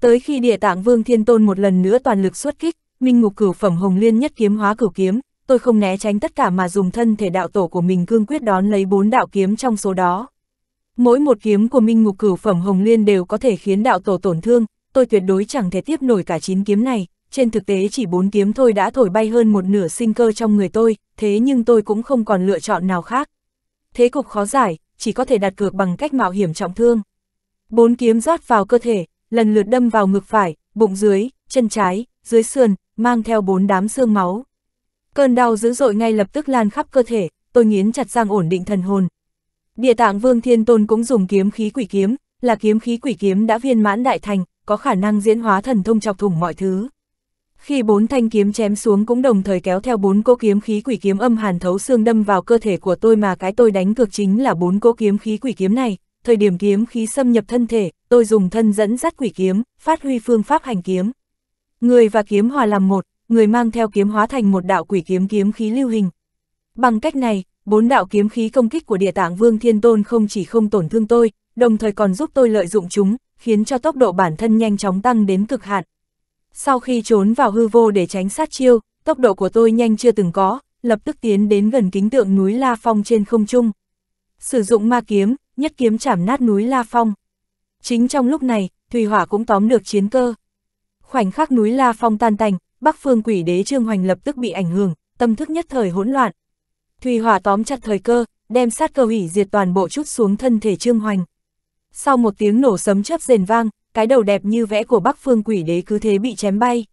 Tới khi địa tạng vương thiên tôn một lần nữa toàn lực xuất kích, minh ngục cửu phẩm hồng liên nhất kiếm hóa cửu kiếm, tôi không né tránh tất cả mà dùng thân thể đạo tổ của mình cương quyết đón lấy bốn đạo kiếm trong số đó. Mỗi một kiếm của minh ngục cửu phẩm hồng liên đều có thể khiến đạo tổ tổn thương, tôi tuyệt đối chẳng thể tiếp nổi cả chín kiếm này, trên thực tế chỉ bốn kiếm thôi đã thổi bay hơn một nửa sinh cơ trong người tôi, thế nhưng tôi cũng không còn lựa chọn nào khác. Thế cục khó giải, chỉ có thể đặt cược bằng cách mạo hiểm trọng thương. Bốn kiếm rót vào cơ thể, lần lượt đâm vào ngực phải, bụng dưới, chân trái, dưới sườn, mang theo bốn đám xương máu. Cơn đau dữ dội ngay lập tức lan khắp cơ thể, tôi nghiến chặt răng ổn định thần hồn. Địa tạng Vương Thiên Tôn cũng dùng kiếm khí quỷ kiếm, là kiếm khí quỷ kiếm đã viên mãn đại thành, có khả năng diễn hóa thần thông chọc thủng mọi thứ. Khi bốn thanh kiếm chém xuống cũng đồng thời kéo theo bốn cỗ kiếm khí quỷ kiếm âm hàn thấu xương đâm vào cơ thể của tôi mà cái tôi đánh cược chính là bốn cỗ kiếm khí quỷ kiếm này, thời điểm kiếm khí xâm nhập thân thể, tôi dùng thân dẫn dắt quỷ kiếm, phát huy phương pháp hành kiếm. Người và kiếm hòa làm một, người mang theo kiếm hóa thành một đạo quỷ kiếm kiếm khí lưu hình. Bằng cách này, bốn đạo kiếm khí công kích của địa tạng Vương Thiên Tôn không chỉ không tổn thương tôi, đồng thời còn giúp tôi lợi dụng chúng, khiến cho tốc độ bản thân nhanh chóng tăng đến cực hạn. Sau khi trốn vào hư vô để tránh sát chiêu, tốc độ của tôi nhanh chưa từng có, lập tức tiến đến gần kính tượng núi La Phong trên không trung. Sử dụng ma kiếm, nhất kiếm chảm nát núi La Phong. Chính trong lúc này, Thủy Hỏa cũng tóm được chiến cơ. Khoảnh khắc núi La Phong tan tành, Bắc Phương Quỷ Đế Trương Hoành lập tức bị ảnh hưởng, tâm thức nhất thời hỗn loạn. Thủy Hỏa tóm chặt thời cơ, đem sát cơ hủy diệt toàn bộ chút xuống thân thể Trương Hoành. Sau một tiếng nổ sấm chớp rền vang, cái đầu đẹp như vẽ của Bắc Phương Quỷ Đế cứ thế bị chém bay.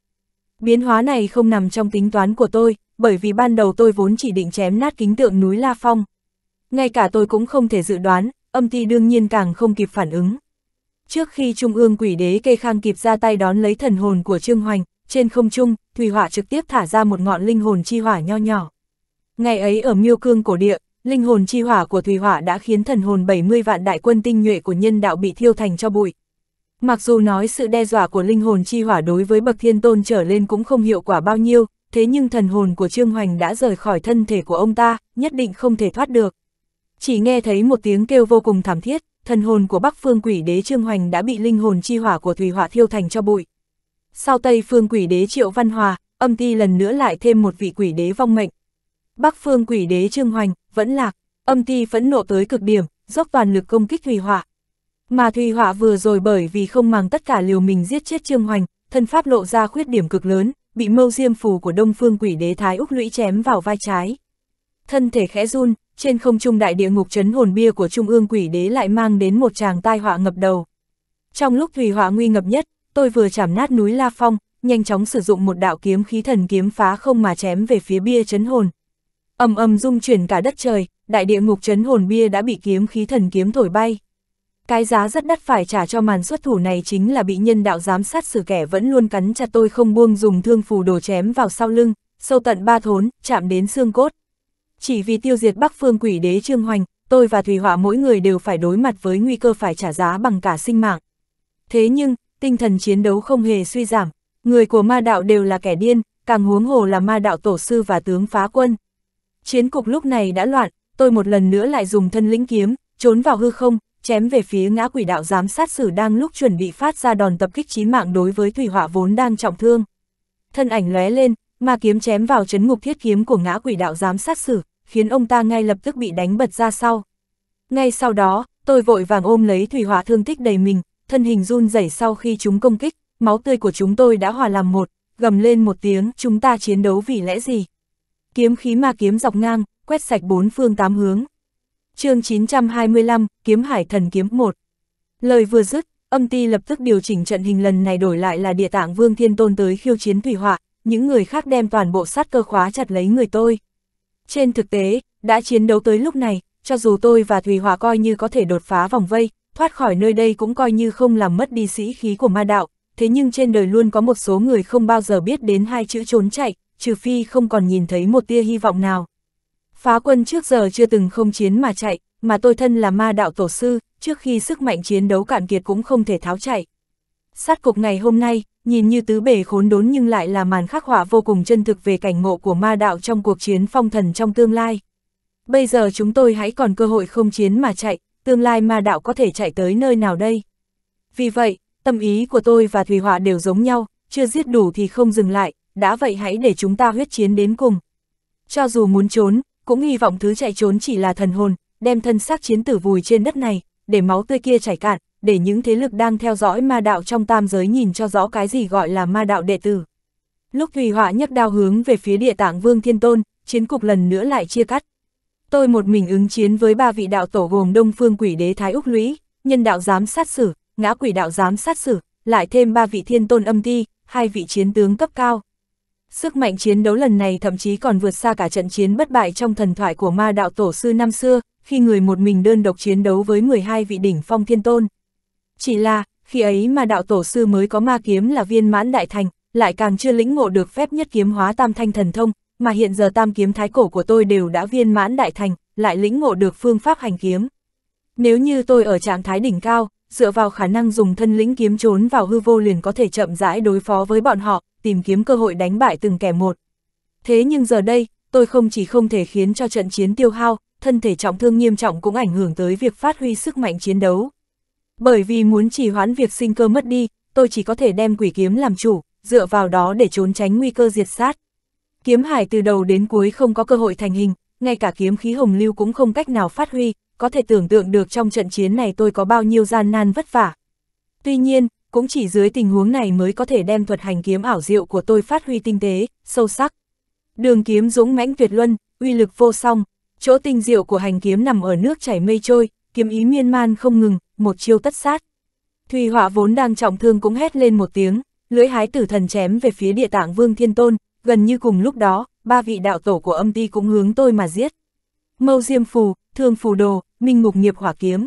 Biến hóa này không nằm trong tính toán của tôi, bởi vì ban đầu tôi vốn chỉ định chém nát kính tượng núi La Phong. Ngay cả tôi cũng không thể dự đoán, âm ti đương nhiên càng không kịp phản ứng. Trước khi Trung ương quỷ đế kê khang kịp ra tay đón lấy thần hồn của Trương Hoành, trên không trung, Thủy Hỏa trực tiếp thả ra một ngọn linh hồn chi hỏa nho nhỏ. Ngày ấy ở Miêu Cương cổ địa, linh hồn chi hỏa của Thủy Hỏa đã khiến thần hồn 70 vạn đại quân tinh nhuệ của nhân đạo bị thiêu thành cho bụi. Mặc dù nói sự đe dọa của linh hồn chi hỏa đối với bậc thiên tôn trở lên cũng không hiệu quả bao nhiêu, thế nhưng thần hồn của Trương Hoành đã rời khỏi thân thể của ông ta, nhất định không thể thoát được. Chỉ nghe thấy một tiếng kêu vô cùng thảm thiết, thần hồn của Bắc Phương Quỷ Đế Trương Hoành đã bị linh hồn chi hỏa của Thủy Hỏa thiêu thành cho bụi. Sau Tây Phương Quỷ Đế Triệu Văn Hòa, âm ti lần nữa lại thêm một vị quỷ đế vong mệnh. Bắc Phương Quỷ Đế Trương Hoành vẫn lạc, âm ti phẫn nộ tới cực điểm, dốc toàn lực công kích Thủy Hỏa. Mà Thủy Hỏa vừa rồi bởi vì không màng tất cả liều mình giết chết Trương Hoành, thân pháp lộ ra khuyết điểm cực lớn, bị mâu diêm phù của Đông Phương Quỷ Đế Thái Úc lũy chém vào vai trái. Thân thể khẽ run, trên không trung đại địa ngục chấn hồn bia của Trung ương quỷ đế lại mang đến một tràng tai họa ngập đầu. Trong lúc thủy họa nguy ngập nhất, tôi vừa chạm nát núi La Phong, nhanh chóng sử dụng một đạo kiếm khí thần kiếm phá không mà chém về phía bia chấn hồn. Ầm ầm rung chuyển cả đất trời, đại địa ngục chấn hồn bia đã bị kiếm khí thần kiếm thổi bay. Cái giá rất đắt phải trả cho màn xuất thủ này chính là bị nhân đạo giám sát xử kẻ vẫn luôn cắn chặt tôi không buông dùng thương phù đồ chém vào sau lưng, sâu tận ba thốn, chạm đến xương cốt. Chỉ vì tiêu diệt Bắc Phương Quỷ Đế Trương Hoành, tôi và thủy Họa mỗi người đều phải đối mặt với nguy cơ phải trả giá bằng cả sinh mạng. Thế nhưng, tinh thần chiến đấu không hề suy giảm, người của ma đạo đều là kẻ điên, càng huống hồ là ma đạo tổ sư và tướng phá quân. Chiến cục lúc này đã loạn, tôi một lần nữa lại dùng thân lĩnh kiếm, trốn vào hư không, chém về phía ngã quỷ đạo giám sát sử đang lúc chuẩn bị phát ra đòn tập kích chí mạng đối với Thủy Họa vốn đang trọng thương. Thân ảnh lóe lên, ma kiếm chém vào chấn ngục thiết kiếm của ngã quỷ đạo giám sát sử, khiến ông ta ngay lập tức bị đánh bật ra sau. Ngay sau đó, tôi vội vàng ôm lấy thủy hỏa thương tích đầy mình, thân hình run rẩy sau khi chúng công kích, máu tươi của chúng tôi đã hòa làm một, gầm lên một tiếng, chúng ta chiến đấu vì lẽ gì? Kiếm khí ma kiếm dọc ngang, quét sạch bốn phương tám hướng. chương 925, Kiếm Hải Thần Kiếm 1 Lời vừa dứt, âm ti lập tức điều chỉnh trận hình lần này đổi lại là địa tạng Vương Thiên Tôn tới khiêu chiến thủy hỏa. những người khác đem toàn bộ sát cơ khóa chặt lấy người tôi. Trên thực tế, đã chiến đấu tới lúc này, cho dù tôi và Thùy Hòa coi như có thể đột phá vòng vây, thoát khỏi nơi đây cũng coi như không làm mất đi sĩ khí của ma đạo, thế nhưng trên đời luôn có một số người không bao giờ biết đến hai chữ trốn chạy, trừ phi không còn nhìn thấy một tia hy vọng nào. Phá quân trước giờ chưa từng không chiến mà chạy, mà tôi thân là ma đạo tổ sư, trước khi sức mạnh chiến đấu cạn kiệt cũng không thể tháo chạy. Sát cục ngày hôm nay, nhìn như tứ bể khốn đốn nhưng lại là màn khắc họa vô cùng chân thực về cảnh ngộ của ma đạo trong cuộc chiến phong thần trong tương lai. Bây giờ chúng tôi hãy còn cơ hội không chiến mà chạy, tương lai ma đạo có thể chạy tới nơi nào đây. Vì vậy, tâm ý của tôi và Thùy Họa đều giống nhau, chưa giết đủ thì không dừng lại, đã vậy hãy để chúng ta huyết chiến đến cùng. Cho dù muốn trốn, cũng hy vọng thứ chạy trốn chỉ là thần hồn, đem thân xác chiến tử vùi trên đất này, để máu tươi kia chảy cạn, để những thế lực đang theo dõi ma đạo trong tam giới nhìn cho rõ cái gì gọi là ma đạo đệ tử. Lúc Thùy Họa nhấc đao hướng về phía địa tạng Vương Thiên Tôn, chiến cục lần nữa lại chia cắt. Tôi một mình ứng chiến với ba vị đạo tổ gồm Đông Phương Quỷ Đế Thái Úc Lũy, Nhân Đạo Giám Sát Sử, Ngã Quỷ Đạo Giám Sát Sử, lại thêm ba vị Thiên Tôn âm ti, hai vị chiến tướng cấp cao. Sức mạnh chiến đấu lần này thậm chí còn vượt xa cả trận chiến bất bại trong thần thoại của ma đạo tổ sư năm xưa, khi người một mình đơn độc chiến đấu với 12 vị đỉnh phong thiên tôn. Chỉ là, khi ấy mà đạo tổ sư mới có ma kiếm là viên mãn đại thành, lại càng chưa lĩnh ngộ được phép nhất kiếm hóa tam thanh thần thông, mà hiện giờ tam kiếm thái cổ của tôi đều đã viên mãn đại thành, lại lĩnh ngộ được phương pháp hành kiếm. Nếu như tôi ở trạng thái đỉnh cao, dựa vào khả năng dùng thân lĩnh kiếm trốn vào hư vô liền có thể chậm rãi đối phó với bọn họ, tìm kiếm cơ hội đánh bại từng kẻ một. Thế nhưng giờ đây, tôi không chỉ không thể khiến cho trận chiến tiêu hao, thân thể trọng thương nghiêm trọng cũng ảnh hưởng tới việc phát huy sức mạnh chiến đấu. Bởi vì muốn trì hoãn việc sinh cơ mất đi, tôi chỉ có thể đem quỷ kiếm làm chủ, dựa vào đó để trốn tránh nguy cơ diệt sát. Kiếm hải từ đầu đến cuối không có cơ hội thành hình, ngay cả kiếm khí hồng lưu cũng không cách nào phát huy, có thể tưởng tượng được trong trận chiến này tôi có bao nhiêu gian nan vất vả. Tuy nhiên, cũng chỉ dưới tình huống này mới có thể đem thuật hành kiếm ảo diệu của tôi phát huy tinh tế, sâu sắc. Đường kiếm dũng mãnh tuyệt luân, uy lực vô song, chỗ tinh diệu của hành kiếm nằm ở nước chảy mây trôi, kiếm ý miên man không ngừng, một chiêu tất sát. Thùy họa vốn đang trọng thương cũng hét lên một tiếng, lưỡi hái tử thần chém về phía địa tạng vương thiên tôn, gần như cùng lúc đó, ba vị đạo tổ của âm ti cũng hướng tôi mà giết. Mâu diêm phù, thương phù đồ, minh ngục nghiệp hỏa kiếm.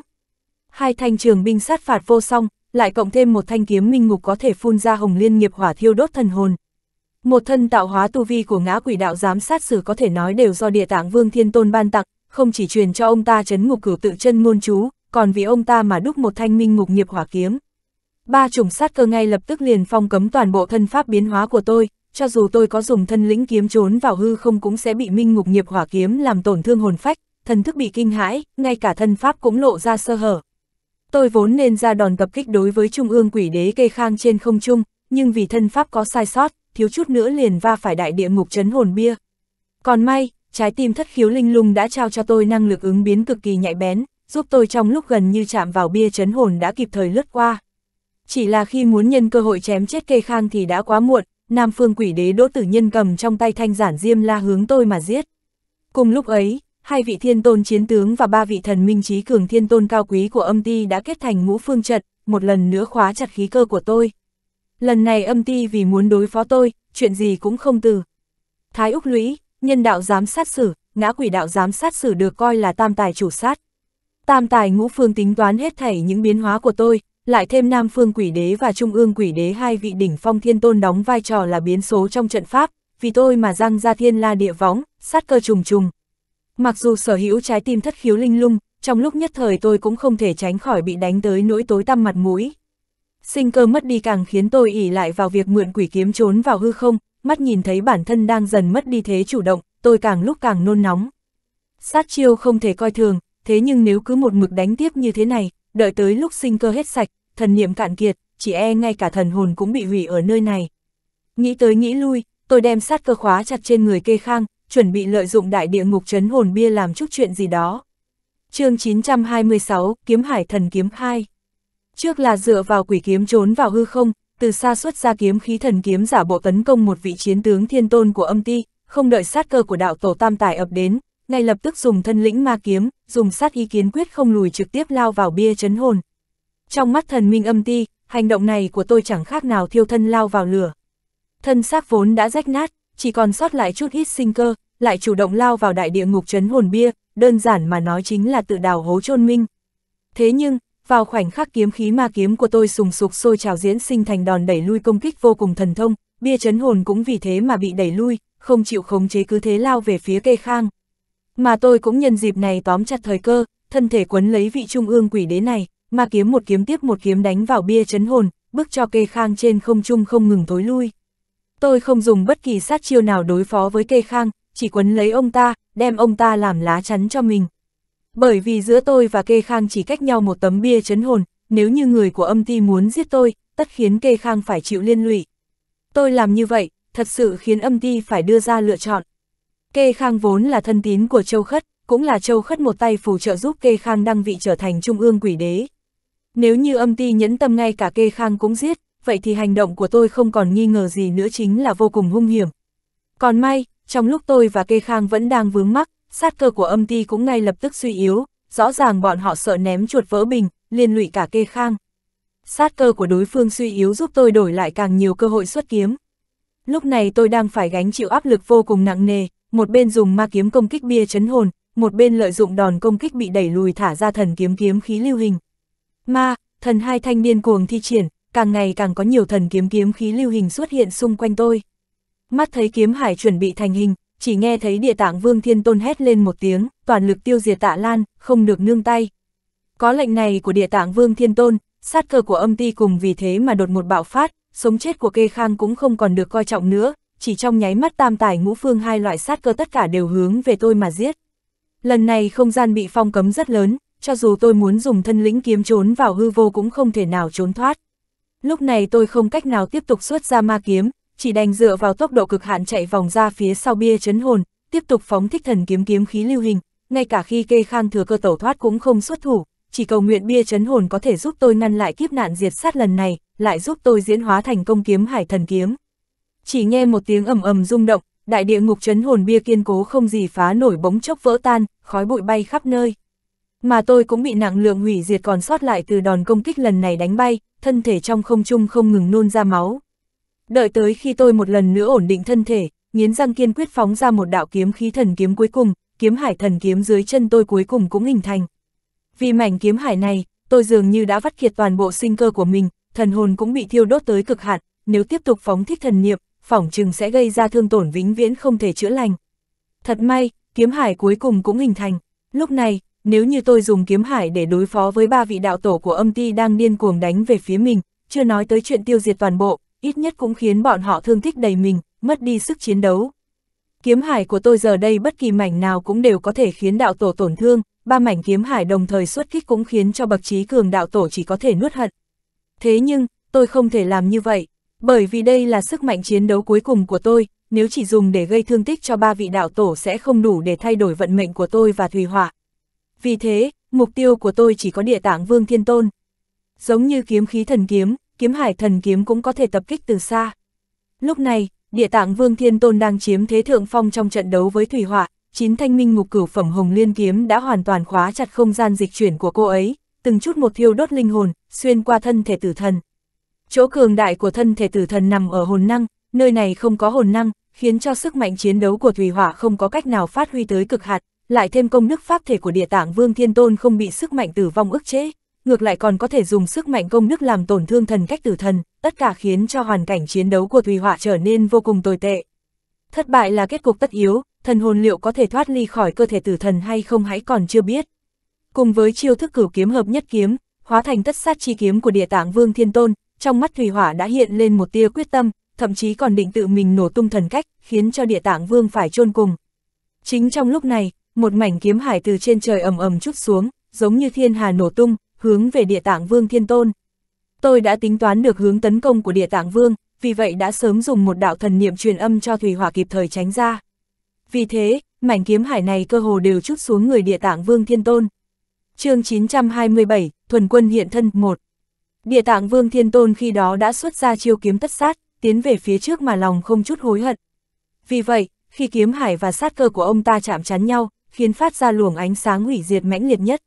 Hai thanh trường binh sát phạt vô song, lại cộng thêm một thanh kiếm minh ngục có thể phun ra hồng liên nghiệp hỏa thiêu đốt thần hồn. Một thân tạo hóa tu vi của ngã quỷ đạo giám sát sử có thể nói đều do địa tạng vương thiên tôn ban tặng, không chỉ truyền cho ông ta chấn ngục cửu tự chân ngôn chú, còn vì ông ta mà đúc một thanh minh ngục nghiệp hỏa kiếm. Ba chủng sát cơ ngay lập tức liền phong cấm toàn bộ thân pháp biến hóa của tôi, cho dù tôi có dùng thân lĩnh kiếm trốn vào hư không cũng sẽ bị minh ngục nghiệp hỏa kiếm làm tổn thương hồn phách, thần thức bị kinh hãi, ngay cả thân pháp cũng lộ ra sơ hở. Tôi vốn nên ra đòn tập kích đối với trung ương quỷ đế kê khang trên không trung, nhưng vì thân pháp có sai sót, thiếu chút nữa liền va phải đại địa ngục chấn hồn bia. Còn may, trái tim thất khiếu linh lung đã trao cho tôi năng lực ứng biến cực kỳ nhạy bén, giúp tôi trong lúc gần như chạm vào bia chấn hồn đã kịp thời lướt qua. Chỉ là khi muốn nhân cơ hội chém chết kê khang thì đã quá muộn, Nam Phương quỷ đế đỗ tử nhân cầm trong tay thanh giản diêm la hướng tôi mà giết. Cùng lúc ấy, hai vị thiên tôn chiến tướng và ba vị thần minh trí cường thiên tôn cao quý của âm ti đã kết thành ngũ phương trận, một lần nữa khóa chặt khí cơ của tôi. Lần này âm ti vì muốn đối phó tôi, chuyện gì cũng không từ. Thái Úc Lũy, nhân đạo giám sát xử, ngã quỷ đạo giám sát xử được coi là tam tài chủ sát, tam tài ngũ phương tính toán hết thảy những biến hóa của tôi, lại thêm Nam Phương Quỷ Đế và Trung ương Quỷ Đế hai vị đỉnh phong thiên tôn đóng vai trò là biến số trong trận pháp, vì tôi mà răng ra thiên la địa võng, sát cơ trùng trùng. Mặc dù sở hữu trái tim thất khiếu linh lung, trong lúc nhất thời tôi cũng không thể tránh khỏi bị đánh tới nỗi tối tăm mặt mũi. Sinh cơ mất đi càng khiến tôi ỉ lại vào việc mượn quỷ kiếm trốn vào hư không, mắt nhìn thấy bản thân đang dần mất đi thế chủ động, tôi càng lúc càng nôn nóng. Sát chiêu không thể coi thường, thế nhưng nếu cứ một mực đánh tiếp như thế này, đợi tới lúc sinh cơ hết sạch, thần niệm cạn kiệt, chỉ e ngay cả thần hồn cũng bị hủy ở nơi này. Nghĩ tới nghĩ lui, tôi đem sát cơ khóa chặt trên người kê khang, chuẩn bị lợi dụng đại địa ngục chấn hồn bia làm chút chuyện gì đó. chương 926, Kiếm Hải Thần Kiếm 2 Trước là dựa vào quỷ kiếm trốn vào hư không, từ xa xuất ra kiếm khí thần kiếm giả bộ tấn công một vị chiến tướng thiên tôn của âm ti, không đợi sát cơ của đạo tổ tam tài ập đến, ngay lập tức dùng thân lĩnh ma kiếm, dùng sát ý kiến quyết không lùi trực tiếp lao vào bia chấn hồn. Trong mắt thần minh âm ti, hành động này của tôi chẳng khác nào thiêu thân lao vào lửa. Thân xác vốn đã rách nát, chỉ còn sót lại chút ít sinh cơ, lại chủ động lao vào đại địa ngục chấn hồn bia, đơn giản mà nói chính là tự đào hố chôn minh. Thế nhưng, vào khoảnh khắc kiếm khí ma kiếm của tôi sùng sục sôi trào diễn sinh thành đòn đẩy lui công kích vô cùng thần thông, bia chấn hồn cũng vì thế mà bị đẩy lui, không chịu khống chế cứ thế lao về phía cây khang. Mà tôi cũng nhân dịp này tóm chặt thời cơ, thân thể quấn lấy vị trung ương quỷ đế này, mà kiếm một kiếm tiếp một kiếm đánh vào bia chấn hồn, bước cho kê khang trên không trung không ngừng thối lui. Tôi không dùng bất kỳ sát chiêu nào đối phó với kê khang, chỉ quấn lấy ông ta, đem ông ta làm lá chắn cho mình. Bởi vì giữa tôi và kê khang chỉ cách nhau một tấm bia chấn hồn, nếu như người của âm ti muốn giết tôi, tất khiến kê khang phải chịu liên lụy. Tôi làm như vậy, thật sự khiến âm ti phải đưa ra lựa chọn. Kê Khang vốn là thân tín của Châu Khất, cũng là Châu Khất một tay phù trợ giúp Kê Khang đăng vị trở thành Trung ương quỷ đế. Nếu như âm ti nhẫn tâm ngay cả Kê Khang cũng giết, vậy thì hành động của tôi không còn nghi ngờ gì nữa chính là vô cùng hung hiểm. Còn may, trong lúc tôi và Kê Khang vẫn đang vướng mắc, sát cơ của âm ti cũng ngay lập tức suy yếu, rõ ràng bọn họ sợ ném chuột vỡ bình, liên lụy cả Kê Khang. Sát cơ của đối phương suy yếu giúp tôi đổi lại càng nhiều cơ hội xuất kiếm. Lúc này tôi đang phải gánh chịu áp lực vô cùng nặng nề, một bên dùng ma kiếm công kích bia chấn hồn, một bên lợi dụng đòn công kích bị đẩy lùi thả ra thần kiếm kiếm khí lưu hình. Ma, thần hai thanh niên cuồng thi triển, càng ngày càng có nhiều thần kiếm kiếm khí lưu hình xuất hiện xung quanh tôi. Mắt thấy kiếm hải chuẩn bị thành hình, chỉ nghe thấy địa tạng vương thiên tôn hét lên một tiếng, toàn lực tiêu diệt tạ lan, không được nương tay. Có lệnh này của địa tạng vương thiên tôn, sát cơ của âm ti cùng vì thế mà đột một bạo phát, sống chết của kê khang cũng không còn được coi trọng nữa, chỉ trong nháy mắt tam tài ngũ phương hai loại sát cơ tất cả đều hướng về tôi mà giết. Lần này không gian bị phong cấm rất lớn, cho dù tôi muốn dùng thân lĩnh kiếm trốn vào hư vô cũng không thể nào trốn thoát. Lúc này tôi không cách nào tiếp tục xuất ra ma kiếm, chỉ đành dựa vào tốc độ cực hạn chạy vòng ra phía sau bia chấn hồn, tiếp tục phóng thích thần kiếm kiếm khí lưu hình, ngay cả khi kê khang thừa cơ tẩu thoát cũng không xuất thủ, chỉ cầu nguyện bia chấn hồn có thể giúp tôi ngăn lại kiếp nạn diệt sát lần này, lại giúp tôi diễn hóa thành công kiếm hải thần kiếm chỉ nghe một tiếng ầm ầm rung động, đại địa ngục chấn hồn bia kiên cố không gì phá nổi bóng chốc vỡ tan, khói bụi bay khắp nơi. Mà tôi cũng bị nặng lượng hủy diệt còn sót lại từ đòn công kích lần này đánh bay, thân thể trong không trung không ngừng nôn ra máu. Đợi tới khi tôi một lần nữa ổn định thân thể, nghiến răng kiên quyết phóng ra một đạo kiếm khí thần kiếm cuối cùng, kiếm hải thần kiếm dưới chân tôi cuối cùng cũng hình thành. Vì mảnh kiếm hải này, tôi dường như đã vắt kiệt toàn bộ sinh cơ của mình, thần hồn cũng bị thiêu đốt tới cực hạn, nếu tiếp tục phóng thích thần niệm, phỏng chừng sẽ gây ra thương tổn vĩnh viễn không thể chữa lành. Thật may, kiếm hải cuối cùng cũng hình thành. Lúc này, nếu như tôi dùng kiếm hải để đối phó với ba vị đạo tổ của âm ti đang điên cuồng đánh về phía mình, chưa nói tới chuyện tiêu diệt toàn bộ, ít nhất cũng khiến bọn họ thương thích đầy mình, mất đi sức chiến đấu. Kiếm hải của tôi giờ đây bất kỳ mảnh nào cũng đều có thể khiến đạo tổ tổn thương, ba mảnh kiếm hải đồng thời xuất kích cũng khiến cho bậc trí cường đạo tổ chỉ có thể nuốt hận. Thế nhưng, tôi không thể làm như vậy, bởi vì đây là sức mạnh chiến đấu cuối cùng của tôi, nếu chỉ dùng để gây thương tích cho ba vị đạo tổ sẽ không đủ để thay đổi vận mệnh của tôi và Thùy hỏa Vì thế, mục tiêu của tôi chỉ có địa tạng Vương Thiên Tôn. Giống như kiếm khí thần kiếm, kiếm hải thần kiếm cũng có thể tập kích từ xa. Lúc này, địa tạng Vương Thiên Tôn đang chiếm thế thượng phong trong trận đấu với thủy hỏa chín thanh minh ngục cửu phẩm hồng liên kiếm đã hoàn toàn khóa chặt không gian dịch chuyển của cô ấy, từng chút một thiêu đốt linh hồn, xuyên qua thân thể tử thần. Chỗ cường đại của thân thể tử thần nằm ở hồn năng, nơi này không có hồn năng, khiến cho sức mạnh chiến đấu của thủy hỏa không có cách nào phát huy tới cực hạt, lại thêm công đức pháp thể của địa tạng vương thiên tôn không bị sức mạnh tử vong ức chế, ngược lại còn có thể dùng sức mạnh công đức làm tổn thương thần cách tử thần, tất cả khiến cho hoàn cảnh chiến đấu của thủy hỏa trở nên vô cùng tồi tệ. Thất bại là kết cục tất yếu, thần hồn liệu có thể thoát ly khỏi cơ thể tử thần hay không hãy còn chưa biết. Cùng với chiêu thức cửu kiếm hợp nhất kiếm, hóa thành tất sát chi kiếm của địa tạng vương thiên tôn, trong mắt Thủy Hỏa đã hiện lên một tia quyết tâm, thậm chí còn định tự mình nổ tung thần cách, khiến cho địa tạng vương phải chôn cùng. Chính trong lúc này, một mảnh kiếm hải từ trên trời ầm ầm chút xuống, giống như thiên hà nổ tung, hướng về địa tạng vương thiên tôn. Tôi đã tính toán được hướng tấn công của địa tạng vương, vì vậy đã sớm dùng một đạo thần niệm truyền âm cho Thủy Hỏa kịp thời tránh ra. Vì thế, mảnh kiếm hải này cơ hồ đều chút xuống người địa tạng vương thiên tôn. chương 927, Thuần quân hiện thân 1 Địa tạng Vương Thiên Tôn khi đó đã xuất ra chiêu kiếm tất sát, tiến về phía trước mà lòng không chút hối hận. Vì vậy, khi kiếm hải và sát cơ của ông ta chạm chắn nhau, khiến phát ra luồng ánh sáng hủy diệt mãnh liệt nhất.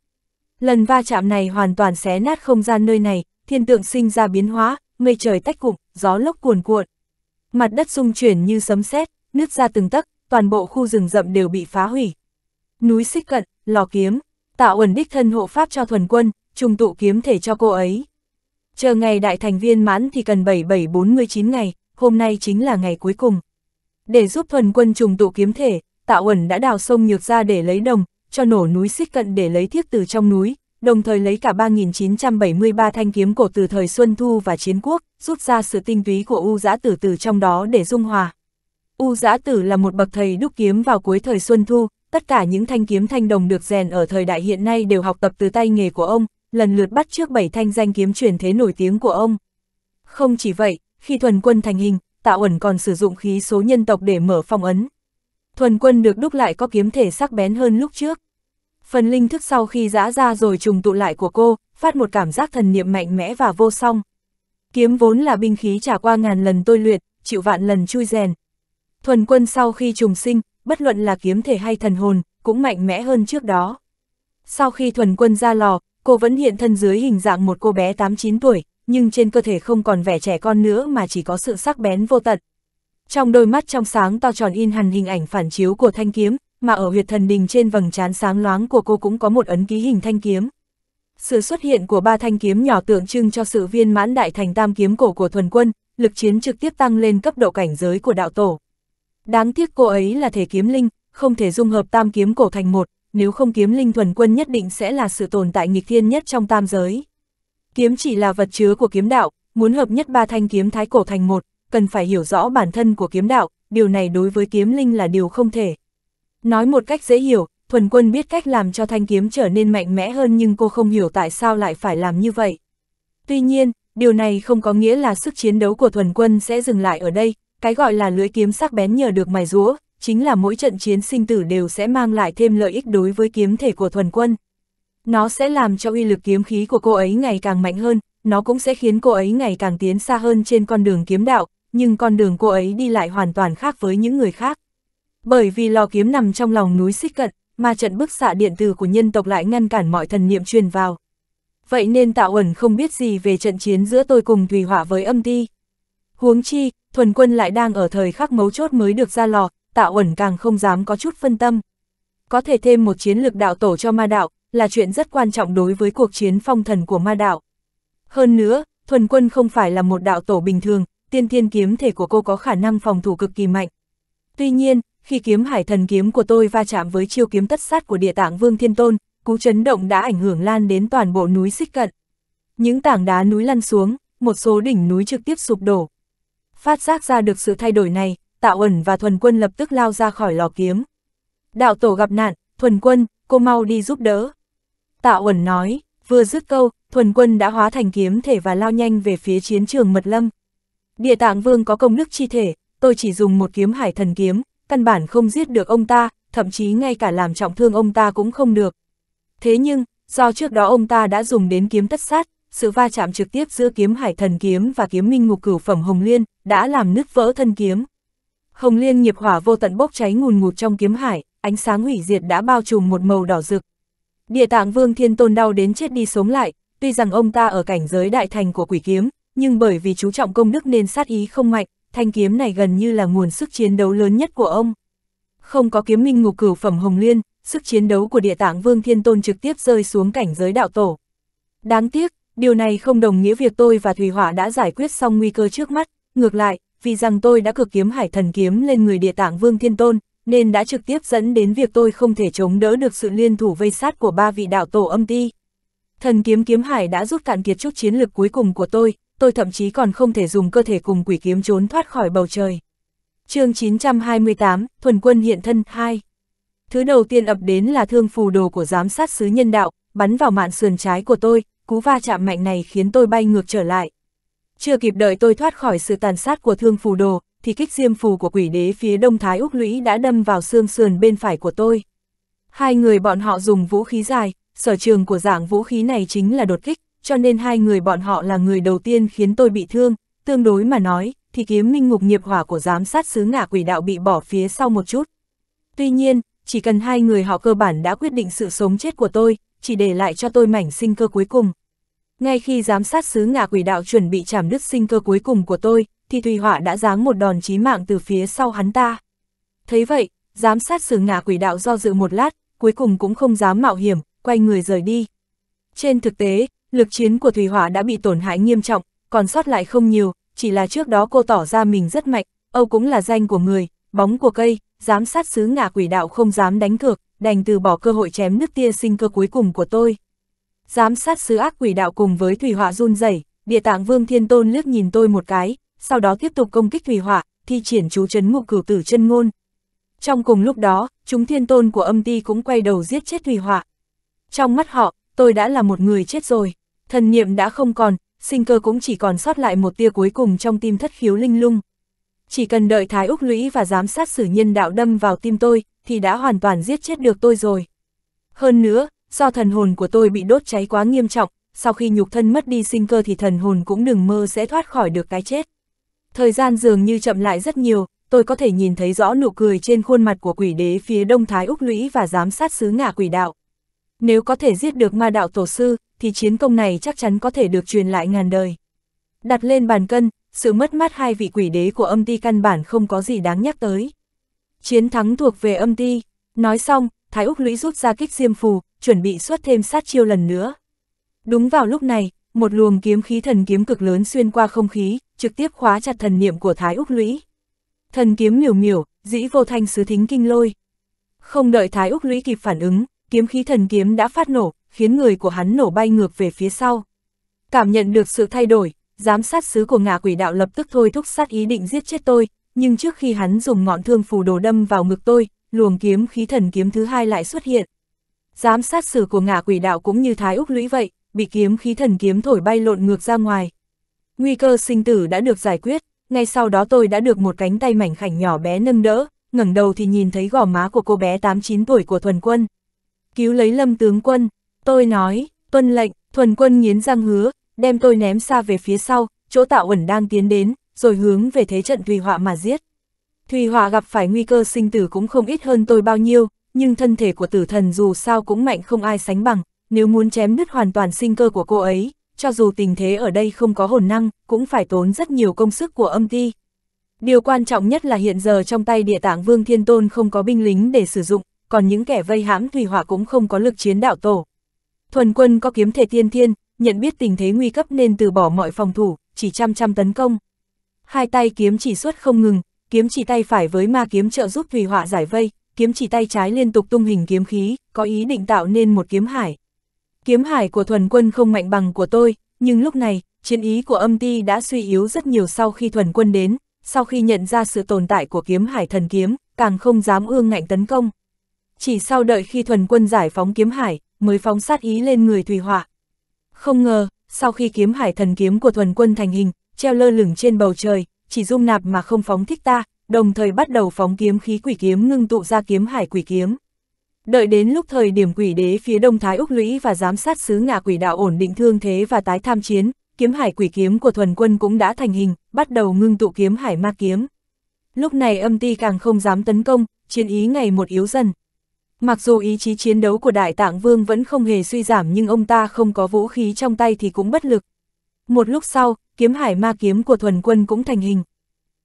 Lần va chạm này hoàn toàn xé nát không gian nơi này, thiên tượng sinh ra biến hóa, mây trời tách cục, gió lốc cuồn cuộn. Mặt đất rung chuyển như sấm sét, nứt ra từng tấc, toàn bộ khu rừng rậm đều bị phá hủy. Núi xích cận, lò kiếm, tạo ẩn đích thân hộ pháp cho thuần quân, trùng tụ kiếm thể cho cô ấy. Chờ ngày đại thành viên mãn thì cần 7749 ngày, hôm nay chính là ngày cuối cùng. Để giúp thuần quân trùng tụ kiếm thể, Tạo ẩn đã đào sông nhược ra để lấy đồng, cho nổ núi xích cận để lấy thiếc từ trong núi, đồng thời lấy cả 3.973 thanh kiếm cổ từ thời Xuân Thu và Chiến Quốc, rút ra sự tinh túy của U Giã Tử từ trong đó để dung hòa. U Giã Tử là một bậc thầy đúc kiếm vào cuối thời Xuân Thu, tất cả những thanh kiếm thanh đồng được rèn ở thời đại hiện nay đều học tập từ tay nghề của ông, lần lượt bắt trước bảy thanh danh kiếm truyền thế nổi tiếng của ông. Không chỉ vậy, khi thuần quân thành hình, tạo ẩn còn sử dụng khí số nhân tộc để mở phong ấn. Thuần quân được đúc lại có kiếm thể sắc bén hơn lúc trước. Phần linh thức sau khi giã ra rồi trùng tụ lại của cô, phát một cảm giác thần niệm mạnh mẽ và vô song. Kiếm vốn là binh khí trả qua ngàn lần tôi luyện, chịu vạn lần chui rèn. Thuần quân sau khi trùng sinh, bất luận là kiếm thể hay thần hồn, cũng mạnh mẽ hơn trước đó. Sau khi thuần quân ra lò, cô vẫn hiện thân dưới hình dạng một cô bé 8-9 tuổi, nhưng trên cơ thể không còn vẻ trẻ con nữa mà chỉ có sự sắc bén vô tận. Trong đôi mắt trong sáng to tròn in hằn hình ảnh phản chiếu của thanh kiếm, mà ở huyệt thần đình trên vầng trán sáng loáng của cô cũng có một ấn ký hình thanh kiếm. Sự xuất hiện của ba thanh kiếm nhỏ tượng trưng cho sự viên mãn đại thành tam kiếm cổ của thuần quân, lực chiến trực tiếp tăng lên cấp độ cảnh giới của đạo tổ. Đáng tiếc cô ấy là thể kiếm linh, không thể dung hợp tam kiếm cổ thành một, nếu không kiếm linh thuần quân nhất định sẽ là sự tồn tại nghịch thiên nhất trong tam giới. Kiếm chỉ là vật chứa của kiếm đạo, muốn hợp nhất ba thanh kiếm thái cổ thành một, cần phải hiểu rõ bản thân của kiếm đạo, điều này đối với kiếm linh là điều không thể. Nói một cách dễ hiểu, thuần quân biết cách làm cho thanh kiếm trở nên mạnh mẽ hơn nhưng cô không hiểu tại sao lại phải làm như vậy. Tuy nhiên, điều này không có nghĩa là sức chiến đấu của thuần quân sẽ dừng lại ở đây, cái gọi là lưỡi kiếm sắc bén nhờ được mài rúa, chính là mỗi trận chiến sinh tử đều sẽ mang lại thêm lợi ích đối với kiếm thể của thuần quân. Nó sẽ làm cho uy lực kiếm khí của cô ấy ngày càng mạnh hơn, nó cũng sẽ khiến cô ấy ngày càng tiến xa hơn trên con đường kiếm đạo, nhưng con đường cô ấy đi lại hoàn toàn khác với những người khác. Bởi vì lò kiếm nằm trong lòng núi xích cận, mà trận bức xạ điện tử của nhân tộc lại ngăn cản mọi thần niệm truyền vào. Vậy nên tạo ẩn không biết gì về trận chiến giữa tôi cùng Thùy Hỏa với âm ti. Huống chi, thuần quân lại đang ở thời khắc mấu chốt mới được ra lò, Tạ ẩn càng không dám có chút phân tâm. Có thể thêm một chiến lược đạo tổ cho ma đạo, là chuyện rất quan trọng đối với cuộc chiến phong thần của ma đạo. Hơn nữa, thuần quân không phải là một đạo tổ bình thường, tiên thiên kiếm thể của cô có khả năng phòng thủ cực kỳ mạnh. Tuy nhiên, khi kiếm hải thần kiếm của tôi va chạm với chiêu kiếm tất sát của địa tạng Vương Thiên Tôn, cú chấn động đã ảnh hưởng lan đến toàn bộ núi xích cận. Những tảng đá núi lăn xuống, một số đỉnh núi trực tiếp sụp đổ. Phát giác ra được sự thay đổi này, tạo ẩn và thuần quân lập tức lao ra khỏi lò kiếm. Đạo tổ gặp nạn, thuần quân, cô mau đi giúp đỡ. Tạo ẩn nói, vừa dứt câu, thuần quân đã hóa thành kiếm thể và lao nhanh về phía chiến trường mật lâm. Địa tạng vương có công đức chi thể, tôi chỉ dùng một kiếm hải thần kiếm, căn bản không giết được ông ta, thậm chí ngay cả làm trọng thương ông ta cũng không được. Thế nhưng, do trước đó ông ta đã dùng đến kiếm tất sát, sự va chạm trực tiếp giữa kiếm hải thần kiếm và kiếm minh ngục cửu phẩm hồng liên đã làm nứt vỡ thân kiếm. Hồng liên nghiệp hỏa vô tận bốc cháy ngùn ngụt trong kiếm hải, ánh sáng hủy diệt đã bao trùm một màu đỏ rực. Địa tạng vương thiên tôn đau đến chết đi sống lại, tuy rằng ông ta ở cảnh giới đại thành của quỷ kiếm, nhưng bởi vì chú trọng công đức nên sát ý không mạnh, thanh kiếm này gần như là nguồn sức chiến đấu lớn nhất của ông. Không có kiếm minh ngục cửu phẩm hồng liên, sức chiến đấu của địa tạng vương thiên tôn trực tiếp rơi xuống cảnh giới đạo tổ. Đáng tiếc, điều này không đồng nghĩa việc tôi và Thủy Hỏa đã giải quyết xong nguy cơ trước mắt, ngược lại, vì rằng tôi đã cực kiếm hải thần kiếm lên người địa tạng Vương Thiên Tôn, nên đã trực tiếp dẫn đến việc tôi không thể chống đỡ được sự liên thủ vây sát của ba vị đạo tổ âm ti. Thần kiếm kiếm hải đã rút cạn kiệt chút chiến lực cuối cùng của tôi, tôi thậm chí còn không thể dùng cơ thể cùng quỷ kiếm trốn thoát khỏi bầu trời. chương 928, Thuần quân hiện thân 2 Thứ đầu tiên ập đến là thương phù đồ của giám sát sứ nhân đạo, bắn vào mạn sườn trái của tôi, cú va chạm mạnh này khiến tôi bay ngược trở lại. Chưa kịp đợi tôi thoát khỏi sự tàn sát của thương phù đồ, thì kích diêm phù của quỷ đế phía đông thái Úc lũy đã đâm vào xương sườn bên phải của tôi. Hai người bọn họ dùng vũ khí dài, sở trường của dạng vũ khí này chính là đột kích, cho nên hai người bọn họ là người đầu tiên khiến tôi bị thương, tương đối mà nói, thì kiếm minh ngục nghiệp hỏa của giám sát xứ ngạ quỷ đạo bị bỏ phía sau một chút. Tuy nhiên, chỉ cần hai người họ cơ bản đã quyết định sự sống chết của tôi, chỉ để lại cho tôi mảnh sinh cơ cuối cùng. Ngay khi giám sát sứ ngạ quỷ đạo chuẩn bị chảm đứt sinh cơ cuối cùng của tôi, thì Thùy Họa đã giáng một đòn chí mạng từ phía sau hắn ta. Thấy vậy, giám sát sứ ngạ quỷ đạo do dự một lát, cuối cùng cũng không dám mạo hiểm, quay người rời đi. Trên thực tế, lực chiến của Thùy Hỏa đã bị tổn hại nghiêm trọng, còn sót lại không nhiều, chỉ là trước đó cô tỏ ra mình rất mạnh, Âu cũng là danh của người, bóng của cây, giám sát sứ ngạ quỷ đạo không dám đánh cược, đành từ bỏ cơ hội chém nước tia sinh cơ cuối cùng của tôi giám sát sứ ác quỷ đạo cùng với thủy họa run rẩy địa tạng vương thiên tôn liếc nhìn tôi một cái, sau đó tiếp tục công kích thủy họa, thi triển chú chấn ngục cửu tử chân ngôn. Trong cùng lúc đó, chúng thiên tôn của âm ti cũng quay đầu giết chết thủy họa. Trong mắt họ, tôi đã là một người chết rồi, thần niệm đã không còn, sinh cơ cũng chỉ còn sót lại một tia cuối cùng trong tim thất khiếu linh lung. Chỉ cần đợi Thái Úc Lũy và giám sát sử nhân đạo đâm vào tim tôi, thì đã hoàn toàn giết chết được tôi rồi. Hơn nữa, do thần hồn của tôi bị đốt cháy quá nghiêm trọng, sau khi nhục thân mất đi sinh cơ thì thần hồn cũng đừng mơ sẽ thoát khỏi được cái chết. Thời gian dường như chậm lại rất nhiều, tôi có thể nhìn thấy rõ nụ cười trên khuôn mặt của quỷ đế phía đông Thái Úc Lũy và giám sát sứ ngả quỷ đạo. Nếu có thể giết được ma đạo tổ sư, thì chiến công này chắc chắn có thể được truyền lại ngàn đời. Đặt lên bàn cân, sự mất mát hai vị quỷ đế của âm ti căn bản không có gì đáng nhắc tới. Chiến thắng thuộc về âm ti. Nói xong, Thái Úc Lũy rút ra kích diêm phù, chuẩn bị xuất thêm sát chiêu lần nữa. Đúng vào lúc này, một luồng kiếm khí thần kiếm cực lớn xuyên qua không khí, trực tiếp khóa chặt thần niệm của Thái Úc Lũy. Thần kiếm miểu miểu, dĩ vô thanh sứ thính kinh lôi. Không đợi Thái Úc Lũy kịp phản ứng, kiếm khí thần kiếm đã phát nổ, khiến người của hắn nổ bay ngược về phía sau. Cảm nhận được sự thay đổi, giám sát sứ của ngạ quỷ đạo lập tức thôi thúc sát ý định giết chết tôi, nhưng trước khi hắn dùng ngọn thương phù đồ đâm vào ngực tôi, luồng kiếm khí thần kiếm thứ hai lại xuất hiện. Giám sát sử của ngạ quỷ đạo cũng như Thái Úc Lũy vậy, bị kiếm khí thần kiếm thổi bay lộn ngược ra ngoài. Nguy cơ sinh tử đã được giải quyết, ngay sau đó tôi đã được một cánh tay mảnh khảnh nhỏ bé nâng đỡ, ngẩng đầu thì nhìn thấy gò má của cô bé 8-9 tuổi của thuần quân. Cứu lấy lâm tướng quân, tôi nói, tuân lệnh, thuần quân nghiến răng hứa, đem tôi ném xa về phía sau, chỗ tạo ẩn đang tiến đến, rồi hướng về thế trận tùy họa mà giết. Thùy Họa gặp phải nguy cơ sinh tử cũng không ít hơn tôi bao nhiêu, nhưng thân thể của tử thần dù sao cũng mạnh không ai sánh bằng, nếu muốn chém đứt hoàn toàn sinh cơ của cô ấy, cho dù tình thế ở đây không có hồn năng, cũng phải tốn rất nhiều công sức của âm ti. Điều quan trọng nhất là hiện giờ trong tay địa tạng Vương Thiên Tôn không có binh lính để sử dụng, còn những kẻ vây hãm Thùy Họa cũng không có lực chiến đạo tổ. Thuần quân có kiếm thể tiên thiên, nhận biết tình thế nguy cấp nên từ bỏ mọi phòng thủ, chỉ chăm chăm tấn công. Hai tay kiếm chỉ xuất không ngừng, kiếm chỉ tay phải với ma kiếm trợ giúp Thùy Họa giải vây, kiếm chỉ tay trái liên tục tung hình kiếm khí, có ý định tạo nên một kiếm hải. Kiếm hải của thuần quân không mạnh bằng của tôi, nhưng lúc này, chiến ý của âm ti đã suy yếu rất nhiều sau khi thuần quân đến, sau khi nhận ra sự tồn tại của kiếm hải thần kiếm, càng không dám ương ngạnh tấn công. Chỉ sau đợi khi thuần quân giải phóng kiếm hải, mới phóng sát ý lên người Thùy Họa. Không ngờ, sau khi kiếm hải thần kiếm của thuần quân thành hình, treo lơ lửng trên bầu trời, chỉ dung nạp mà không phóng thích ta, đồng thời bắt đầu phóng kiếm khí quỷ kiếm ngưng tụ ra kiếm hải quỷ kiếm. Đợi đến lúc thời điểm quỷ đế phía đông Thái Úc Lũy và giám sát sứ ngạ quỷ đạo ổn định thương thế và tái tham chiến, kiếm hải quỷ kiếm của thuần quân cũng đã thành hình, bắt đầu ngưng tụ kiếm hải ma kiếm. Lúc này âm ti càng không dám tấn công, chiến ý ngày một yếu dần. Mặc dù ý chí chiến đấu của Đại Tạng Vương vẫn không hề suy giảm nhưng ông ta không có vũ khí trong tay thì cũng bất lực, một lúc sau, kiếm hải ma kiếm của thuần quân cũng thành hình.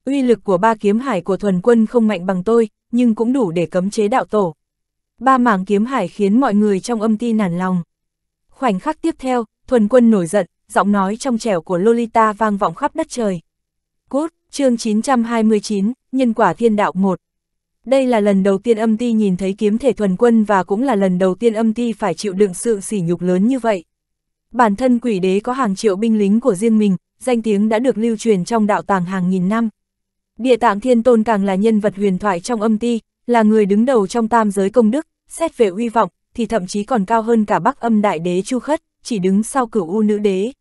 Uy lực của ba kiếm hải của thuần quân không mạnh bằng tôi, nhưng cũng đủ để cấm chế đạo tổ. Ba mảng kiếm hải khiến mọi người trong âm ti nản lòng. Khoảnh khắc tiếp theo, thuần quân nổi giận, giọng nói trong trẻo của Lolita vang vọng khắp đất trời. Cốt, chương 929, nhân quả thiên đạo 1. Đây là lần đầu tiên âm ti nhìn thấy kiếm thể thuần quân và cũng là lần đầu tiên âm ti phải chịu đựng sự sỉ nhục lớn như vậy. Bản thân quỷ đế có hàng triệu binh lính của riêng mình, danh tiếng đã được lưu truyền trong đạo tàng hàng nghìn năm. Địa tạng thiên tôn càng là nhân vật huyền thoại trong âm ti, là người đứng đầu trong tam giới công đức, xét về uy vọng, thì thậm chí còn cao hơn cả bắc âm đại đế Chu Khất, chỉ đứng sau cửu u nữ đế.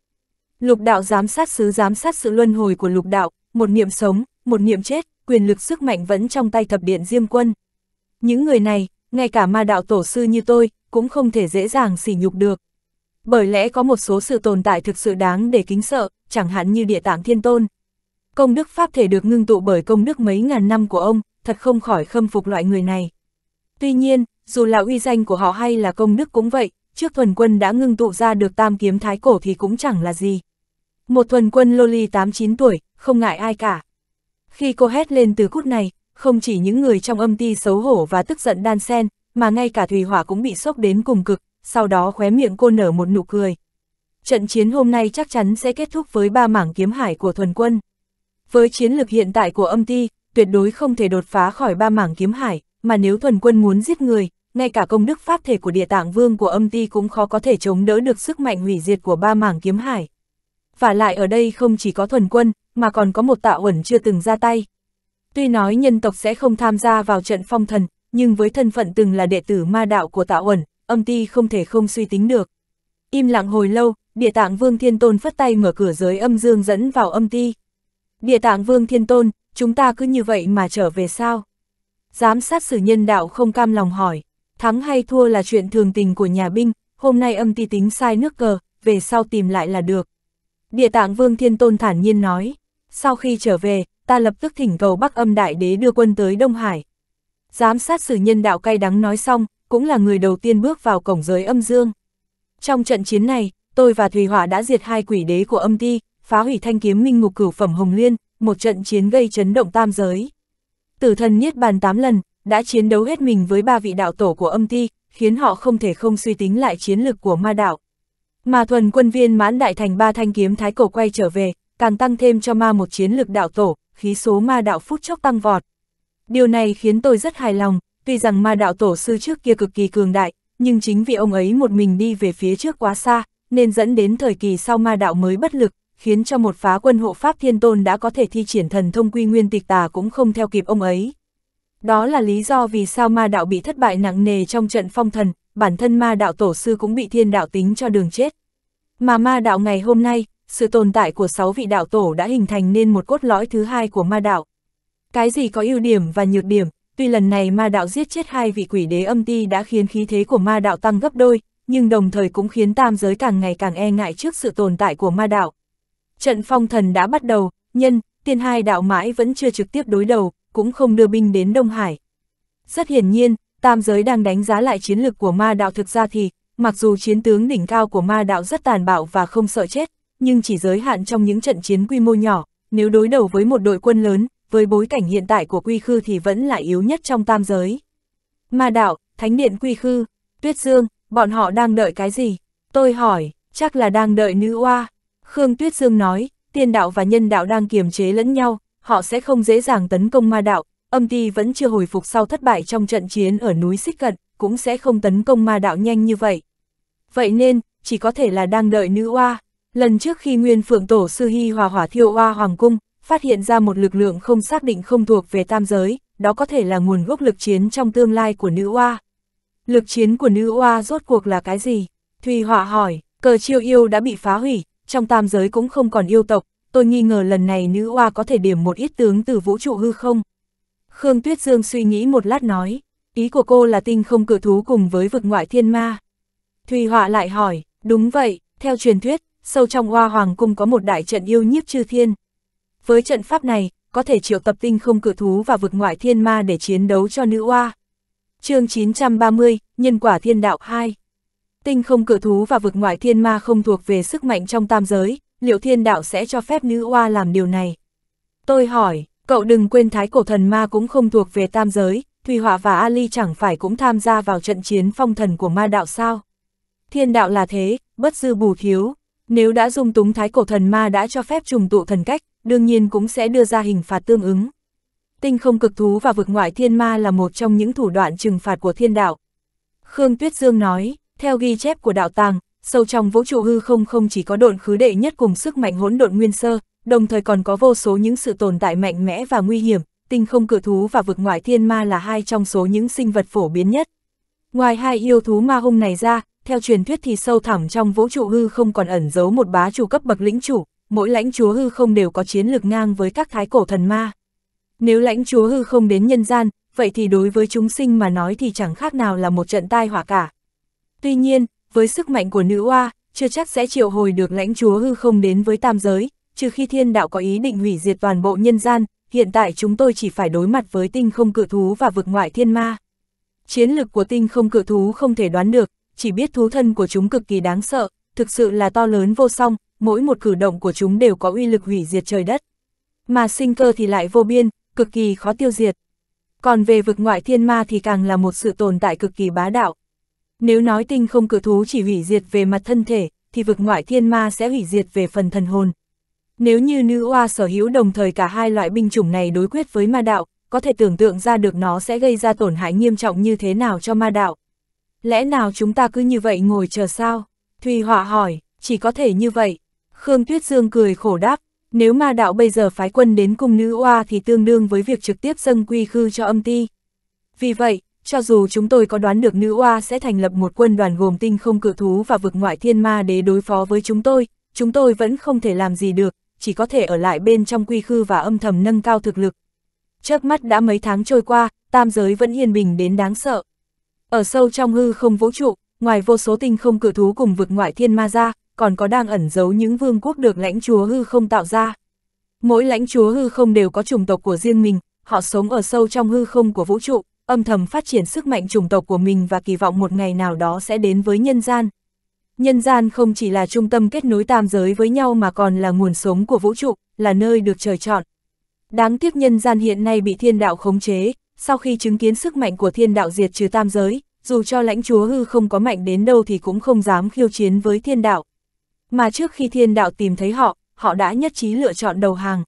Lục đạo giám sát sứ giám sát sự luân hồi của lục đạo, một niệm sống, một niệm chết, quyền lực sức mạnh vẫn trong tay thập điện diêm quân. Những người này, ngay cả ma đạo tổ sư như tôi, cũng không thể dễ dàng sỉ nhục được. Bởi lẽ có một số sự tồn tại thực sự đáng để kính sợ, chẳng hạn như địa tạng thiên tôn. Công đức Pháp thể được ngưng tụ bởi công đức mấy ngàn năm của ông, thật không khỏi khâm phục loại người này. Tuy nhiên, dù là uy danh của họ hay là công đức cũng vậy, trước thuần quân đã ngưng tụ ra được tam kiếm thái cổ thì cũng chẳng là gì. Một thuần quân loli 8-9 tuổi, không ngại ai cả. Khi cô hét lên từ cút này, không chỉ những người trong âm ti xấu hổ và tức giận đan sen, mà ngay cả thủy Hỏa cũng bị sốc đến cùng cực, sau đó khóe miệng cô nở một nụ cười. Trận chiến hôm nay chắc chắn sẽ kết thúc với ba mảng kiếm hải của thuần quân. Với chiến lược hiện tại của âm ti, tuyệt đối không thể đột phá khỏi ba mảng kiếm hải, mà nếu thuần quân muốn giết người, ngay cả công đức pháp thể của địa tạng vương của âm ti cũng khó có thể chống đỡ được sức mạnh hủy diệt của ba mảng kiếm hải. Và lại ở đây không chỉ có thuần quân, mà còn có một tạo ẩn chưa từng ra tay. Tuy nói nhân tộc sẽ không tham gia vào trận phong thần, nhưng với thân phận từng là đệ tử ma đạo của tạo ẩn, âm ti không thể không suy tính được. Im lặng hồi lâu, địa tạng Vương Thiên Tôn phất tay mở cửa giới âm dương dẫn vào âm ti. Địa tạng Vương Thiên Tôn, chúng ta cứ như vậy mà trở về sao? Giám sát sử nhân đạo không cam lòng hỏi, thắng hay thua là chuyện thường tình của nhà binh, hôm nay âm ti tính sai nước cờ, về sau tìm lại là được. Địa tạng Vương Thiên Tôn thản nhiên nói, sau khi trở về, ta lập tức thỉnh cầu Bắc Âm Đại Đế đưa quân tới Đông Hải. Giám sát sử nhân đạo cay đắng nói xong, cũng là người đầu tiên bước vào cổng giới âm dương. Trong trận chiến này, tôi và Thùy Hỏa đã diệt hai quỷ đế của âm ti, phá hủy thanh kiếm minh ngục cửu phẩm Hồng Liên, một trận chiến gây chấn động tam giới. Tử thần Niết Bàn 8 lần, đã chiến đấu hết mình với ba vị đạo tổ của âm ti, khiến họ không thể không suy tính lại chiến lực của ma đạo. Mà thuần quân viên mãn đại thành ba thanh kiếm thái cổ quay trở về, càng tăng thêm cho ma một chiến lực đạo tổ, khí số ma đạo phút chốc tăng vọt. Điều này khiến tôi rất hài lòng, tuy rằng ma đạo tổ sư trước kia cực kỳ cường đại, nhưng chính vì ông ấy một mình đi về phía trước quá xa, nên dẫn đến thời kỳ sau ma đạo mới bất lực, khiến cho một phá quân hộ pháp thiên tôn đã có thể thi triển thần thông quy nguyên tịch tà cũng không theo kịp ông ấy. Đó là lý do vì sao ma đạo bị thất bại nặng nề trong trận phong thần, bản thân ma đạo tổ sư cũng bị thiên đạo tính cho đường chết. Mà ma đạo ngày hôm nay, sự tồn tại của sáu vị đạo tổ đã hình thành nên một cốt lõi thứ hai của ma đạo. Cái gì có ưu điểm và nhược điểm, Tuy lần này ma đạo giết chết hai vị quỷ đế âm ti đã khiến khí thế của ma đạo tăng gấp đôi, nhưng đồng thời cũng khiến tam giới càng ngày càng e ngại trước sự tồn tại của ma đạo. Trận phong thần đã bắt đầu, nhân, tiên hai đạo mãi vẫn chưa trực tiếp đối đầu, cũng không đưa binh đến Đông Hải. Rất hiển nhiên, tam giới đang đánh giá lại chiến lược của ma đạo thực ra thì, mặc dù chiến tướng đỉnh cao của ma đạo rất tàn bạo và không sợ chết, nhưng chỉ giới hạn trong những trận chiến quy mô nhỏ, nếu đối đầu với một đội quân lớn, với bối cảnh hiện tại của quy khư thì vẫn là yếu nhất trong tam giới. ma đạo, thánh điện quy khư, tuyết dương, bọn họ đang đợi cái gì? Tôi hỏi, chắc là đang đợi nữ oa. Khương Tuyết Dương nói, tiên đạo và nhân đạo đang kiềm chế lẫn nhau, họ sẽ không dễ dàng tấn công ma đạo, âm ti vẫn chưa hồi phục sau thất bại trong trận chiến ở núi Xích Cận, cũng sẽ không tấn công ma đạo nhanh như vậy. Vậy nên, chỉ có thể là đang đợi nữ oa. Lần trước khi Nguyên Phượng Tổ Sư Hy Hòa Hỏa Thiêu Oa Hoàng Cung, phát hiện ra một lực lượng không xác định không thuộc về tam giới, đó có thể là nguồn gốc lực chiến trong tương lai của nữ oa. Lực chiến của nữ oa rốt cuộc là cái gì? Thùy Họa hỏi, cờ chiêu yêu đã bị phá hủy, trong tam giới cũng không còn yêu tộc, tôi nghi ngờ lần này nữ oa có thể điểm một ít tướng từ vũ trụ hư không. Khương Tuyết Dương suy nghĩ một lát nói, ý của cô là tinh không cự thú cùng với vực ngoại thiên ma. Thùy Họa lại hỏi, đúng vậy, theo truyền thuyết, sâu trong hoa hoàng cung có một đại trận yêu nhiếp chư thiên, với trận pháp này, có thể triệu tập tinh không cử thú và vực ngoại thiên ma để chiến đấu cho nữ oa. chương 930, Nhân quả thiên đạo 2 Tinh không cử thú và vực ngoại thiên ma không thuộc về sức mạnh trong tam giới, liệu thiên đạo sẽ cho phép nữ oa làm điều này? Tôi hỏi, cậu đừng quên thái cổ thần ma cũng không thuộc về tam giới, Thùy Họa và Ali chẳng phải cũng tham gia vào trận chiến phong thần của ma đạo sao? Thiên đạo là thế, bất dư bù thiếu. Nếu đã dung túng thái cổ thần ma đã cho phép trùng tụ thần cách, đương nhiên cũng sẽ đưa ra hình phạt tương ứng. Tinh không cực thú và vực ngoại thiên ma là một trong những thủ đoạn trừng phạt của thiên đạo. Khương Tuyết Dương nói, theo ghi chép của đạo tàng, sâu trong vũ trụ hư không không chỉ có độn khứ đệ nhất cùng sức mạnh hỗn độn nguyên sơ, đồng thời còn có vô số những sự tồn tại mạnh mẽ và nguy hiểm, tinh không cự thú và vực ngoại thiên ma là hai trong số những sinh vật phổ biến nhất. Ngoài hai yêu thú ma hung này ra, theo truyền thuyết thì sâu thẳm trong vũ trụ hư không còn ẩn giấu một bá chủ cấp bậc lĩnh chủ, mỗi lãnh chúa hư không đều có chiến lực ngang với các thái cổ thần ma. Nếu lãnh chúa hư không đến nhân gian, vậy thì đối với chúng sinh mà nói thì chẳng khác nào là một trận tai họa cả. Tuy nhiên, với sức mạnh của nữ oa, chưa chắc sẽ triệu hồi được lãnh chúa hư không đến với tam giới, trừ khi thiên đạo có ý định hủy diệt toàn bộ nhân gian, hiện tại chúng tôi chỉ phải đối mặt với tinh không cự thú và vực ngoại thiên ma. Chiến lực của tinh không cự thú không thể đoán được, chỉ biết thú thân của chúng cực kỳ đáng sợ, thực sự là to lớn vô song, mỗi một cử động của chúng đều có uy lực hủy diệt trời đất. Mà sinh cơ thì lại vô biên, cực kỳ khó tiêu diệt. Còn về vực ngoại thiên ma thì càng là một sự tồn tại cực kỳ bá đạo. Nếu nói tinh không cử thú chỉ hủy diệt về mặt thân thể, thì vực ngoại thiên ma sẽ hủy diệt về phần thần hồn. Nếu như nữ oa sở hữu đồng thời cả hai loại binh chủng này đối quyết với ma đạo, có thể tưởng tượng ra được nó sẽ gây ra tổn hại nghiêm trọng như thế nào cho ma đạo. Lẽ nào chúng ta cứ như vậy ngồi chờ sao? Thùy Họa hỏi, chỉ có thể như vậy. Khương Tuyết Dương cười khổ đáp, nếu ma đạo bây giờ phái quân đến cung nữ oa thì tương đương với việc trực tiếp dâng quy khư cho âm ti. Vì vậy, cho dù chúng tôi có đoán được nữ oa sẽ thành lập một quân đoàn gồm tinh không cự thú và vực ngoại thiên ma để đối phó với chúng tôi, chúng tôi vẫn không thể làm gì được, chỉ có thể ở lại bên trong quy khư và âm thầm nâng cao thực lực. Chớp mắt đã mấy tháng trôi qua, tam giới vẫn yên bình đến đáng sợ. Ở sâu trong hư không vũ trụ, ngoài vô số tinh không cự thú cùng vực ngoại thiên ma ra, còn có đang ẩn giấu những vương quốc được lãnh chúa hư không tạo ra. Mỗi lãnh chúa hư không đều có chủng tộc của riêng mình, họ sống ở sâu trong hư không của vũ trụ, âm thầm phát triển sức mạnh chủng tộc của mình và kỳ vọng một ngày nào đó sẽ đến với nhân gian. Nhân gian không chỉ là trung tâm kết nối tam giới với nhau mà còn là nguồn sống của vũ trụ, là nơi được trời chọn. Đáng tiếc nhân gian hiện nay bị thiên đạo khống chế, sau khi chứng kiến sức mạnh của thiên đạo diệt trừ tam giới, dù cho lãnh chúa hư không có mạnh đến đâu thì cũng không dám khiêu chiến với thiên đạo mà trước khi thiên đạo tìm thấy họ, họ đã nhất trí lựa chọn đầu hàng.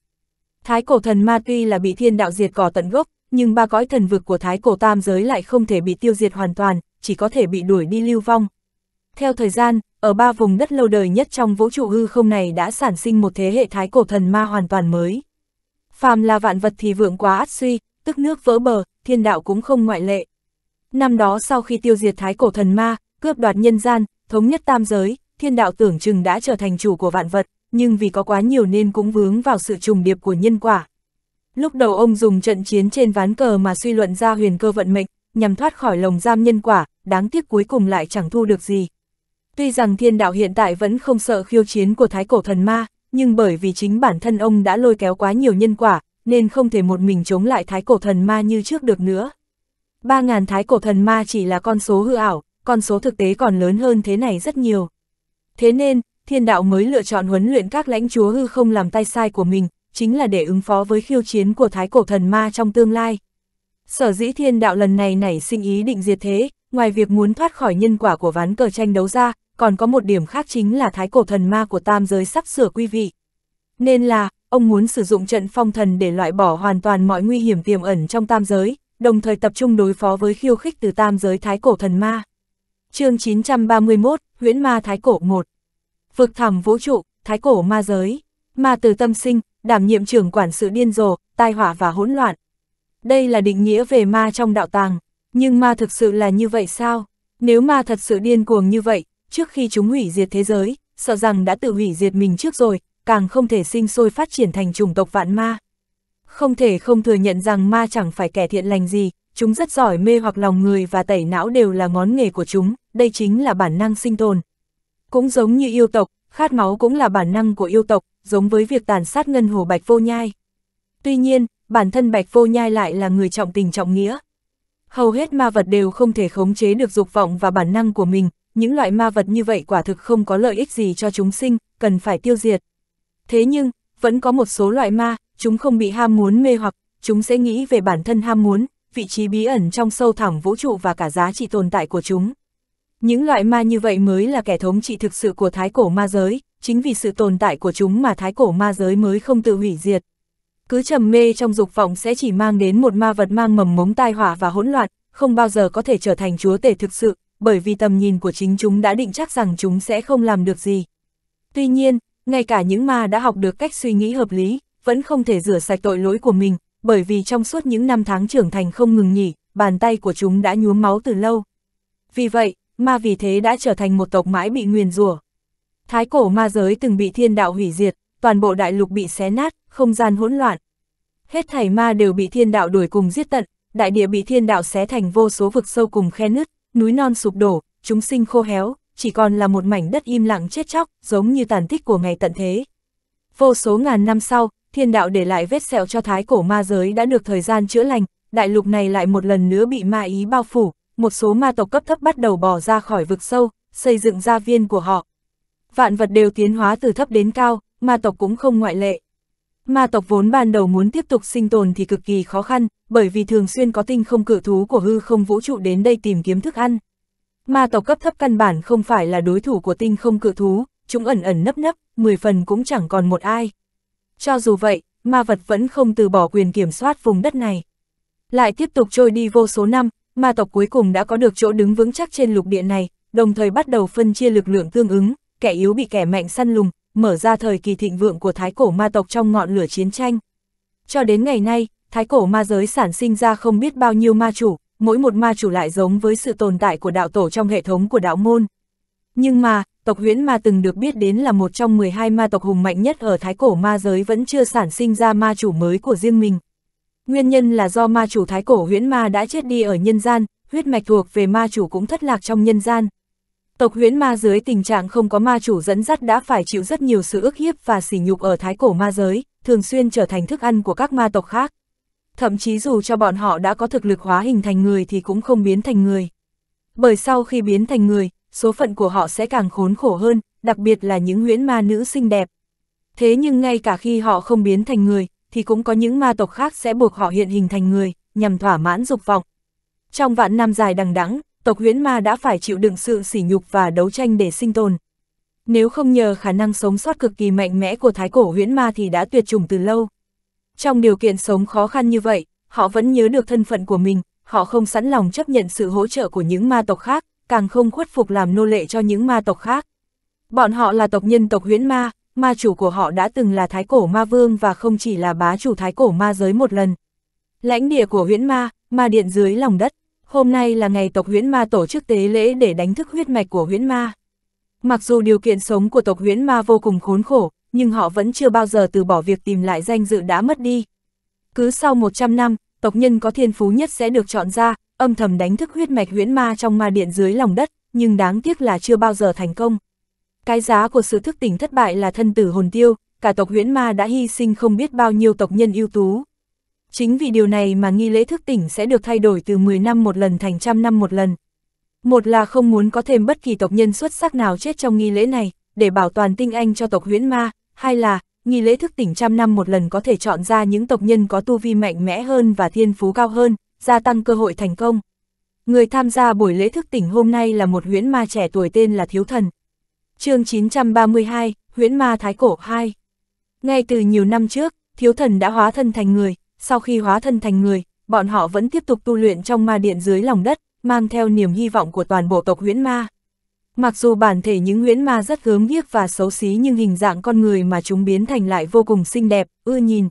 Thái cổ thần ma tuy là bị thiên đạo diệt cỏ tận gốc, nhưng ba cõi thần vực của thái cổ tam giới lại không thể bị tiêu diệt hoàn toàn, chỉ có thể bị đuổi đi lưu vong. Theo thời gian, ở ba vùng đất lâu đời nhất trong vũ trụ hư không này đã sản sinh một thế hệ thái cổ thần ma hoàn toàn mới. Phàm là vạn vật thì vượng quá át suy, tức nước vỡ bờ, thiên đạo cũng không ngoại lệ. Năm đó sau khi tiêu diệt thái cổ thần ma, cướp đoạt nhân gian, thống nhất tam giới, thiên đạo tưởng chừng đã trở thành chủ của vạn vật, nhưng vì có quá nhiều nên cũng vướng vào sự trùng điệp của nhân quả. Lúc đầu ông dùng trận chiến trên ván cờ mà suy luận ra huyền cơ vận mệnh, nhằm thoát khỏi lồng giam nhân quả, đáng tiếc cuối cùng lại chẳng thu được gì. Tuy rằng thiên đạo hiện tại vẫn không sợ khiêu chiến của thái cổ thần ma, nhưng bởi vì chính bản thân ông đã lôi kéo quá nhiều nhân quả, nên không thể một mình chống lại thái cổ thần ma như trước được nữa. Ba ngàn thái cổ thần ma chỉ là con số hư ảo, con số thực tế còn lớn hơn thế này rất nhiều. Thế nên, thiên đạo mới lựa chọn huấn luyện các lãnh chúa hư không làm tay sai của mình, chính là để ứng phó với khiêu chiến của thái cổ thần ma trong tương lai. Sở dĩ thiên đạo lần này nảy sinh ý định diệt thế, ngoài việc muốn thoát khỏi nhân quả của ván cờ tranh đấu ra, còn có một điểm khác chính là thái cổ thần ma của tam giới sắp sửa quy vị. Nên là, ông muốn sử dụng trận phong thần để loại bỏ hoàn toàn mọi nguy hiểm tiềm ẩn trong tam giới, đồng thời tập trung đối phó với khiêu khích từ tam giới thái cổ thần ma. chương 931, huyễn ma thái cổ một Vực thẳm vũ trụ, thái cổ ma giới, ma từ tâm sinh, đảm nhiệm trưởng quản sự điên rồ, tai họa và hỗn loạn. Đây là định nghĩa về ma trong đạo tàng, nhưng ma thực sự là như vậy sao? Nếu ma thật sự điên cuồng như vậy, trước khi chúng hủy diệt thế giới, sợ rằng đã tự hủy diệt mình trước rồi, càng không thể sinh sôi phát triển thành chủng tộc vạn ma. Không thể không thừa nhận rằng ma chẳng phải kẻ thiện lành gì, chúng rất giỏi mê hoặc lòng người và tẩy não đều là ngón nghề của chúng, đây chính là bản năng sinh tồn. Cũng giống như yêu tộc, khát máu cũng là bản năng của yêu tộc, giống với việc tàn sát ngân hồ Bạch Vô Nhai. Tuy nhiên, bản thân Bạch Vô Nhai lại là người trọng tình trọng nghĩa. Hầu hết ma vật đều không thể khống chế được dục vọng và bản năng của mình, những loại ma vật như vậy quả thực không có lợi ích gì cho chúng sinh, cần phải tiêu diệt. Thế nhưng, vẫn có một số loại ma, chúng không bị ham muốn mê hoặc, chúng sẽ nghĩ về bản thân ham muốn, vị trí bí ẩn trong sâu thẳm vũ trụ và cả giá trị tồn tại của chúng. Những loại ma như vậy mới là kẻ thống trị thực sự của thái cổ ma giới, chính vì sự tồn tại của chúng mà thái cổ ma giới mới không tự hủy diệt. Cứ trầm mê trong dục vọng sẽ chỉ mang đến một ma vật mang mầm mống tai họa và hỗn loạn, không bao giờ có thể trở thành chúa tể thực sự, bởi vì tầm nhìn của chính chúng đã định chắc rằng chúng sẽ không làm được gì. Tuy nhiên, ngay cả những ma đã học được cách suy nghĩ hợp lý, vẫn không thể rửa sạch tội lỗi của mình, bởi vì trong suốt những năm tháng trưởng thành không ngừng nghỉ, bàn tay của chúng đã nhuốm máu từ lâu. Vì vậy, ma vì thế đã trở thành một tộc mãi bị nguyền rủa. Thái cổ ma giới từng bị thiên đạo hủy diệt, toàn bộ đại lục bị xé nát, không gian hỗn loạn. Hết thảy ma đều bị thiên đạo đuổi cùng giết tận, đại địa bị thiên đạo xé thành vô số vực sâu cùng khe nứt, núi non sụp đổ, chúng sinh khô héo, chỉ còn là một mảnh đất im lặng chết chóc, giống như tàn tích của ngày tận thế. Vô số ngàn năm sau, thiên đạo để lại vết sẹo cho thái cổ ma giới đã được thời gian chữa lành, đại lục này lại một lần nữa bị ma ý bao phủ, một số ma tộc cấp thấp bắt đầu bỏ ra khỏi vực sâu, xây dựng gia viên của họ. Vạn vật đều tiến hóa từ thấp đến cao, ma tộc cũng không ngoại lệ. Ma tộc vốn ban đầu muốn tiếp tục sinh tồn thì cực kỳ khó khăn, bởi vì thường xuyên có tinh không cự thú của hư không vũ trụ đến đây tìm kiếm thức ăn. Ma tộc cấp thấp căn bản không phải là đối thủ của tinh không cự thú, chúng ẩn ẩn nấp nấp, mười phần cũng chẳng còn một ai. Cho dù vậy, ma vật vẫn không từ bỏ quyền kiểm soát vùng đất này. Lại tiếp tục trôi đi vô số năm, ma tộc cuối cùng đã có được chỗ đứng vững chắc trên lục địa này, đồng thời bắt đầu phân chia lực lượng tương ứng, kẻ yếu bị kẻ mạnh săn lùng, mở ra thời kỳ thịnh vượng của thái cổ ma tộc trong ngọn lửa chiến tranh. Cho đến ngày nay, thái cổ ma giới sản sinh ra không biết bao nhiêu ma chủ, mỗi một ma chủ lại giống với sự tồn tại của đạo tổ trong hệ thống của đạo môn. Nhưng mà, tộc huyễn ma từng được biết đến là một trong 12 ma tộc hùng mạnh nhất ở thái cổ ma giới vẫn chưa sản sinh ra ma chủ mới của riêng mình. Nguyên nhân là do ma chủ thái cổ huyễn ma đã chết đi ở nhân gian, huyết mạch thuộc về ma chủ cũng thất lạc trong nhân gian. Tộc huyễn ma dưới tình trạng không có ma chủ dẫn dắt đã phải chịu rất nhiều sự ức hiếp và sỉ nhục ở thái cổ ma giới, thường xuyên trở thành thức ăn của các ma tộc khác. Thậm chí dù cho bọn họ đã có thực lực hóa hình thành người thì cũng không biến thành người. Bởi sau khi biến thành người, số phận của họ sẽ càng khốn khổ hơn, đặc biệt là những huyễn ma nữ xinh đẹp. Thế nhưng ngay cả khi họ không biến thành người, thì cũng có những ma tộc khác sẽ buộc họ hiện hình thành người, nhằm thỏa mãn dục vọng. Trong vạn năm dài đằng đẵng, tộc huyễn ma đã phải chịu đựng sự sỉ nhục và đấu tranh để sinh tồn. Nếu không nhờ khả năng sống sót cực kỳ mạnh mẽ của thái cổ huyễn ma thì đã tuyệt chủng từ lâu. Trong điều kiện sống khó khăn như vậy, họ vẫn nhớ được thân phận của mình, họ không sẵn lòng chấp nhận sự hỗ trợ của những ma tộc khác, càng không khuất phục làm nô lệ cho những ma tộc khác. Bọn họ là tộc nhân tộc huyễn ma, ma chủ của họ đã từng là thái cổ ma vương và không chỉ là bá chủ thái cổ ma giới một lần. Lãnh địa của huyễn ma, ma điện dưới lòng đất, hôm nay là ngày tộc huyễn ma tổ chức tế lễ để đánh thức huyết mạch của huyễn ma. Mặc dù điều kiện sống của tộc huyễn ma vô cùng khốn khổ, nhưng họ vẫn chưa bao giờ từ bỏ việc tìm lại danh dự đã mất đi. Cứ sau 100 năm, tộc nhân có thiên phú nhất sẽ được chọn ra, âm thầm đánh thức huyết mạch huyễn ma trong ma điện dưới lòng đất, nhưng đáng tiếc là chưa bao giờ thành công. Cái giá của sự thức tỉnh thất bại là thân tử hồn tiêu, cả tộc huyễn ma đã hy sinh không biết bao nhiêu tộc nhân ưu tú. Chính vì điều này mà nghi lễ thức tỉnh sẽ được thay đổi từ 10 năm một lần thành trăm năm một lần. Một là không muốn có thêm bất kỳ tộc nhân xuất sắc nào chết trong nghi lễ này, để bảo toàn tinh anh cho tộc huyễn ma, hai là, nghi lễ thức tỉnh trăm năm một lần có thể chọn ra những tộc nhân có tu vi mạnh mẽ hơn và thiên phú cao hơn, gia tăng cơ hội thành công. Người tham gia buổi lễ thức tỉnh hôm nay là một huyễn ma trẻ tuổi tên là Thiếu Thần. chương 932, huyễn ma Thái Cổ 2 Ngay từ nhiều năm trước, Thiếu Thần đã hóa thân thành người, sau khi hóa thân thành người, bọn họ vẫn tiếp tục tu luyện trong ma điện dưới lòng đất, mang theo niềm hy vọng của toàn bộ tộc huyễn ma. Mặc dù bản thể những huyễn ma rất gớm ghiếc và xấu xí nhưng hình dạng con người mà chúng biến thành lại vô cùng xinh đẹp, ưa nhìn.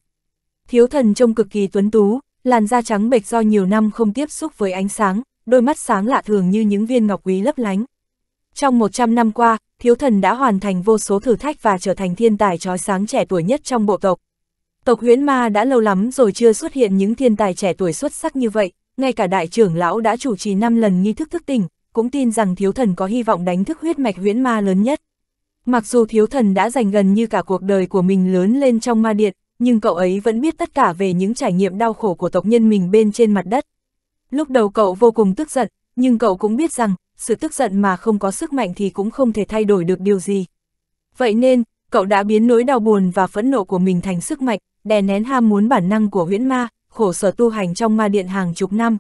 Thiếu thần trông cực kỳ tuấn tú, Làn da trắng bệch do nhiều năm không tiếp xúc với ánh sáng, đôi mắt sáng lạ thường như những viên ngọc quý lấp lánh. Trong 100 năm qua, thiếu thần đã hoàn thành vô số thử thách và trở thành thiên tài trói sáng trẻ tuổi nhất trong bộ tộc. Tộc huyễn ma đã lâu lắm rồi chưa xuất hiện những thiên tài trẻ tuổi xuất sắc như vậy, ngay cả đại trưởng lão đã chủ trì 5 lần nghi thức thức tỉnh, cũng tin rằng thiếu thần có hy vọng đánh thức huyết mạch huyễn ma lớn nhất. Mặc dù thiếu thần đã dành gần như cả cuộc đời của mình lớn lên trong ma điện, nhưng cậu ấy vẫn biết tất cả về những trải nghiệm đau khổ của tộc nhân mình bên trên mặt đất. Lúc đầu cậu vô cùng tức giận, nhưng cậu cũng biết rằng, sự tức giận mà không có sức mạnh thì cũng không thể thay đổi được điều gì. Vậy nên, cậu đã biến nỗi đau buồn và phẫn nộ của mình thành sức mạnh, đè nén ham muốn bản năng của huyễn ma, khổ sở tu hành trong ma điện hàng chục năm.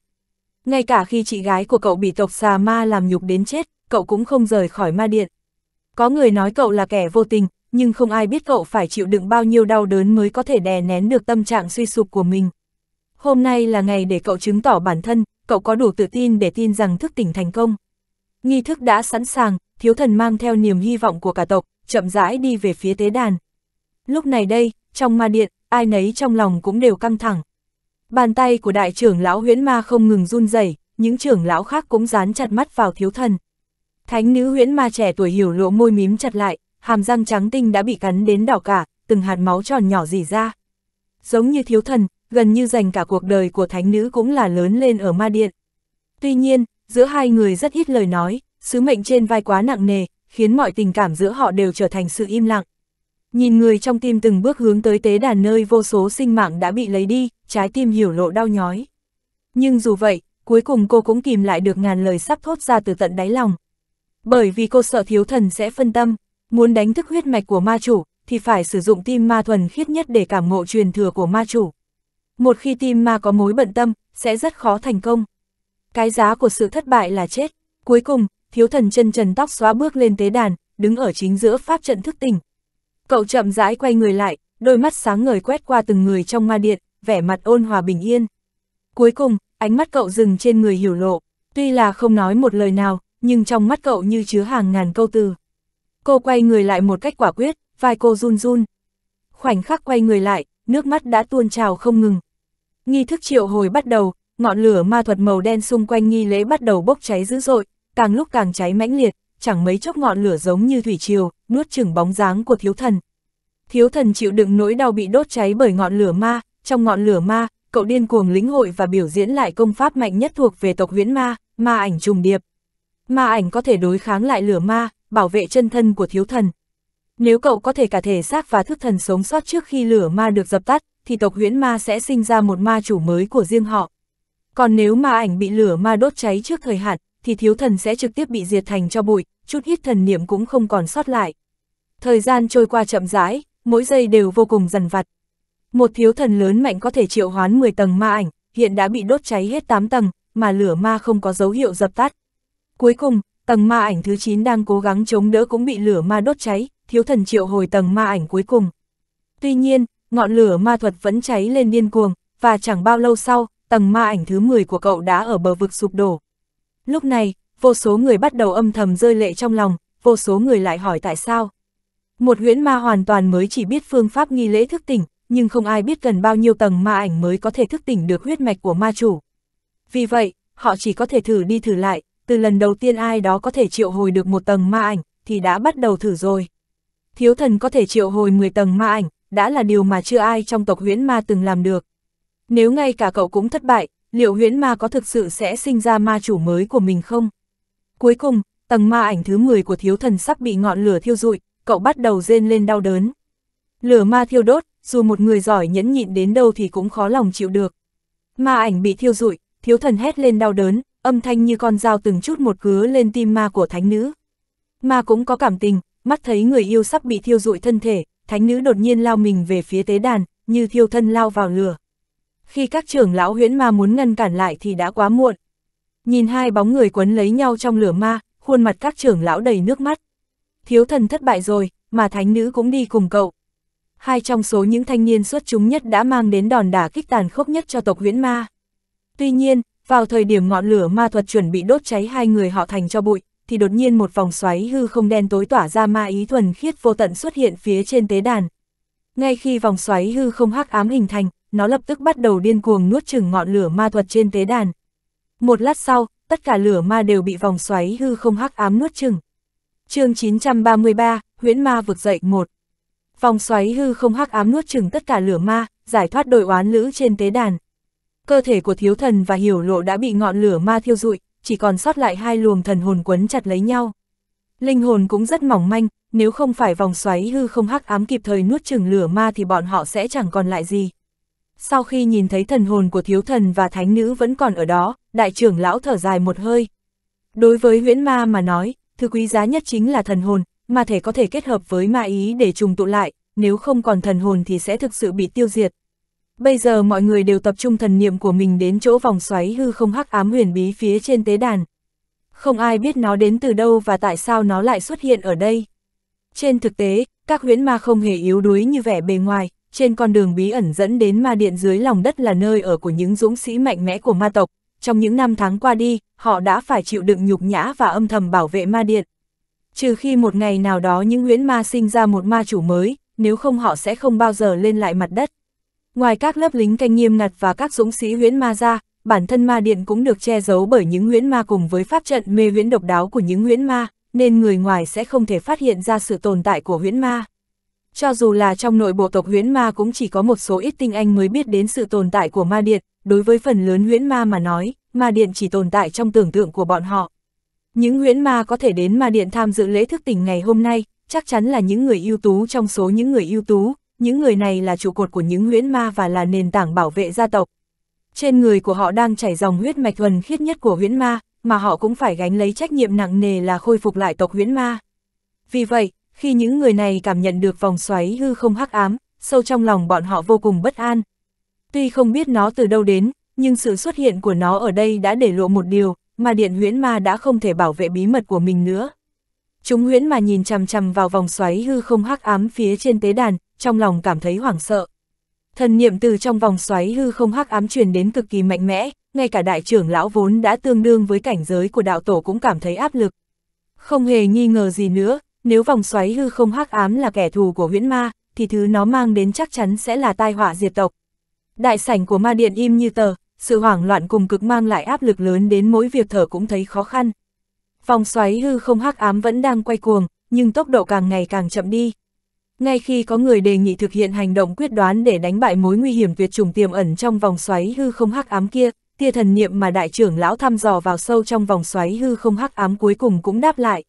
Ngay cả khi chị gái của cậu bị tộc xà ma làm nhục đến chết, cậu cũng không rời khỏi ma điện. Có người nói cậu là kẻ vô tình, nhưng không ai biết cậu phải chịu đựng bao nhiêu đau đớn mới có thể đè nén được tâm trạng suy sụp của mình. Hôm nay là ngày để cậu chứng tỏ bản thân, cậu có đủ tự tin để tin rằng thức tỉnh thành công. Nghi thức đã sẵn sàng, thiếu thần mang theo niềm hy vọng của cả tộc, chậm rãi đi về phía tế đàn. Lúc này đây, trong ma điện, ai nấy trong lòng cũng đều căng thẳng. Bàn tay của đại trưởng lão huyễn ma không ngừng run rẩy, những trưởng lão khác cũng dán chặt mắt vào thiếu thần. Thánh nữ huyễn ma trẻ tuổi hiểu lộ môi mím chặt lại, hàm răng trắng tinh đã bị cắn đến đỏ cả, từng hạt máu tròn nhỏ dì ra. Giống như thiếu thần, gần như dành cả cuộc đời của thánh nữ cũng là lớn lên ở ma điện. Tuy nhiên, giữa hai người rất ít lời nói, sứ mệnh trên vai quá nặng nề, khiến mọi tình cảm giữa họ đều trở thành sự im lặng. Nhìn người trong tim từng bước hướng tới tế đàn nơi vô số sinh mạng đã bị lấy đi, trái tim hiểu lộ đau nhói. Nhưng dù vậy, cuối cùng cô cũng kìm lại được ngàn lời sắp thốt ra từ tận đáy lòng. Bởi vì cô sợ thiếu thần sẽ phân tâm. Muốn đánh thức huyết mạch của ma chủ, thì phải sử dụng tim ma thuần khiết nhất để cảm ngộ truyền thừa của ma chủ. Một khi tim ma có mối bận tâm, sẽ rất khó thành công. Cái giá của sự thất bại là chết. Cuối cùng, thiếu thần chân trần tóc xóa bước lên tế đàn, đứng ở chính giữa pháp trận thức tỉnh. Cậu chậm rãi quay người lại, đôi mắt sáng ngời quét qua từng người trong ma điện, vẻ mặt ôn hòa bình yên. Cuối cùng, ánh mắt cậu dừng trên người hiểu lộ, tuy là không nói một lời nào, nhưng trong mắt cậu như chứa hàng ngàn câu từ. Cô quay người lại một cách quả quyết, vai cô run run. Khoảnh khắc quay người lại, nước mắt đã tuôn trào không ngừng. Nghi thức triệu hồi bắt đầu, ngọn lửa ma thuật màu đen xung quanh nghi lễ bắt đầu bốc cháy dữ dội, càng lúc càng cháy mãnh liệt, chẳng mấy chốc ngọn lửa giống như thủy triều, nuốt chửng bóng dáng của thiếu thần. Thiếu thần chịu đựng nỗi đau bị đốt cháy bởi ngọn lửa ma, trong ngọn lửa ma, cậu điên cuồng lĩnh hội và biểu diễn lại công pháp mạnh nhất thuộc về tộc huyễn ma, ma ảnh trùng điệp. Ma ảnh có thể đối kháng lại lửa ma, bảo vệ chân thân của thiếu thần. Nếu cậu có thể cả thể xác và thức thần sống sót trước khi lửa ma được dập tắt, thì tộc huyễn ma sẽ sinh ra một ma chủ mới của riêng họ. Còn nếu ma ảnh bị lửa ma đốt cháy trước thời hạn, thì thiếu thần sẽ trực tiếp bị diệt thành cho bụi, chút ít thần niệm cũng không còn sót lại. Thời gian trôi qua chậm rãi, mỗi giây đều vô cùng dần vặt. Một thiếu thần lớn mạnh có thể triệu hoán 10 tầng ma ảnh, hiện đã bị đốt cháy hết 8 tầng, mà lửa ma không có dấu hiệu dập tắt. Cuối cùng, Tầng ma ảnh thứ 9 đang cố gắng chống đỡ cũng bị lửa ma đốt cháy, thiếu thần triệu hồi tầng ma ảnh cuối cùng. Tuy nhiên, ngọn lửa ma thuật vẫn cháy lên điên cuồng, và chẳng bao lâu sau, tầng ma ảnh thứ 10 của cậu đã ở bờ vực sụp đổ. Lúc này, vô số người bắt đầu âm thầm rơi lệ trong lòng, vô số người lại hỏi tại sao. Một huyễn ma hoàn toàn mới chỉ biết phương pháp nghi lễ thức tỉnh, nhưng không ai biết cần bao nhiêu tầng ma ảnh mới có thể thức tỉnh được huyết mạch của ma chủ. Vì vậy, họ chỉ có thể thử đi thử lại, từ lần đầu tiên ai đó có thể triệu hồi được một tầng ma ảnh, thì đã bắt đầu thử rồi. Thiếu thần có thể triệu hồi 10 tầng ma ảnh, đã là điều mà chưa ai trong tộc huyễn ma từng làm được. Nếu ngay cả cậu cũng thất bại, liệu huyễn ma có thực sự sẽ sinh ra ma chủ mới của mình không? Cuối cùng, tầng ma ảnh thứ 10 của thiếu thần sắp bị ngọn lửa thiêu rụi, cậu bắt đầu rên lên đau đớn. Lửa ma thiêu đốt, dù một người giỏi nhẫn nhịn đến đâu thì cũng khó lòng chịu được. Ma ảnh bị thiêu rụi, thiếu thần hét lên đau đớn, âm thanh như con dao từng chút một cứa lên tim ma của thánh nữ. Ma cũng có cảm tình, mắt thấy người yêu sắp bị thiêu rụi thân thể, thánh nữ đột nhiên lao mình về phía tế đàn, như thiêu thân lao vào lửa. Khi các trưởng lão huyễn ma muốn ngăn cản lại thì đã quá muộn. Nhìn hai bóng người quấn lấy nhau trong lửa ma, khuôn mặt các trưởng lão đầy nước mắt. Thiếu thần thất bại rồi, mà thánh nữ cũng đi cùng cậu. Hai trong số những thanh niên xuất chúng nhất đã mang đến đòn đả kích tàn khốc nhất cho tộc huyễn ma. Tuy nhiên, vào thời điểm ngọn lửa ma thuật chuẩn bị đốt cháy hai người họ thành cho bụi, thì đột nhiên một vòng xoáy hư không đen tối tỏa ra ma ý thuần khiết vô tận xuất hiện phía trên tế đàn. Ngay khi vòng xoáy hư không hắc ám hình thành, nó lập tức bắt đầu điên cuồng nuốt chừng ngọn lửa ma thuật trên tế đàn. Một lát sau, tất cả lửa ma đều bị vòng xoáy hư không hắc ám nuốt chừng. chương 933, huyễn ma vực dậy một Vòng xoáy hư không hắc ám nuốt chừng tất cả lửa ma, giải thoát đội oán lữ trên tế đàn. Cơ thể của thiếu thần và hiểu lộ đã bị ngọn lửa ma thiêu rụi, chỉ còn sót lại hai luồng thần hồn quấn chặt lấy nhau. Linh hồn cũng rất mỏng manh, nếu không phải vòng xoáy hư không hắc ám kịp thời nuốt chừng lửa ma thì bọn họ sẽ chẳng còn lại gì. Sau khi nhìn thấy thần hồn của thiếu thần và thánh nữ vẫn còn ở đó, đại trưởng lão thở dài một hơi. Đối với huyễn ma mà nói, thứ quý giá nhất chính là thần hồn, mà thể có thể kết hợp với ma ý để trùng tụ lại, nếu không còn thần hồn thì sẽ thực sự bị tiêu diệt. Bây giờ mọi người đều tập trung thần niệm của mình đến chỗ vòng xoáy hư không hắc ám huyền bí phía trên tế đàn. Không ai biết nó đến từ đâu và tại sao nó lại xuất hiện ở đây. Trên thực tế, các huyễn ma không hề yếu đuối như vẻ bề ngoài, trên con đường bí ẩn dẫn đến ma điện dưới lòng đất là nơi ở của những dũng sĩ mạnh mẽ của ma tộc. Trong những năm tháng qua đi, họ đã phải chịu đựng nhục nhã và âm thầm bảo vệ ma điện. Trừ khi một ngày nào đó những huyễn ma sinh ra một ma chủ mới, nếu không họ sẽ không bao giờ lên lại mặt đất. Ngoài các lớp lính canh nghiêm ngặt và các dũng sĩ huyễn ma ra, bản thân ma điện cũng được che giấu bởi những huyễn ma cùng với pháp trận mê huyễn độc đáo của những huyễn ma, nên người ngoài sẽ không thể phát hiện ra sự tồn tại của huyễn ma. Cho dù là trong nội bộ tộc huyễn ma cũng chỉ có một số ít tinh anh mới biết đến sự tồn tại của ma điện, đối với phần lớn huyễn ma mà nói, ma điện chỉ tồn tại trong tưởng tượng của bọn họ. Những huyễn ma có thể đến ma điện tham dự lễ thức tỉnh ngày hôm nay, chắc chắn là những người ưu tú trong số những người ưu tú, những người này là trụ cột của những huyễn ma và là nền tảng bảo vệ gia tộc. Trên người của họ đang chảy dòng huyết mạch thuần khiết nhất của huyễn ma, mà họ cũng phải gánh lấy trách nhiệm nặng nề là khôi phục lại tộc huyễn ma. Vì vậy, khi những người này cảm nhận được vòng xoáy hư không hắc ám, sâu trong lòng bọn họ vô cùng bất an. Tuy không biết nó từ đâu đến, nhưng sự xuất hiện của nó ở đây đã để lộ một điều, mà điện huyễn ma đã không thể bảo vệ bí mật của mình nữa. Chúng huyễn ma nhìn chằm chằm vào vòng xoáy hư không hắc ám phía trên tế đàn, trong lòng cảm thấy hoảng sợ. Thần niệm từ trong vòng xoáy hư không hắc ám truyền đến cực kỳ mạnh mẽ, ngay cả đại trưởng lão vốn đã tương đương với cảnh giới của đạo tổ cũng cảm thấy áp lực. Không hề nghi ngờ gì nữa, nếu vòng xoáy hư không hắc ám là kẻ thù của huyễn ma, thì thứ nó mang đến chắc chắn sẽ là tai họa diệt tộc. Đại sảnh của ma điện im như tờ, sự hoảng loạn cùng cực mang lại áp lực lớn đến mỗi việc thở cũng thấy khó khăn. Vòng xoáy hư không hắc ám vẫn đang quay cuồng, nhưng tốc độ càng ngày càng chậm đi. Ngay khi có người đề nghị thực hiện hành động quyết đoán để đánh bại mối nguy hiểm tuyệt chủng tiềm ẩn trong vòng xoáy hư không hắc ám kia, tia thần niệm mà đại trưởng lão thăm dò vào sâu trong vòng xoáy hư không hắc ám cuối cùng cũng đáp lại.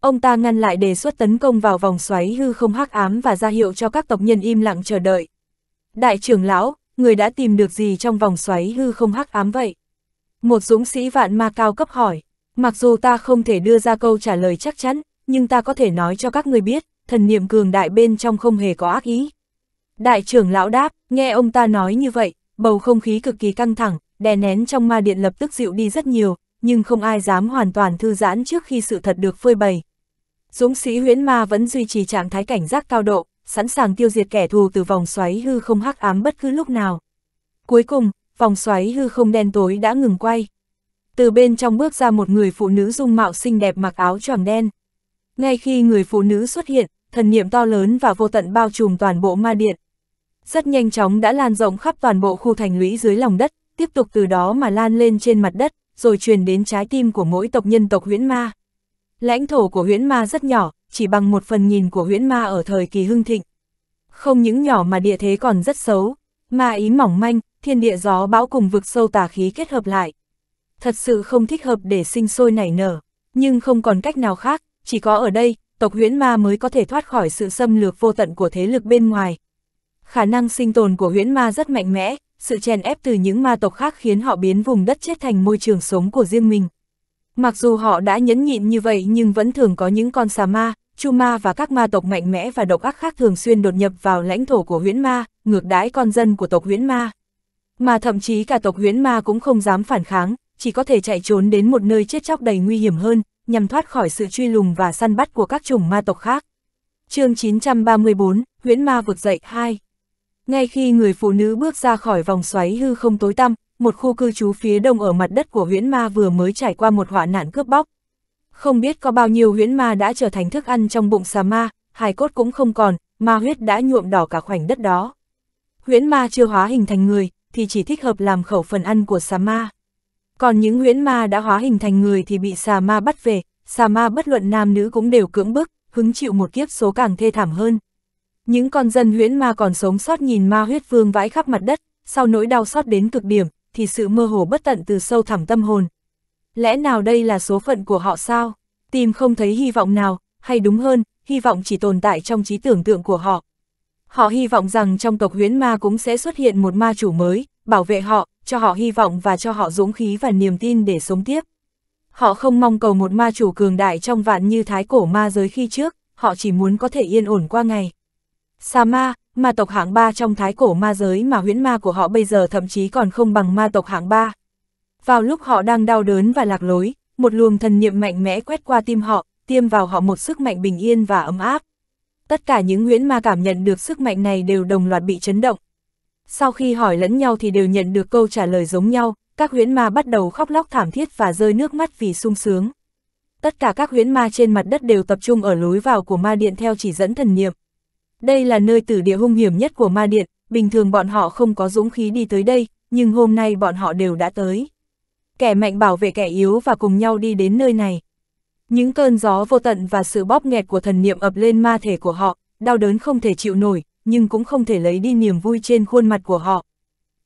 Ông ta ngăn lại đề xuất tấn công vào vòng xoáy hư không hắc ám và ra hiệu cho các tộc nhân im lặng chờ đợi. Đại trưởng lão, người đã tìm được gì trong vòng xoáy hư không hắc ám vậy? Một dũng sĩ vạn ma cao cấp hỏi, mặc dù ta không thể đưa ra câu trả lời chắc chắn, nhưng ta có thể nói cho các người biết, thần niệm cường đại bên trong không hề có ác ý. Đại trưởng lão đáp, nghe ông ta nói như vậy, bầu không khí cực kỳ căng thẳng, đè nén trong ma điện lập tức dịu đi rất nhiều, nhưng không ai dám hoàn toàn thư giãn trước khi sự thật được phơi bày. Dũng sĩ huyễn ma vẫn duy trì trạng thái cảnh giác cao độ, sẵn sàng tiêu diệt kẻ thù từ vòng xoáy hư không hắc ám bất cứ lúc nào. Cuối cùng, vòng xoáy hư không đen tối đã ngừng quay. Từ bên trong bước ra một người phụ nữ dung mạo xinh đẹp mặc áo choàng đen. Ngay khi người phụ nữ xuất hiện, thần niệm to lớn và vô tận bao trùm toàn bộ ma điện. Rất nhanh chóng đã lan rộng khắp toàn bộ khu thành lũy dưới lòng đất, tiếp tục từ đó mà lan lên trên mặt đất, rồi truyền đến trái tim của mỗi tộc nhân tộc huyễn ma. Lãnh thổ của huyễn ma rất nhỏ, chỉ bằng một phần nghìn của huyễn ma ở thời kỳ hưng thịnh. Không những nhỏ mà địa thế còn rất xấu, ma ý mỏng manh, thiên địa gió bão cùng vực sâu tà khí kết hợp lại. Thật sự không thích hợp để sinh sôi nảy nở, nhưng không còn cách nào khác, chỉ có ở đây, tộc huyễn ma mới có thể thoát khỏi sự xâm lược vô tận của thế lực bên ngoài. Khả năng sinh tồn của huyễn ma rất mạnh mẽ, sự chèn ép từ những ma tộc khác khiến họ biến vùng đất chết thành môi trường sống của riêng mình. Mặc dù họ đã nhẫn nhịn như vậy nhưng vẫn thường có những con xà ma, chu ma và các ma tộc mạnh mẽ và độc ác khác thường xuyên đột nhập vào lãnh thổ của huyễn ma, ngược đãi con dân của tộc huyễn ma. Mà thậm chí cả tộc huyễn ma cũng không dám phản kháng, chỉ có thể chạy trốn đến một nơi chết chóc đầy nguy hiểm hơn, nhằm thoát khỏi sự truy lùng và săn bắt của các chủng ma tộc khác. chương 934, Huyễn Ma vực dậy 2 Ngay khi người phụ nữ bước ra khỏi vòng xoáy hư không tối tăm, một khu cư trú phía đông ở mặt đất của huyễn ma vừa mới trải qua một họa nạn cướp bóc. Không biết có bao nhiêu huyễn ma đã trở thành thức ăn trong bụng xà ma, hài cốt cũng không còn, ma huyết đã nhuộm đỏ cả khoảnh đất đó. Huyễn ma chưa hóa hình thành người, thì chỉ thích hợp làm khẩu phần ăn của xà ma. Còn những huyễn ma đã hóa hình thành người thì bị xà ma bắt về, xà ma bất luận nam nữ cũng đều cưỡng bức, hứng chịu một kiếp số càng thê thảm hơn. Những con dân huyễn ma còn sống sót nhìn ma huyết vương vãi khắp mặt đất, sau nỗi đau xót đến cực điểm, thì sự mơ hồ bất tận từ sâu thẳm tâm hồn. Lẽ nào đây là số phận của họ sao? Tìm không thấy hy vọng nào, hay đúng hơn, hy vọng chỉ tồn tại trong trí tưởng tượng của họ. Họ hy vọng rằng trong tộc huyễn ma cũng sẽ xuất hiện một ma chủ mới, bảo vệ họ, cho họ hy vọng và cho họ dũng khí và niềm tin để sống tiếp. Họ không mong cầu một ma chủ cường đại trong vạn như thái cổ ma giới khi trước, họ chỉ muốn có thể yên ổn qua ngày. Sa ma, ma tộc hạng 3 trong thái cổ ma giới mà huyễn ma của họ bây giờ thậm chí còn không bằng ma tộc hạng 3. Vào lúc họ đang đau đớn và lạc lối, một luồng thần niệm mạnh mẽ quét qua tim họ, tiêm vào họ một sức mạnh bình yên và ấm áp. Tất cả những huyễn ma cảm nhận được sức mạnh này đều đồng loạt bị chấn động. Sau khi hỏi lẫn nhau thì đều nhận được câu trả lời giống nhau, các huyễn ma bắt đầu khóc lóc thảm thiết và rơi nước mắt vì sung sướng. Tất cả các huyễn ma trên mặt đất đều tập trung ở lối vào của ma điện theo chỉ dẫn thần niệm. Đây là nơi tử địa hung hiểm nhất của ma điện, bình thường bọn họ không có dũng khí đi tới đây, nhưng hôm nay bọn họ đều đã tới. Kẻ mạnh bảo vệ kẻ yếu và cùng nhau đi đến nơi này. Những cơn gió vô tận và sự bóp nghẹt của thần niệm ập lên ma thể của họ, đau đớn không thể chịu nổi, nhưng cũng không thể lấy đi niềm vui trên khuôn mặt của họ.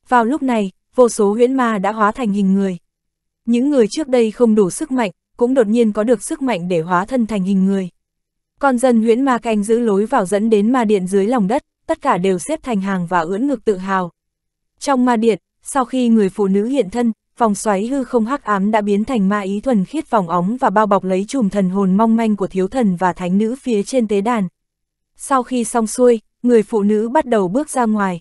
Vào lúc này, vô số huyễn ma đã hóa thành hình người. Những người trước đây không đủ sức mạnh, cũng đột nhiên có được sức mạnh để hóa thân thành hình người. Con dân huyễn ma canh giữ lối vào dẫn đến ma điện dưới lòng đất, tất cả đều xếp thành hàng và ưỡn ngực tự hào. Trong ma điện, sau khi người phụ nữ hiện thân, vòng xoáy hư không hắc ám đã biến thành ma ý thuần khiết vòng óng và bao bọc lấy chùm thần hồn mong manh của thiếu thần và thánh nữ phía trên tế đàn. Sau khi xong xuôi, người phụ nữ bắt đầu bước ra ngoài.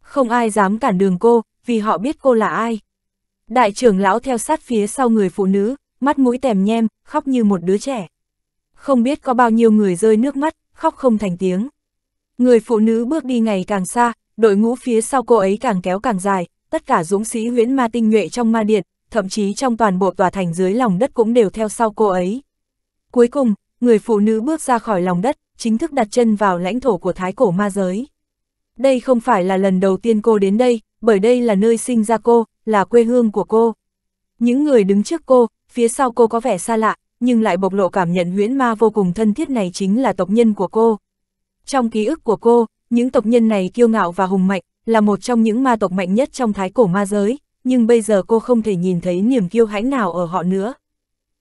Không ai dám cản đường cô, vì họ biết cô là ai. Đại trưởng lão theo sát phía sau người phụ nữ, mắt mũi tèm nhem, khóc như một đứa trẻ. Không biết có bao nhiêu người rơi nước mắt, khóc không thành tiếng. Người phụ nữ bước đi ngày càng xa, đội ngũ phía sau cô ấy càng kéo càng dài, tất cả dũng sĩ huyễn ma tinh nhuệ trong ma điện, thậm chí trong toàn bộ tòa thành dưới lòng đất cũng đều theo sau cô ấy. Cuối cùng, người phụ nữ bước ra khỏi lòng đất, chính thức đặt chân vào lãnh thổ của thái cổ ma giới. Đây không phải là lần đầu tiên cô đến đây, bởi đây là nơi sinh ra cô, là quê hương của cô. Những người đứng trước cô, phía sau cô có vẻ xa lạ, nhưng lại bộc lộ cảm nhận huyễn ma vô cùng thân thiết này chính là tộc nhân của cô. Trong ký ức của cô, những tộc nhân này kiêu ngạo và hùng mạnh, là một trong những ma tộc mạnh nhất trong thái cổ ma giới, nhưng bây giờ cô không thể nhìn thấy niềm kiêu hãnh nào ở họ nữa.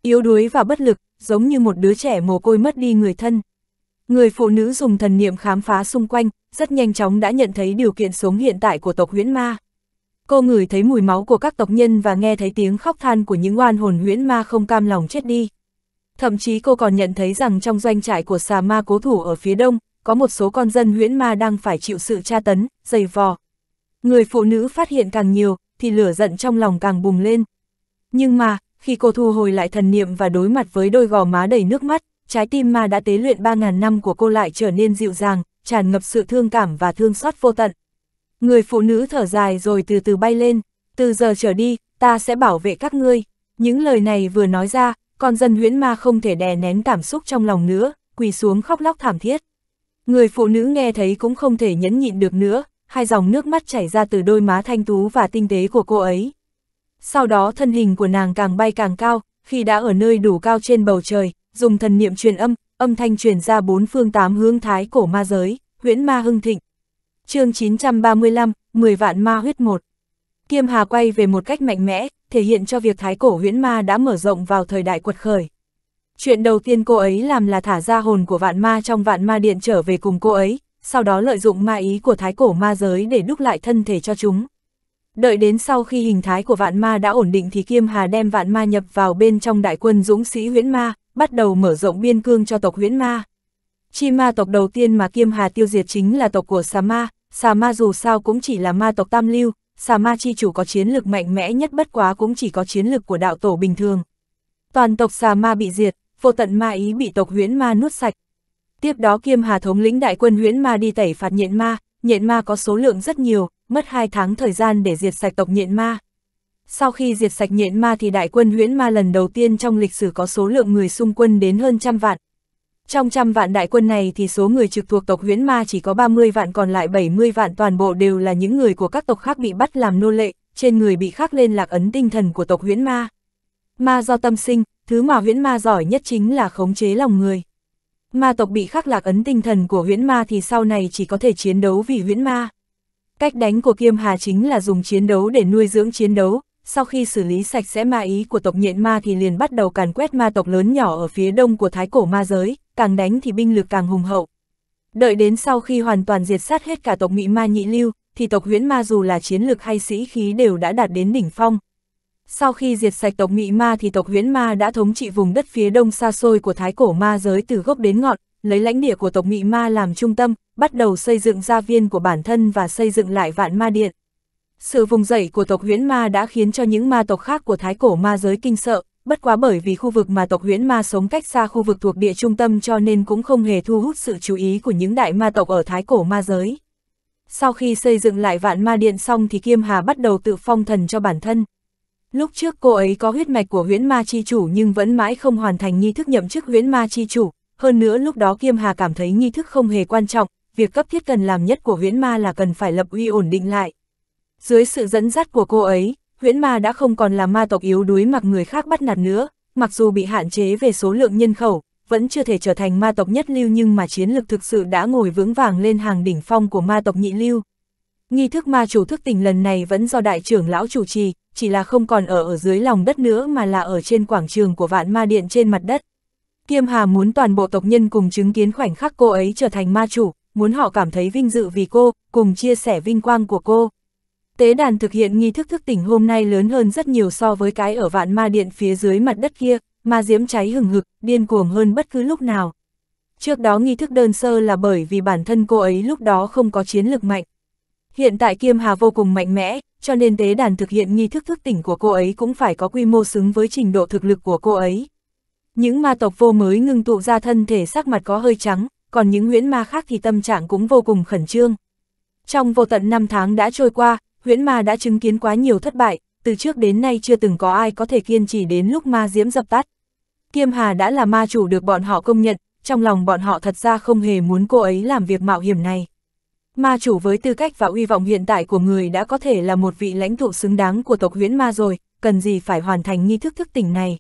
Yếu đuối và bất lực, giống như một đứa trẻ mồ côi mất đi người thân. Người phụ nữ dùng thần niệm khám phá xung quanh, rất nhanh chóng đã nhận thấy điều kiện sống hiện tại của tộc huyễn ma. Cô ngửi thấy mùi máu của các tộc nhân và nghe thấy tiếng khóc than của những oan hồn huyễn ma không cam lòng chết đi. Thậm chí cô còn nhận thấy rằng trong doanh trại của xà ma cố thủ ở phía đông, có một số con dân huyễn ma đang phải chịu sự tra tấn, dày vò. Người phụ nữ phát hiện càng nhiều, thì lửa giận trong lòng càng bùng lên. Nhưng mà, khi cô thu hồi lại thần niệm và đối mặt với đôi gò má đầy nước mắt, trái tim ma đã tế luyện 3.000 năm của cô lại trở nên dịu dàng, tràn ngập sự thương cảm và thương xót vô tận. Người phụ nữ thở dài rồi từ từ bay lên, từ giờ trở đi, ta sẽ bảo vệ các ngươi. Những lời này vừa nói ra, con dân huyễn ma không thể đè nén cảm xúc trong lòng nữa, quỳ xuống khóc lóc thảm thiết. Người phụ nữ nghe thấy cũng không thể nhẫn nhịn được nữa, hai dòng nước mắt chảy ra từ đôi má thanh tú và tinh tế của cô ấy. Sau đó thân hình của nàng càng bay càng cao, khi đã ở nơi đủ cao trên bầu trời, dùng thần niệm truyền âm, âm thanh truyền ra bốn phương tám hướng thái cổ ma giới, huyễn ma hưng thịnh. chương 935, 10 vạn ma huyết một Kiêm Hà quay về một cách mạnh mẽ, thể hiện cho việc thái cổ huyễn ma đã mở rộng vào thời đại quật khởi. Chuyện đầu tiên cô ấy làm là thả ra hồn của vạn ma trong vạn ma điện trở về cùng cô ấy, sau đó lợi dụng ma ý của thái cổ ma giới để đúc lại thân thể cho chúng. Đợi đến sau khi hình thái của vạn ma đã ổn định thì Kiêm Hà đem vạn ma nhập vào bên trong đại quân dũng sĩ huyễn ma, bắt đầu mở rộng biên cương cho tộc huyễn ma. Chi ma tộc đầu tiên mà Kiêm Hà tiêu diệt chính là tộc của Sa Ma, Sa Ma dù sao cũng chỉ là ma tộc Tam Lưu, Sa Ma chi chủ có chiến lực mạnh mẽ nhất bất quá cũng chỉ có chiến lực của đạo tổ bình thường. Toàn tộc Sa Ma bị diệt, vô tận ma ý bị tộc huyễn ma nuốt sạch. Tiếp đó Kiêm Hà thống lĩnh đại quân huyễn ma đi tẩy phạt nhện ma, nhện ma có số lượng rất nhiều, mất 2 tháng thời gian để diệt sạch tộc nhện ma sau khi diệt sạch nhện ma thì đại quân huyễn ma lần đầu tiên trong lịch sử có số lượng người xung quân đến hơn trăm vạn. Trong trăm vạn đại quân này thì số người trực thuộc tộc huyễn ma chỉ có 30 vạn còn lại 70 vạn toàn bộ đều là những người của các tộc khác bị bắt làm nô lệ, trên người bị khắc lên lạc ấn tinh thần của tộc huyễn ma. Ma do tâm sinh, thứ mà huyễn ma giỏi nhất chính là khống chế lòng người. Ma tộc bị khắc lạc ấn tinh thần của huyễn ma thì sau này chỉ có thể chiến đấu vì huyễn ma. Cách đánh của Kiêm Hà chính là dùng chiến đấu để nuôi dưỡng chiến đấu, sau khi xử lý sạch sẽ ma ý của tộc nhện ma thì liền bắt đầu càn quét ma tộc lớn nhỏ ở phía đông của thái cổ ma giới, càng đánh thì binh lực càng hùng hậu. Đợi đến sau khi hoàn toàn diệt sát hết cả tộc Mỹ ma nhị lưu, thì tộc huyễn ma dù là chiến lực hay sĩ khí đều đã đạt đến đỉnh phong. Sau khi diệt sạch tộc Mỹ ma thì tộc huyễn ma đã thống trị vùng đất phía đông xa xôi của thái cổ ma giới từ gốc đến ngọn, lấy lãnh địa của tộc Mỹ ma làm trung tâm, bắt đầu xây dựng gia viên của bản thân và xây dựng lại vạn ma điện. Sự vùng dậy của tộc huyễn ma đã khiến cho những ma tộc khác của thái cổ ma giới kinh sợ, bất quá bởi vì khu vực mà tộc huyễn ma sống cách xa khu vực thuộc địa trung tâm cho nên cũng không hề thu hút sự chú ý của những đại ma tộc ở thái cổ ma giới. Sau khi xây dựng lại vạn ma điện xong thì Kiêm Hà bắt đầu tự phong thần cho bản thân. Lúc trước cô ấy có huyết mạch của huyễn ma chi chủ nhưng vẫn mãi không hoàn thành nghi thức nhậm chức huyễn ma chi chủ, hơn nữa lúc đó Kiêm Hà cảm thấy nghi thức không hề quan trọng, việc cấp thiết cần làm nhất của huyễn ma là cần phải lập uy ổn định lại. Dưới sự dẫn dắt của cô ấy, huyễn ma đã không còn là ma tộc yếu đuối mặc người khác bắt nạt nữa, mặc dù bị hạn chế về số lượng nhân khẩu, vẫn chưa thể trở thành ma tộc nhất lưu nhưng mà chiến lực thực sự đã ngồi vững vàng lên hàng đỉnh phong của ma tộc nhị lưu. Nghi thức ma chủ thức tỉnh lần này vẫn do đại trưởng lão chủ trì, chỉ là không còn ở ở dưới lòng đất nữa mà là ở trên quảng trường của vạn ma điện trên mặt đất. Kiêm Hà muốn toàn bộ tộc nhân cùng chứng kiến khoảnh khắc cô ấy trở thành ma chủ, muốn họ cảm thấy vinh dự vì cô, cùng chia sẻ vinh quang của cô. Tế đàn thực hiện nghi thức thức tỉnh hôm nay lớn hơn rất nhiều so với cái ở vạn ma điện phía dưới mặt đất kia, ma diễm cháy hừng hực, điên cuồng hơn bất cứ lúc nào. Trước đó nghi thức đơn sơ là bởi vì bản thân cô ấy lúc đó không có chiến lực mạnh. Hiện tại Kiêm Hà vô cùng mạnh mẽ, cho nên tế đàn thực hiện nghi thức thức tỉnh của cô ấy cũng phải có quy mô xứng với trình độ thực lực của cô ấy. Những ma tộc vô mới ngưng tụ ra thân thể sắc mặt có hơi trắng, còn những nguyễn ma khác thì tâm trạng cũng vô cùng khẩn trương. Trong vô tận năm tháng đã trôi qua, huyễn ma đã chứng kiến quá nhiều thất bại, từ trước đến nay chưa từng có ai có thể kiên trì đến lúc ma diễm dập tắt. Kiêm Hà đã là ma chủ được bọn họ công nhận, trong lòng bọn họ thật ra không hề muốn cô ấy làm việc mạo hiểm này. Ma chủ với tư cách và uy vọng hiện tại của người đã có thể là một vị lãnh tụ xứng đáng của tộc huyễn ma rồi, cần gì phải hoàn thành nghi thức thức tỉnh này.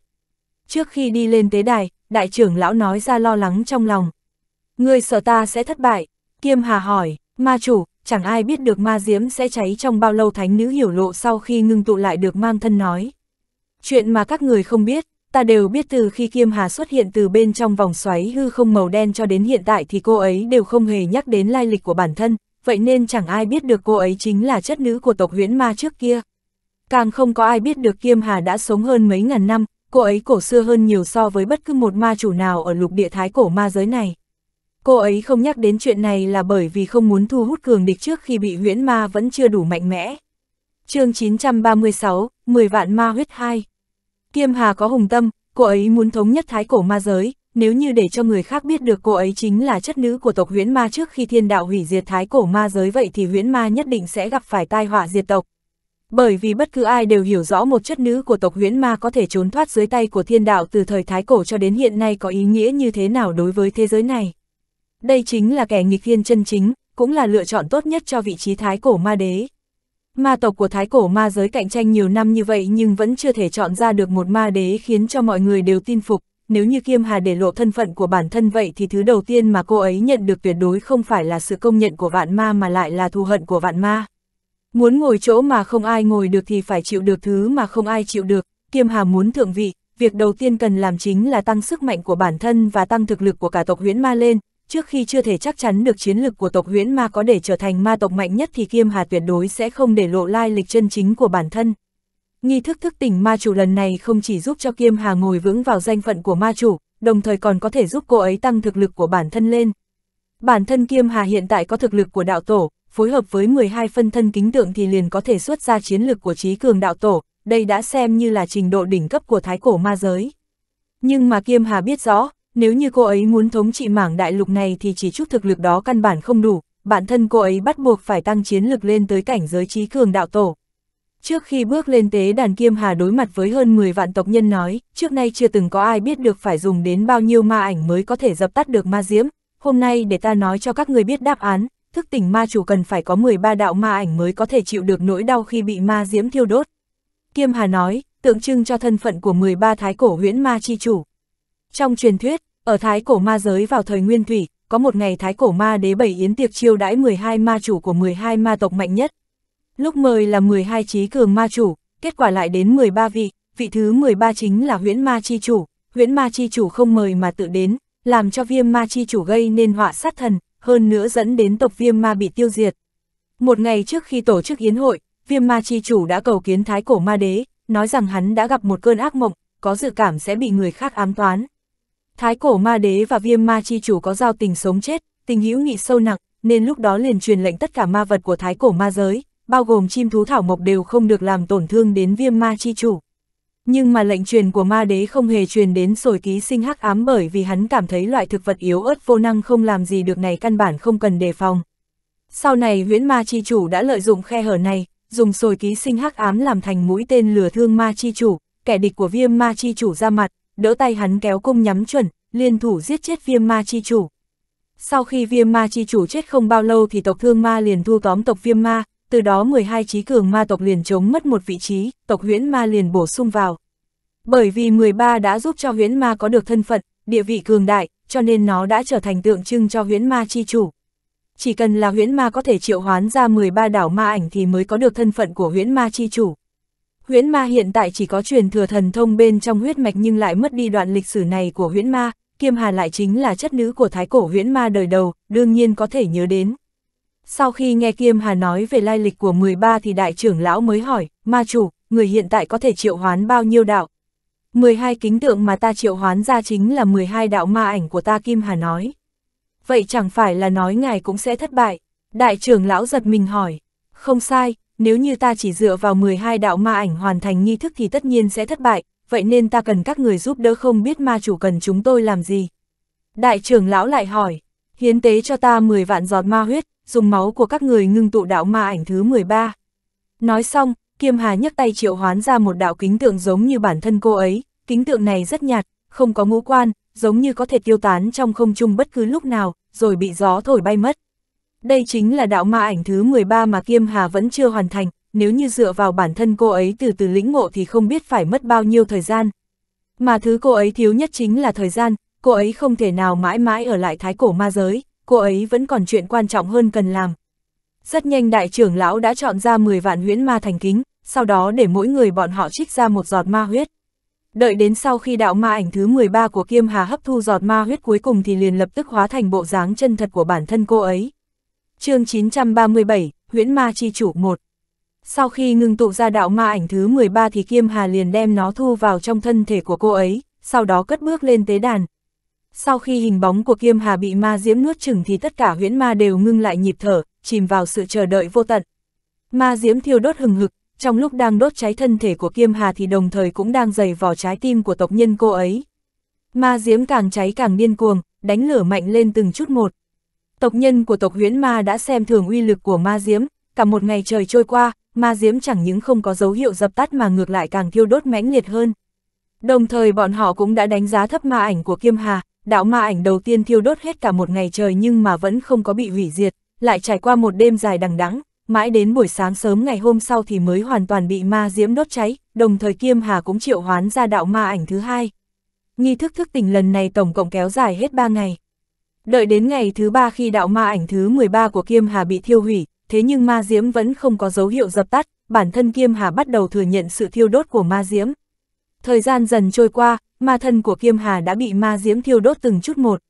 Trước khi đi lên tế đài, đại trưởng lão nói ra lo lắng trong lòng. Ngươi sợ ta sẽ thất bại, Kiêm Hà hỏi, ma chủ, chẳng ai biết được ma diễm sẽ cháy trong bao lâu thánh nữ hiểu lộ sau khi ngưng tụ lại được mang thân nói. Chuyện mà các người không biết, ta đều biết từ khi Kiêm Hà xuất hiện từ bên trong vòng xoáy hư không màu đen cho đến hiện tại thì cô ấy đều không hề nhắc đến lai lịch của bản thân, vậy nên chẳng ai biết được cô ấy chính là chất nữ của tộc huyễn ma trước kia. Càng không có ai biết được Kiêm Hà đã sống hơn mấy ngàn năm, cô ấy cổ xưa hơn nhiều so với bất cứ một ma chủ nào ở lục địa thái cổ ma giới này. Cô ấy không nhắc đến chuyện này là bởi vì không muốn thu hút cường địch trước khi bị huyễn ma vẫn chưa đủ mạnh mẽ. chương 936, 10 vạn ma huyết 2 Kiêm Hà có hùng tâm, cô ấy muốn thống nhất thái cổ ma giới, nếu như để cho người khác biết được cô ấy chính là chất nữ của tộc huyễn ma trước khi thiên đạo hủy diệt thái cổ ma giới vậy thì huyễn ma nhất định sẽ gặp phải tai họa diệt tộc. Bởi vì bất cứ ai đều hiểu rõ một chất nữ của tộc huyễn ma có thể trốn thoát dưới tay của thiên đạo từ thời thái cổ cho đến hiện nay có ý nghĩa như thế nào đối với thế giới này đây chính là kẻ nghịch thiên chân chính, cũng là lựa chọn tốt nhất cho vị trí thái cổ ma đế. Ma tộc của thái cổ ma giới cạnh tranh nhiều năm như vậy nhưng vẫn chưa thể chọn ra được một ma đế khiến cho mọi người đều tin phục, nếu như Kiêm Hà để lộ thân phận của bản thân vậy thì thứ đầu tiên mà cô ấy nhận được tuyệt đối không phải là sự công nhận của vạn ma mà lại là thù hận của vạn ma. Muốn ngồi chỗ mà không ai ngồi được thì phải chịu được thứ mà không ai chịu được, Kiêm Hà muốn thượng vị, việc đầu tiên cần làm chính là tăng sức mạnh của bản thân và tăng thực lực của cả tộc huyễn ma lên, trước khi chưa thể chắc chắn được chiến lực của tộc huyễn ma có để trở thành ma tộc mạnh nhất thì Kiêm Hà tuyệt đối sẽ không để lộ lai lịch chân chính của bản thân. Nghi thức thức tỉnh ma chủ lần này không chỉ giúp cho Kiêm Hà ngồi vững vào danh phận của ma chủ, đồng thời còn có thể giúp cô ấy tăng thực lực của bản thân lên. Bản thân Kiêm Hà hiện tại có thực lực của đạo tổ, phối hợp với 12 phân thân kính tượng thì liền có thể xuất ra chiến lực của trí cường đạo tổ, đây đã xem như là trình độ đỉnh cấp của thái cổ ma giới. Nhưng mà Kiêm Hà biết rõ, nếu như cô ấy muốn thống trị mảng đại lục này thì chỉ chút thực lực đó căn bản không đủ, bản thân cô ấy bắt buộc phải tăng chiến lực lên tới cảnh giới trí cường đạo tổ. Trước khi bước lên tế đàn Kiêm Hà đối mặt với hơn 10 vạn tộc nhân nói, trước nay chưa từng có ai biết được phải dùng đến bao nhiêu ma ảnh mới có thể dập tắt được ma diễm, hôm nay để ta nói cho các người biết đáp án, thức tỉnh ma chủ cần phải có 13 đạo ma ảnh mới có thể chịu được nỗi đau khi bị ma diễm thiêu đốt. Kiêm Hà nói, tượng trưng cho thân phận của 13 thái cổ huyễn ma chi chủ. Trong truyền thuyết, ở Thái Cổ Ma Giới vào thời Nguyên Thủy, có một ngày Thái Cổ Ma Đế bày yến tiệc chiêu đãi 12 ma chủ của 12 ma tộc mạnh nhất. Lúc mời là 12 trí cường ma chủ, kết quả lại đến 13 vị, vị thứ 13 chính là huyễn ma chi chủ, huyễn ma chi chủ không mời mà tự đến, làm cho viêm ma chi chủ gây nên họa sát thần, hơn nữa dẫn đến tộc viêm ma bị tiêu diệt. Một ngày trước khi tổ chức yến hội, viêm ma chi chủ đã cầu kiến thái cổ ma đế, nói rằng hắn đã gặp một cơn ác mộng, có dự cảm sẽ bị người khác ám toán. Thái cổ ma đế và viêm ma chi chủ có giao tình sống chết, tình hữu nghị sâu nặng, nên lúc đó liền truyền lệnh tất cả ma vật của thái cổ ma giới, bao gồm chim thú thảo mộc đều không được làm tổn thương đến viêm ma chi chủ. Nhưng mà lệnh truyền của ma đế không hề truyền đến sồi ký sinh hắc ám bởi vì hắn cảm thấy loại thực vật yếu ớt vô năng không làm gì được này căn bản không cần đề phòng. Sau này huyễn ma chi chủ đã lợi dụng khe hở này, dùng sồi ký sinh hắc ám làm thành mũi tên lừa thương ma chi chủ, kẻ địch của viêm ma chi chủ ra mặt, đỡ tay hắn kéo cung nhắm chuẩn, liên thủ giết chết viêm ma chi chủ. Sau khi viêm ma chi chủ chết không bao lâu thì tộc thương ma liền thu tóm tộc viêm ma, từ đó 12 trí cường ma tộc liền chống mất một vị trí, tộc huyễn ma liền bổ sung vào. Bởi vì 13 đã giúp cho huyễn ma có được thân phận, địa vị cường đại, cho nên nó đã trở thành tượng trưng cho huyễn ma chi chủ. Chỉ cần là huyễn ma có thể triệu hoán ra 13 đảo ma ảnh thì mới có được thân phận của huyễn ma chi chủ huyễn ma hiện tại chỉ có truyền thừa thần thông bên trong huyết mạch nhưng lại mất đi đoạn lịch sử này của huyễn ma, Kiêm Hà lại chính là chất nữ của thái cổ huyễn ma đời đầu, đương nhiên có thể nhớ đến. Sau khi nghe Kiêm Hà nói về lai lịch của 13 thì đại trưởng lão mới hỏi, ma chủ, người hiện tại có thể triệu hoán bao nhiêu đạo? 12 kính tượng mà ta triệu hoán ra chính là 12 đạo ma ảnh của ta Kim Hà nói. Vậy chẳng phải là nói ngài cũng sẽ thất bại? Đại trưởng lão giật mình hỏi. Không sai, nếu như ta chỉ dựa vào 12 đạo ma ảnh hoàn thành nghi thức thì tất nhiên sẽ thất bại, vậy nên ta cần các người giúp đỡ không biết ma chủ cần chúng tôi làm gì. Đại trưởng lão lại hỏi, hiến tế cho ta 10 vạn giọt ma huyết, dùng máu của các người ngưng tụ đạo ma ảnh thứ 13. Nói xong, Kiêm Hà nhấc tay triệu hoán ra một đạo kính tượng giống như bản thân cô ấy, kính tượng này rất nhạt, không có ngũ quan, giống như có thể tiêu tán trong không trung bất cứ lúc nào, rồi bị gió thổi bay mất. Đây chính là đạo ma ảnh thứ 13 mà Kiêm Hà vẫn chưa hoàn thành, nếu như dựa vào bản thân cô ấy từ từ lĩnh ngộ thì không biết phải mất bao nhiêu thời gian. Mà thứ cô ấy thiếu nhất chính là thời gian, cô ấy không thể nào mãi mãi ở lại thái cổ ma giới, cô ấy vẫn còn chuyện quan trọng hơn cần làm. Rất nhanh đại trưởng lão đã chọn ra 10 vạn huyễn ma thành kính, sau đó để mỗi người bọn họ trích ra một giọt ma huyết. Đợi đến sau khi đạo ma ảnh thứ 13 của Kiêm Hà hấp thu giọt ma huyết cuối cùng thì liền lập tức hóa thành bộ dáng chân thật của bản thân cô ấy chương 937, huyễn ma chi chủ 1 Sau khi ngừng tụ ra đạo ma ảnh thứ 13 thì Kiêm Hà liền đem nó thu vào trong thân thể của cô ấy, sau đó cất bước lên tế đàn. Sau khi hình bóng của Kiêm Hà bị ma diễm nuốt chửng thì tất cả huyễn ma đều ngưng lại nhịp thở, chìm vào sự chờ đợi vô tận. Ma diễm thiêu đốt hừng hực, trong lúc đang đốt cháy thân thể của Kiêm Hà thì đồng thời cũng đang dày vò trái tim của tộc nhân cô ấy. Ma diễm càng cháy càng điên cuồng, đánh lửa mạnh lên từng chút một. Tộc nhân của tộc huyễn ma đã xem thường uy lực của ma diếm, cả một ngày trời trôi qua, ma diếm chẳng những không có dấu hiệu dập tắt mà ngược lại càng thiêu đốt mãnh liệt hơn. Đồng thời bọn họ cũng đã đánh giá thấp ma ảnh của Kiêm Hà, đạo ma ảnh đầu tiên thiêu đốt hết cả một ngày trời nhưng mà vẫn không có bị hủy diệt, lại trải qua một đêm dài đằng đẵng, mãi đến buổi sáng sớm ngày hôm sau thì mới hoàn toàn bị ma diễm đốt cháy, đồng thời Kiêm Hà cũng triệu hoán ra đạo ma ảnh thứ hai. Nghi thức thức tỉnh lần này tổng cộng kéo dài hết 3 ngày. Đợi đến ngày thứ ba khi đạo ma ảnh thứ 13 của Kiêm Hà bị thiêu hủy, thế nhưng ma diễm vẫn không có dấu hiệu dập tắt, bản thân Kiêm Hà bắt đầu thừa nhận sự thiêu đốt của ma diễm. Thời gian dần trôi qua, ma thân của Kiêm Hà đã bị ma diễm thiêu đốt từng chút một.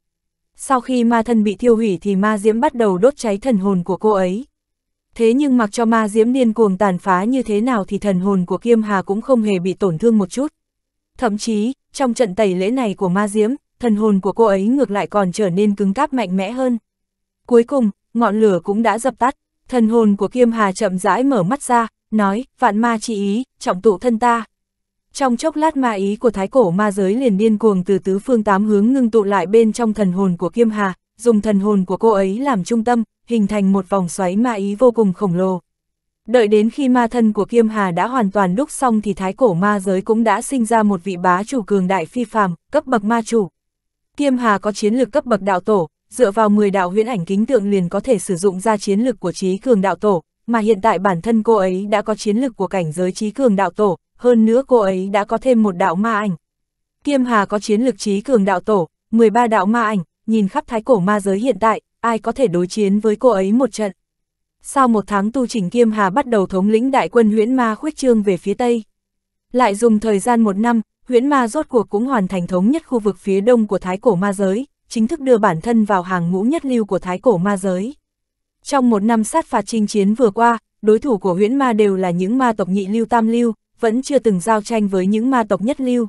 Sau khi ma thân bị thiêu hủy thì ma diễm bắt đầu đốt cháy thần hồn của cô ấy. Thế nhưng mặc cho ma diễm điên cuồng tàn phá như thế nào thì thần hồn của Kiêm Hà cũng không hề bị tổn thương một chút. Thậm chí, trong trận tẩy lễ này của ma diễm, thần hồn của cô ấy ngược lại còn trở nên cứng cáp mạnh mẽ hơn. Cuối cùng, ngọn lửa cũng đã dập tắt, thần hồn của Kiêm Hà chậm rãi mở mắt ra, nói, vạn ma chi ý, trọng tụ thân ta. Trong chốc lát ma ý của thái cổ ma giới liền điên cuồng từ tứ phương tám hướng ngưng tụ lại bên trong thần hồn của Kiêm Hà, dùng thần hồn của cô ấy làm trung tâm, hình thành một vòng xoáy ma ý vô cùng khổng lồ. Đợi đến khi ma thân của Kiêm Hà đã hoàn toàn đúc xong thì thái cổ ma giới cũng đã sinh ra một vị bá chủ cường đại phi phàm, cấp bậc ma chủ, Kiêm Hà có chiến lược cấp bậc đạo tổ, dựa vào 10 đạo huyễn ảnh kính tượng liền có thể sử dụng ra chiến lược của trí cường đạo tổ, mà hiện tại bản thân cô ấy đã có chiến lược của cảnh giới trí cường đạo tổ, hơn nữa cô ấy đã có thêm một đạo ma ảnh. Kiêm Hà có chiến lược trí cường đạo tổ, 13 đạo ma ảnh, nhìn khắp thái cổ ma giới hiện tại, ai có thể đối chiến với cô ấy một trận. Sau một tháng tu chỉnh Kiêm Hà bắt đầu thống lĩnh đại quân huyễn ma khuyết trương về phía Tây. Lại dùng thời gian một năm, huyễn ma rốt cuộc cũng hoàn thành thống nhất khu vực phía đông của thái cổ ma giới, chính thức đưa bản thân vào hàng ngũ nhất lưu của thái cổ ma giới. Trong một năm sát phạt chinh chiến vừa qua, đối thủ của huyễn ma đều là những ma tộc nhị lưu tam lưu, vẫn chưa từng giao tranh với những ma tộc nhất lưu.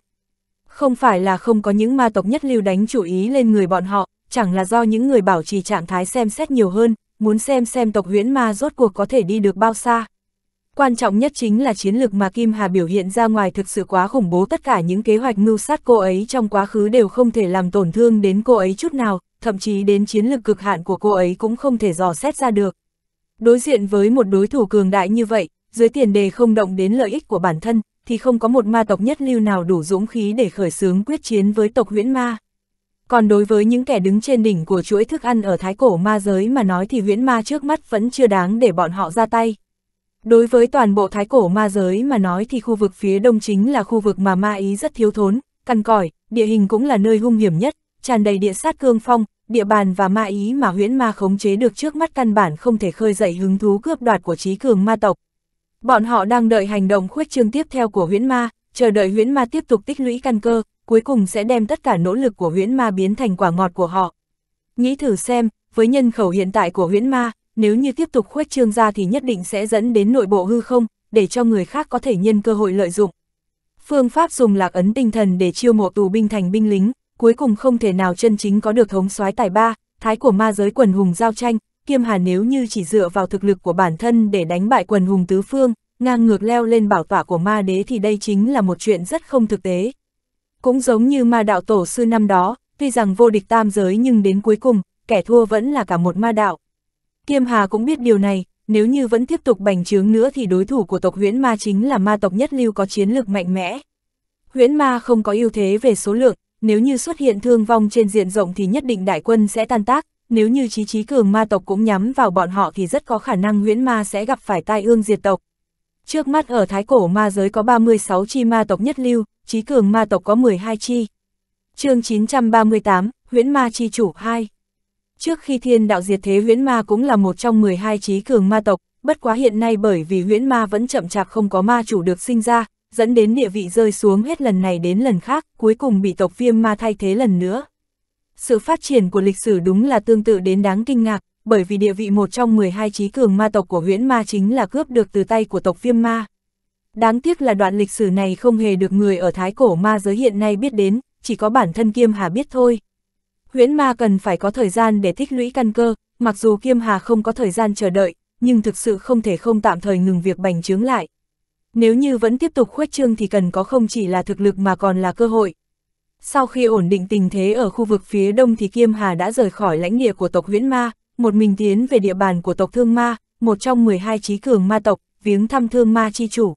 Không phải là không có những ma tộc nhất lưu đánh chủ ý lên người bọn họ, chẳng là do những người bảo trì trạng thái xem xét nhiều hơn, muốn xem xem tộc huyễn ma rốt cuộc có thể đi được bao xa. Quan trọng nhất chính là chiến lược mà Kim Hà biểu hiện ra ngoài thực sự quá khủng bố tất cả những kế hoạch mưu sát cô ấy trong quá khứ đều không thể làm tổn thương đến cô ấy chút nào, thậm chí đến chiến lược cực hạn của cô ấy cũng không thể dò xét ra được. Đối diện với một đối thủ cường đại như vậy, dưới tiền đề không động đến lợi ích của bản thân, thì không có một ma tộc nhất lưu nào đủ dũng khí để khởi xướng quyết chiến với tộc huyễn ma. Còn đối với những kẻ đứng trên đỉnh của chuỗi thức ăn ở thái cổ ma giới mà nói thì huyễn ma trước mắt vẫn chưa đáng để bọn họ ra tay. Đối với toàn bộ thái cổ ma giới mà nói thì khu vực phía đông chính là khu vực mà ma ý rất thiếu thốn, căn cỏi, địa hình cũng là nơi hung hiểm nhất, tràn đầy địa sát cương phong, địa bàn và ma ý mà huyễn ma khống chế được trước mắt căn bản không thể khơi dậy hứng thú cướp đoạt của trí cường ma tộc. Bọn họ đang đợi hành động khuyết trương tiếp theo của huyễn ma, chờ đợi huyễn ma tiếp tục tích lũy căn cơ, cuối cùng sẽ đem tất cả nỗ lực của huyễn ma biến thành quả ngọt của họ. Nghĩ thử xem, với nhân khẩu hiện tại của huyễn ma, nếu như tiếp tục khuếch trương ra thì nhất định sẽ dẫn đến nội bộ hư không, để cho người khác có thể nhân cơ hội lợi dụng. Phương pháp dùng lạc ấn tinh thần để chiêu mộ tù binh thành binh lính, cuối cùng không thể nào chân chính có được thống soái tài ba, thái của ma giới quần hùng giao tranh, kiêm hà nếu như chỉ dựa vào thực lực của bản thân để đánh bại quần hùng tứ phương, ngang ngược leo lên bảo tỏa của ma đế thì đây chính là một chuyện rất không thực tế. Cũng giống như ma đạo tổ sư năm đó, tuy rằng vô địch tam giới nhưng đến cuối cùng, kẻ thua vẫn là cả một ma đạo. Kiêm Hà cũng biết điều này, nếu như vẫn tiếp tục bành trướng nữa thì đối thủ của tộc huyễn ma chính là ma tộc nhất lưu có chiến lược mạnh mẽ. Huyễn ma không có ưu thế về số lượng, nếu như xuất hiện thương vong trên diện rộng thì nhất định đại quân sẽ tan tác, nếu như chí trí cường ma tộc cũng nhắm vào bọn họ thì rất có khả năng huyễn ma sẽ gặp phải tai ương diệt tộc. Trước mắt ở thái cổ ma giới có 36 chi ma tộc nhất lưu, trí cường ma tộc có 12 chi. chương 938, huyễn ma chi chủ 2 Trước khi thiên đạo diệt thế huyễn ma cũng là một trong 12 trí cường ma tộc, bất quá hiện nay bởi vì huyễn ma vẫn chậm chạp không có ma chủ được sinh ra, dẫn đến địa vị rơi xuống hết lần này đến lần khác, cuối cùng bị tộc viêm ma thay thế lần nữa. Sự phát triển của lịch sử đúng là tương tự đến đáng kinh ngạc, bởi vì địa vị một trong 12 trí cường ma tộc của huyễn ma chính là cướp được từ tay của tộc viêm ma. Đáng tiếc là đoạn lịch sử này không hề được người ở thái cổ ma giới hiện nay biết đến, chỉ có bản thân kiêm hà biết thôi huyễn ma cần phải có thời gian để thích lũy căn cơ, mặc dù Kiêm Hà không có thời gian chờ đợi, nhưng thực sự không thể không tạm thời ngừng việc bành trướng lại. Nếu như vẫn tiếp tục khuếch trương thì cần có không chỉ là thực lực mà còn là cơ hội. Sau khi ổn định tình thế ở khu vực phía đông thì Kiêm Hà đã rời khỏi lãnh địa của tộc huyễn ma, một mình tiến về địa bàn của tộc thương ma, một trong 12 trí cường ma tộc, viếng thăm thương ma chi chủ.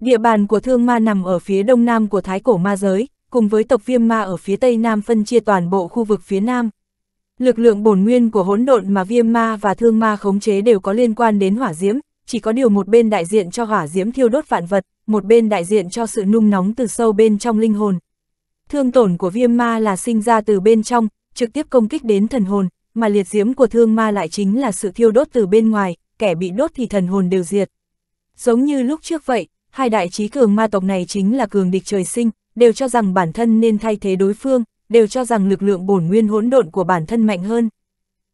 Địa bàn của thương ma nằm ở phía đông nam của thái cổ ma giới, cùng với tộc viêm ma ở phía tây nam phân chia toàn bộ khu vực phía nam. Lực lượng bổn nguyên của hỗn độn mà viêm ma và thương ma khống chế đều có liên quan đến hỏa diễm, chỉ có điều một bên đại diện cho hỏa diễm thiêu đốt vạn vật, một bên đại diện cho sự nung nóng từ sâu bên trong linh hồn. Thương tổn của viêm ma là sinh ra từ bên trong, trực tiếp công kích đến thần hồn, mà liệt diễm của thương ma lại chính là sự thiêu đốt từ bên ngoài, kẻ bị đốt thì thần hồn đều diệt. Giống như lúc trước vậy, hai đại trí cường ma tộc này chính là cường địch trời sinh, đều cho rằng bản thân nên thay thế đối phương, đều cho rằng lực lượng bổn nguyên hỗn độn của bản thân mạnh hơn.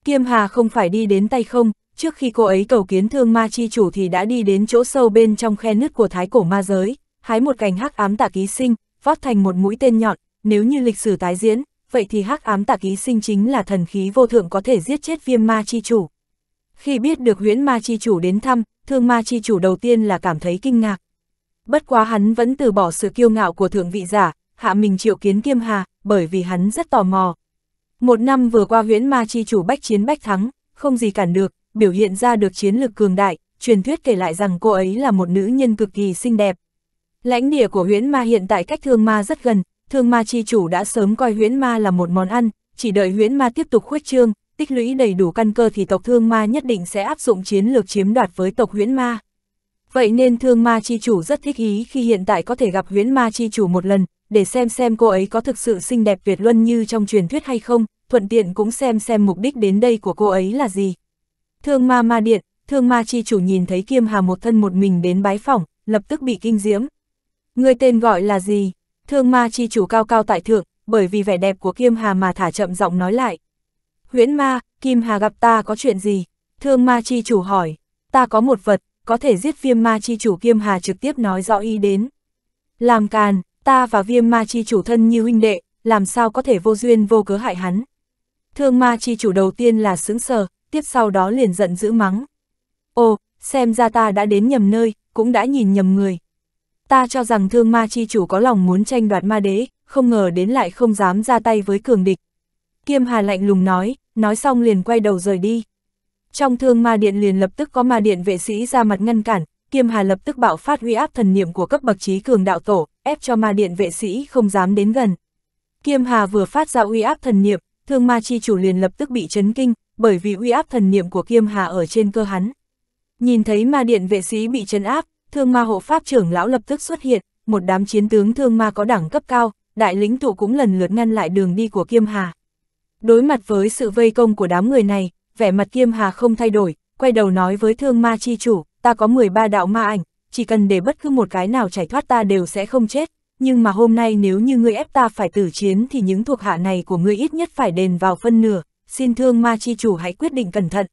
Kiêm Hà không phải đi đến tay không, trước khi cô ấy cầu kiến thương ma chi chủ thì đã đi đến chỗ sâu bên trong khe nứt của thái cổ ma giới, hái một cành hắc ám tả ký sinh, vót thành một mũi tên nhọn, nếu như lịch sử tái diễn, vậy thì hắc ám tả ký sinh chính là thần khí vô thượng có thể giết chết viêm ma chi chủ. Khi biết được huyễn ma chi chủ đến thăm, thương ma chi chủ đầu tiên là cảm thấy kinh ngạc, bất quá hắn vẫn từ bỏ sự kiêu ngạo của thượng vị giả, hạ mình triệu kiến kiêm hà, bởi vì hắn rất tò mò. Một năm vừa qua huyễn ma chi chủ bách chiến bách thắng, không gì cản được, biểu hiện ra được chiến lực cường đại, truyền thuyết kể lại rằng cô ấy là một nữ nhân cực kỳ xinh đẹp. Lãnh địa của huyễn ma hiện tại cách thương ma rất gần, thương ma chi chủ đã sớm coi huyễn ma là một món ăn, chỉ đợi huyễn ma tiếp tục khuếch trương, tích lũy đầy đủ căn cơ thì tộc thương ma nhất định sẽ áp dụng chiến lược chiếm đoạt với tộc huyễn ma. Vậy nên thương ma chi chủ rất thích ý khi hiện tại có thể gặp huyễn ma chi chủ một lần, để xem xem cô ấy có thực sự xinh đẹp tuyệt luân như trong truyền thuyết hay không, thuận tiện cũng xem xem mục đích đến đây của cô ấy là gì. Thương ma ma điện, thương ma chi chủ nhìn thấy Kiêm Hà một thân một mình đến bái phỏng, lập tức bị kinh diễm. Người tên gọi là gì? Thương ma chi chủ cao cao tại thượng, bởi vì vẻ đẹp của Kiêm Hà mà thả chậm giọng nói lại. Huyễn ma, Kim Hà gặp ta có chuyện gì? Thương ma chi chủ hỏi, ta có một vật, có thể giết viêm ma chi chủ kiêm hà trực tiếp nói rõ ý đến. Làm càn, ta và viêm ma chi chủ thân như huynh đệ, làm sao có thể vô duyên vô cớ hại hắn. Thương ma chi chủ đầu tiên là sướng sờ, tiếp sau đó liền giận dữ mắng. Ồ, xem ra ta đã đến nhầm nơi, cũng đã nhìn nhầm người. Ta cho rằng thương ma chi chủ có lòng muốn tranh đoạt ma đế, không ngờ đến lại không dám ra tay với cường địch. Kiêm hà lạnh lùng nói, nói xong liền quay đầu rời đi. Trong thương ma điện liền lập tức có ma điện vệ sĩ ra mặt ngăn cản, Kiêm Hà lập tức bạo phát uy áp thần niệm của cấp bậc trí cường đạo tổ, ép cho ma điện vệ sĩ không dám đến gần. Kiêm Hà vừa phát ra uy áp thần niệm, thương ma chi chủ liền lập tức bị chấn kinh, bởi vì uy áp thần niệm của Kiêm Hà ở trên cơ hắn. Nhìn thấy ma điện vệ sĩ bị chấn áp, thương ma hộ pháp trưởng lão lập tức xuất hiện, một đám chiến tướng thương ma có đẳng cấp cao, đại lĩnh tụ cũng lần lượt ngăn lại đường đi của Kiêm Hà. Đối mặt với sự vây công của đám người này, vẻ mặt kiêm hà không thay đổi, quay đầu nói với thương ma chi chủ, ta có 13 đạo ma ảnh, chỉ cần để bất cứ một cái nào chảy thoát ta đều sẽ không chết, nhưng mà hôm nay nếu như ngươi ép ta phải tử chiến thì những thuộc hạ này của ngươi ít nhất phải đền vào phân nửa, xin thương ma chi chủ hãy quyết định cẩn thận.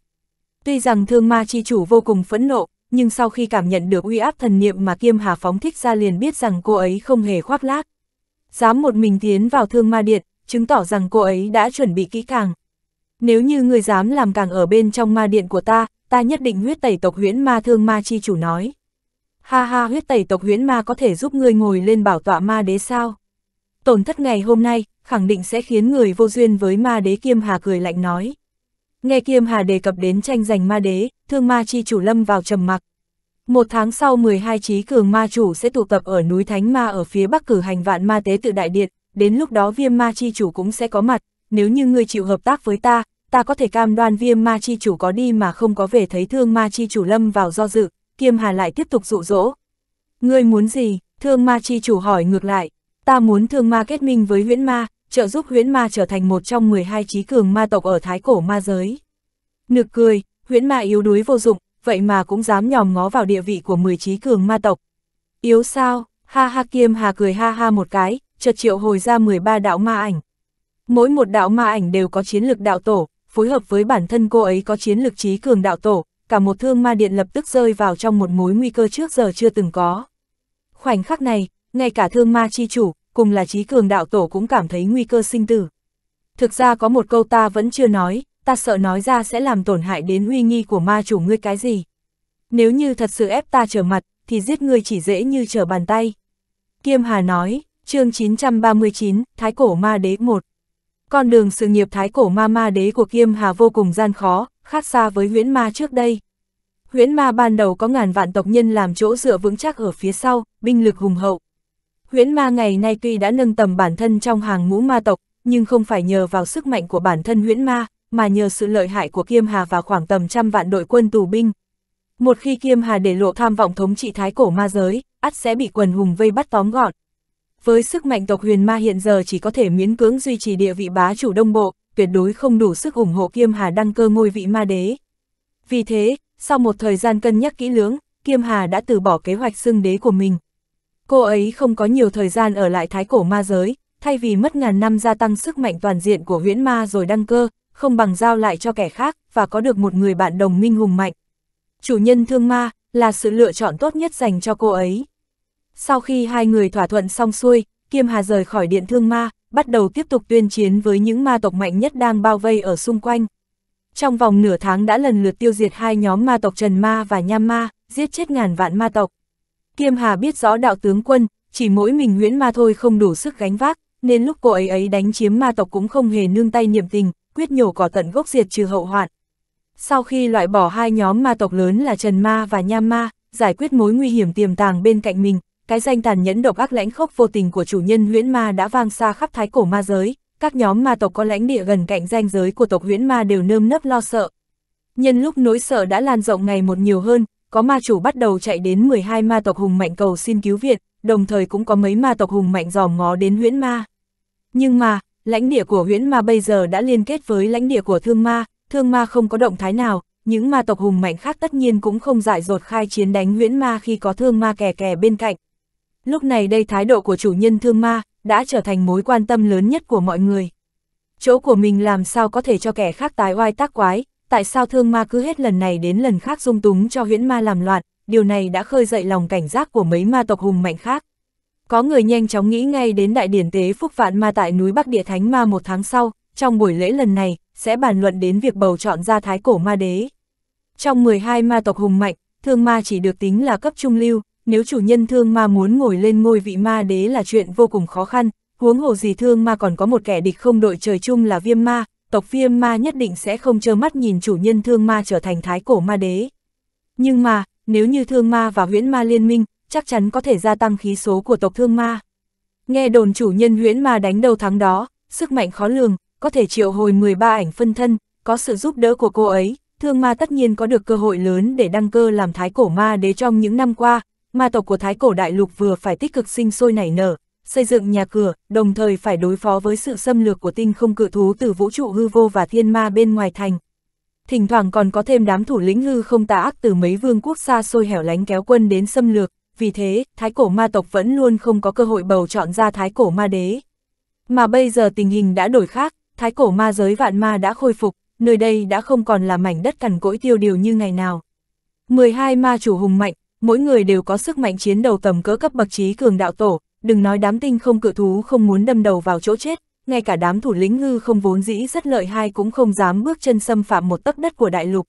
Tuy rằng thương ma chi chủ vô cùng phẫn nộ, nhưng sau khi cảm nhận được uy áp thần niệm mà Kiêm Hà phóng thích ra liền biết rằng cô ấy không hề khoác lác. Dám một mình tiến vào thương ma điện, chứng tỏ rằng cô ấy đã chuẩn bị kỹ càng, nếu như người dám làm càng ở bên trong ma điện của ta, ta nhất định huyết tẩy tộc huyễn ma thương ma chi chủ nói. Ha ha huyết tẩy tộc huyễn ma có thể giúp ngươi ngồi lên bảo tọa ma đế sao? Tổn thất ngày hôm nay, khẳng định sẽ khiến người vô duyên với ma đế Kiêm Hà cười lạnh nói. Nghe Kiêm Hà đề cập đến tranh giành ma đế, thương ma chi chủ lâm vào trầm mặc. Một tháng sau 12 trí cường ma chủ sẽ tụ tập ở núi Thánh Ma ở phía bắc cử hành vạn ma tế tự đại điện, đến lúc đó viêm ma chi chủ cũng sẽ có mặt, nếu như ngươi chịu hợp tác với ta, ta có thể cam đoan viêm ma chi chủ có đi mà không có về thấy thương ma chi chủ lâm vào do dự, kiêm hà lại tiếp tục dụ dỗ. Ngươi muốn gì? Thương ma chi chủ hỏi ngược lại. Ta muốn thương ma kết minh với huyễn ma, trợ giúp huyễn ma trở thành một trong 12 trí cường ma tộc ở thái cổ ma giới. Nực cười, huyễn ma yếu đuối vô dụng, vậy mà cũng dám nhòm ngó vào địa vị của 10 trí cường ma tộc. Yếu sao? Ha ha kiêm hà cười ha ha một cái, chợt triệu hồi ra 13 đạo ma ảnh, Mỗi một đạo ma ảnh đều có chiến lực đạo tổ, phối hợp với bản thân cô ấy có chiến lực trí cường đạo tổ, cả một thương ma điện lập tức rơi vào trong một mối nguy cơ trước giờ chưa từng có. Khoảnh khắc này, ngay cả thương ma chi chủ, cùng là trí cường đạo tổ cũng cảm thấy nguy cơ sinh tử. Thực ra có một câu ta vẫn chưa nói, ta sợ nói ra sẽ làm tổn hại đến uy nghi của ma chủ ngươi cái gì. Nếu như thật sự ép ta trở mặt, thì giết ngươi chỉ dễ như trở bàn tay. Kiêm Hà nói, chương 939, Thái Cổ Ma Đế 1 con đường sự nghiệp thái cổ ma ma đế của Kiêm Hà vô cùng gian khó, khác xa với huyễn ma trước đây. Huyễn ma ban đầu có ngàn vạn tộc nhân làm chỗ dựa vững chắc ở phía sau, binh lực hùng hậu. Huyễn ma ngày nay tuy đã nâng tầm bản thân trong hàng ngũ ma tộc, nhưng không phải nhờ vào sức mạnh của bản thân huyễn ma, mà nhờ sự lợi hại của Kiêm Hà và khoảng tầm trăm vạn đội quân tù binh. Một khi Kiêm Hà để lộ tham vọng thống trị thái cổ ma giới, ắt sẽ bị quần hùng vây bắt tóm gọn, với sức mạnh tộc huyền ma hiện giờ chỉ có thể miễn cưỡng duy trì địa vị bá chủ đông bộ, tuyệt đối không đủ sức ủng hộ Kiêm Hà đăng cơ ngôi vị ma đế. Vì thế, sau một thời gian cân nhắc kỹ lưỡng, Kiêm Hà đã từ bỏ kế hoạch xưng đế của mình. Cô ấy không có nhiều thời gian ở lại thái cổ ma giới, thay vì mất ngàn năm gia tăng sức mạnh toàn diện của huyễn ma rồi đăng cơ, không bằng giao lại cho kẻ khác và có được một người bạn đồng minh hùng mạnh. Chủ nhân thương ma là sự lựa chọn tốt nhất dành cho cô ấy. Sau khi hai người thỏa thuận xong xuôi, Kiêm Hà rời khỏi điện thương ma, bắt đầu tiếp tục tuyên chiến với những ma tộc mạnh nhất đang bao vây ở xung quanh. Trong vòng nửa tháng đã lần lượt tiêu diệt hai nhóm ma tộc Trần Ma và Nham Ma, giết chết ngàn vạn ma tộc. Kiêm Hà biết rõ đạo tướng quân, chỉ mỗi mình Nguyễn Ma thôi không đủ sức gánh vác, nên lúc cô ấy ấy đánh chiếm ma tộc cũng không hề nương tay niệm tình, quyết nhổ cỏ tận gốc diệt trừ hậu hoạn. Sau khi loại bỏ hai nhóm ma tộc lớn là Trần Ma và Nham Ma, giải quyết mối nguy hiểm tiềm tàng bên cạnh mình, cái danh tàn nhẫn độc ác lãnh khốc vô tình của chủ nhân huyễn ma đã vang xa khắp thái cổ ma giới, các nhóm ma tộc có lãnh địa gần cạnh danh giới của tộc huyễn ma đều nơm nấp lo sợ. Nhân lúc nỗi sợ đã lan rộng ngày một nhiều hơn, có ma chủ bắt đầu chạy đến 12 ma tộc hùng mạnh cầu xin cứu viện, đồng thời cũng có mấy ma tộc hùng mạnh dòm ngó đến huyễn ma. Nhưng mà, lãnh địa của huyễn ma bây giờ đã liên kết với lãnh địa của thương ma, thương ma không có động thái nào, những ma tộc hùng mạnh khác tất nhiên cũng không dại dột khai chiến đánh huyễn ma khi có thương ma kè kè bên cạnh. Lúc này đây thái độ của chủ nhân thương ma đã trở thành mối quan tâm lớn nhất của mọi người. Chỗ của mình làm sao có thể cho kẻ khác tái oai tác quái, tại sao thương ma cứ hết lần này đến lần khác dung túng cho huyễn ma làm loạn, điều này đã khơi dậy lòng cảnh giác của mấy ma tộc hùng mạnh khác. Có người nhanh chóng nghĩ ngay đến đại điển tế phúc vạn ma tại núi Bắc Địa Thánh Ma một tháng sau, trong buổi lễ lần này, sẽ bàn luận đến việc bầu chọn ra thái cổ ma đế. Trong 12 ma tộc hùng mạnh, thương ma chỉ được tính là cấp trung lưu, nếu chủ nhân thương ma muốn ngồi lên ngôi vị ma đế là chuyện vô cùng khó khăn, huống hồ gì thương ma còn có một kẻ địch không đội trời chung là viêm ma, tộc viêm ma nhất định sẽ không trơ mắt nhìn chủ nhân thương ma trở thành thái cổ ma đế. Nhưng mà, nếu như thương ma và huyễn ma liên minh, chắc chắn có thể gia tăng khí số của tộc thương ma. Nghe đồn chủ nhân huyễn ma đánh đầu thắng đó, sức mạnh khó lường, có thể triệu hồi 13 ảnh phân thân, có sự giúp đỡ của cô ấy, thương ma tất nhiên có được cơ hội lớn để đăng cơ làm thái cổ ma đế trong những năm qua, ma tộc của Thái Cổ Đại Lục vừa phải tích cực sinh sôi nảy nở, xây dựng nhà cửa, đồng thời phải đối phó với sự xâm lược của tinh không cự thú từ vũ trụ hư vô và thiên ma bên ngoài thành. Thỉnh thoảng còn có thêm đám thủ lĩnh hư không tà ác từ mấy vương quốc xa xôi hẻo lánh kéo quân đến xâm lược, vì thế, thái cổ ma tộc vẫn luôn không có cơ hội bầu chọn ra thái cổ ma đế. Mà bây giờ tình hình đã đổi khác, thái cổ ma giới vạn ma đã khôi phục, nơi đây đã không còn là mảnh đất cằn cỗi tiêu điều như ngày nào. 12 ma chủ hùng mạnh, mỗi người đều có sức mạnh chiến đầu tầm cỡ cấp bậc trí cường đạo tổ, đừng nói đám tinh không cự thú không muốn đâm đầu vào chỗ chết, ngay cả đám thủ lĩnh ngư không vốn dĩ rất lợi hai cũng không dám bước chân xâm phạm một tấc đất của đại lục.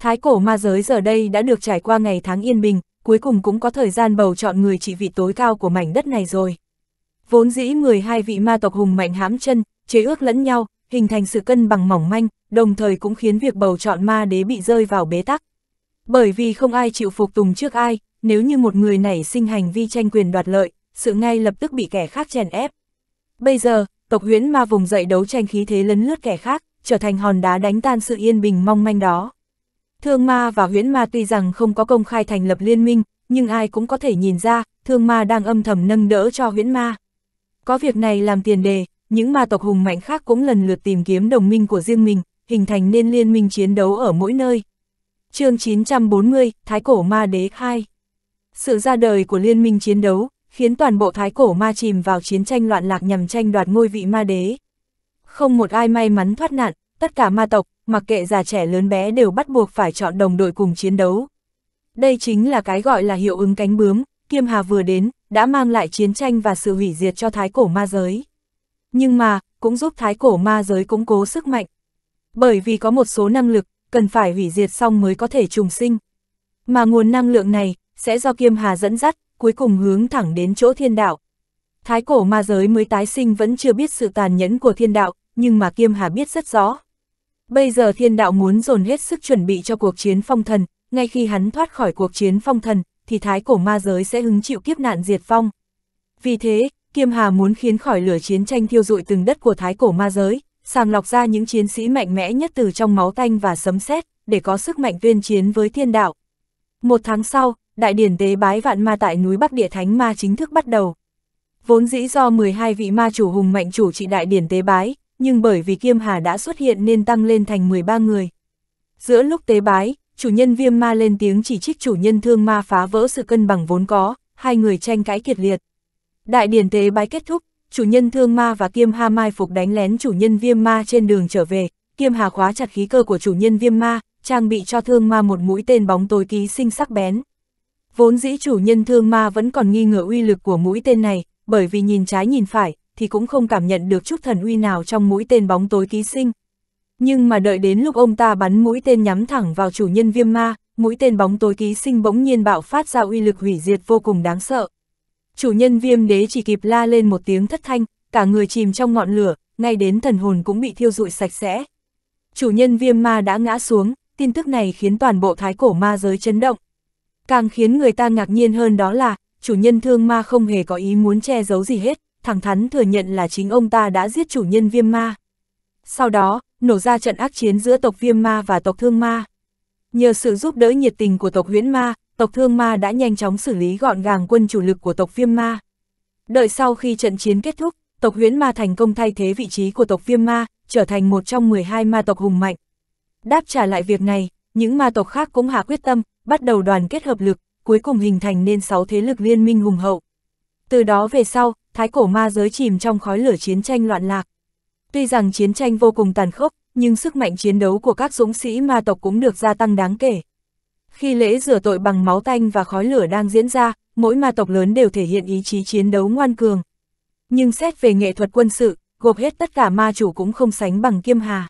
Thái cổ ma giới giờ đây đã được trải qua ngày tháng yên bình, cuối cùng cũng có thời gian bầu chọn người trị vị tối cao của mảnh đất này rồi. Vốn dĩ 12 vị ma tộc hùng mạnh hám chân, chế ước lẫn nhau, hình thành sự cân bằng mỏng manh, đồng thời cũng khiến việc bầu chọn ma đế bị rơi vào bế tắc. Bởi vì không ai chịu phục tùng trước ai, nếu như một người nảy sinh hành vi tranh quyền đoạt lợi, sự ngay lập tức bị kẻ khác chèn ép. Bây giờ, tộc huyễn ma vùng dậy đấu tranh khí thế lấn lướt kẻ khác, trở thành hòn đá đánh tan sự yên bình mong manh đó. Thương ma và huyễn ma tuy rằng không có công khai thành lập liên minh, nhưng ai cũng có thể nhìn ra, thương ma đang âm thầm nâng đỡ cho huyễn ma. Có việc này làm tiền đề, những ma tộc hùng mạnh khác cũng lần lượt tìm kiếm đồng minh của riêng mình, hình thành nên liên minh chiến đấu ở mỗi nơi chương 940, Thái Cổ Ma Đế 2 Sự ra đời của liên minh chiến đấu, khiến toàn bộ Thái Cổ Ma chìm vào chiến tranh loạn lạc nhằm tranh đoạt ngôi vị Ma Đế. Không một ai may mắn thoát nạn, tất cả ma tộc, mặc kệ già trẻ lớn bé đều bắt buộc phải chọn đồng đội cùng chiến đấu. Đây chính là cái gọi là hiệu ứng cánh bướm, Kiêm Hà vừa đến, đã mang lại chiến tranh và sự hủy diệt cho Thái Cổ Ma Giới. Nhưng mà, cũng giúp Thái Cổ Ma Giới củng cố sức mạnh. Bởi vì có một số năng lực, cần phải hủy diệt xong mới có thể trùng sinh. Mà nguồn năng lượng này, sẽ do Kiêm Hà dẫn dắt, cuối cùng hướng thẳng đến chỗ thiên đạo. Thái cổ ma giới mới tái sinh vẫn chưa biết sự tàn nhẫn của thiên đạo, nhưng mà Kiêm Hà biết rất rõ. Bây giờ thiên đạo muốn dồn hết sức chuẩn bị cho cuộc chiến phong thần, ngay khi hắn thoát khỏi cuộc chiến phong thần, thì thái cổ ma giới sẽ hứng chịu kiếp nạn diệt phong. Vì thế, Kiêm Hà muốn khiến khỏi lửa chiến tranh thiêu dụi từng đất của thái cổ ma giới, sàng lọc ra những chiến sĩ mạnh mẽ nhất từ trong máu tanh và sấm sét để có sức mạnh tuyên chiến với thiên đạo. Một tháng sau, đại điển tế bái vạn ma tại núi Bắc Địa Thánh Ma chính thức bắt đầu. Vốn dĩ do 12 vị ma chủ hùng mạnh chủ trị đại điển tế bái, nhưng bởi vì Kiêm Hà đã xuất hiện nên tăng lên thành 13 người. Giữa lúc tế bái, chủ nhân viêm ma lên tiếng chỉ trích chủ nhân thương ma phá vỡ sự cân bằng vốn có, hai người tranh cãi kiệt liệt. Đại điển tế bái kết thúc, chủ nhân thương ma và kiêm ha mai phục đánh lén chủ nhân viêm ma trên đường trở về, kiêm hà khóa chặt khí cơ của chủ nhân viêm ma, trang bị cho thương ma một mũi tên bóng tối ký sinh sắc bén. Vốn dĩ chủ nhân thương ma vẫn còn nghi ngờ uy lực của mũi tên này, bởi vì nhìn trái nhìn phải, thì cũng không cảm nhận được chút thần uy nào trong mũi tên bóng tối ký sinh. Nhưng mà đợi đến lúc ông ta bắn mũi tên nhắm thẳng vào chủ nhân viêm ma, mũi tên bóng tối ký sinh bỗng nhiên bạo phát ra uy lực hủy diệt vô cùng đáng sợ chủ nhân viêm đế chỉ kịp la lên một tiếng thất thanh, cả người chìm trong ngọn lửa, ngay đến thần hồn cũng bị thiêu rụi sạch sẽ. Chủ nhân viêm ma đã ngã xuống, tin tức này khiến toàn bộ thái cổ ma giới chấn động. Càng khiến người ta ngạc nhiên hơn đó là, chủ nhân thương ma không hề có ý muốn che giấu gì hết, thẳng thắn thừa nhận là chính ông ta đã giết chủ nhân viêm ma. Sau đó, nổ ra trận ác chiến giữa tộc viêm ma và tộc thương ma. Nhờ sự giúp đỡ nhiệt tình của tộc huyễn ma, tộc Thương Ma đã nhanh chóng xử lý gọn gàng quân chủ lực của tộc Viêm Ma. Đợi sau khi trận chiến kết thúc, tộc Huyễn Ma thành công thay thế vị trí của tộc Viêm Ma, trở thành một trong 12 ma tộc hùng mạnh. Đáp trả lại việc này, những ma tộc khác cũng hạ quyết tâm, bắt đầu đoàn kết hợp lực, cuối cùng hình thành nên 6 thế lực liên minh hùng hậu. Từ đó về sau, thái cổ ma giới chìm trong khói lửa chiến tranh loạn lạc. Tuy rằng chiến tranh vô cùng tàn khốc, nhưng sức mạnh chiến đấu của các dũng sĩ ma tộc cũng được gia tăng đáng kể. Khi lễ rửa tội bằng máu tanh và khói lửa đang diễn ra, mỗi ma tộc lớn đều thể hiện ý chí chiến đấu ngoan cường. Nhưng xét về nghệ thuật quân sự, gộp hết tất cả ma chủ cũng không sánh bằng Kiêm Hà.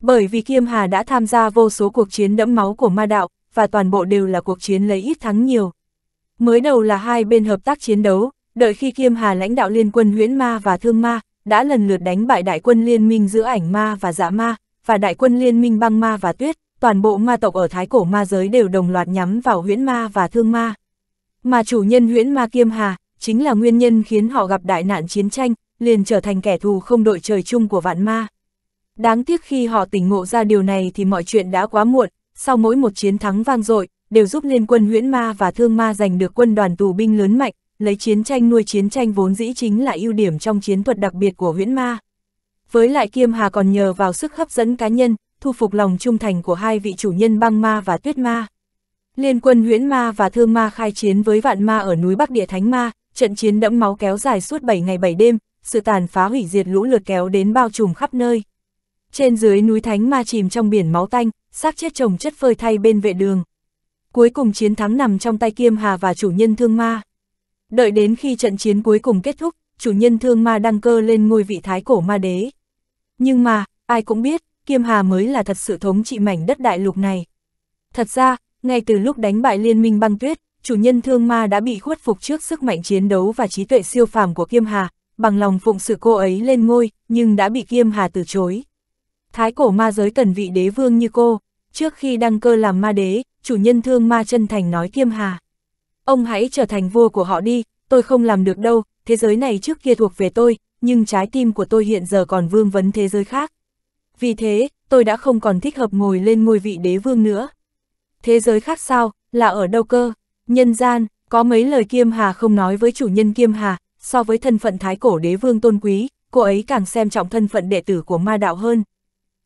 Bởi vì Kiêm Hà đã tham gia vô số cuộc chiến đẫm máu của ma đạo, và toàn bộ đều là cuộc chiến lấy ít thắng nhiều. Mới đầu là hai bên hợp tác chiến đấu, đợi khi Kiêm Hà lãnh đạo liên quân huyễn ma và thương ma, đã lần lượt đánh bại đại quân liên minh giữa ảnh ma và dạ ma, và đại quân liên minh băng ma và tuyết, toàn bộ ma tộc ở thái cổ ma giới đều đồng loạt nhắm vào huyễn ma và thương ma. Mà chủ nhân huyễn ma kiêm hà, chính là nguyên nhân khiến họ gặp đại nạn chiến tranh, liền trở thành kẻ thù không đội trời chung của vạn ma. Đáng tiếc khi họ tỉnh ngộ ra điều này thì mọi chuyện đã quá muộn, sau mỗi một chiến thắng vang dội, đều giúp liên quân huyễn ma và thương ma giành được quân đoàn tù binh lớn mạnh, lấy chiến tranh nuôi chiến tranh vốn dĩ chính là ưu điểm trong chiến thuật đặc biệt của huyễn ma. Với lại Kiêm Hà còn nhờ vào sức hấp dẫn cá nhân, thu phục lòng trung thành của hai vị chủ nhân băng ma và tuyết ma. Liên quân huyễn ma và thương ma khai chiến với vạn ma ở núi Bắc Địa Thánh Ma, trận chiến đẫm máu kéo dài suốt 7 ngày 7 đêm, sự tàn phá hủy diệt lũ lượt kéo đến bao trùm khắp nơi. Trên dưới núi Thánh Ma chìm trong biển máu tanh, xác chết chồng chất phơi thay bên vệ đường. Cuối cùng chiến thắng nằm trong tay Kiêm Hà và chủ nhân Thương Ma. Đợi đến khi trận chiến cuối cùng kết thúc, chủ nhân Thương Ma đăng cơ lên ngôi vị thái cổ ma đế. Nhưng mà, ai cũng biết, Kiêm Hà mới là thật sự thống trị mảnh đất đại lục này. Thật ra, ngay từ lúc đánh bại liên minh băng tuyết, chủ nhân thương ma đã bị khuất phục trước sức mạnh chiến đấu và trí tuệ siêu phàm của Kiêm Hà, bằng lòng phụng sự cô ấy lên ngôi, nhưng đã bị Kiêm Hà từ chối. Thái cổ ma giới cần vị đế vương như cô, trước khi đăng cơ làm ma đế, chủ nhân thương ma chân thành nói Kiêm Hà. Ông hãy trở thành vua của họ đi, tôi không làm được đâu, thế giới này trước kia thuộc về tôi, nhưng trái tim của tôi hiện giờ còn vương vấn thế giới khác vì thế, tôi đã không còn thích hợp ngồi lên ngôi vị đế vương nữa. Thế giới khác sao, là ở đâu cơ? Nhân gian, có mấy lời Kiêm Hà không nói với chủ nhân Kiêm Hà, so với thân phận thái cổ đế vương tôn quý, cô ấy càng xem trọng thân phận đệ tử của ma đạo hơn.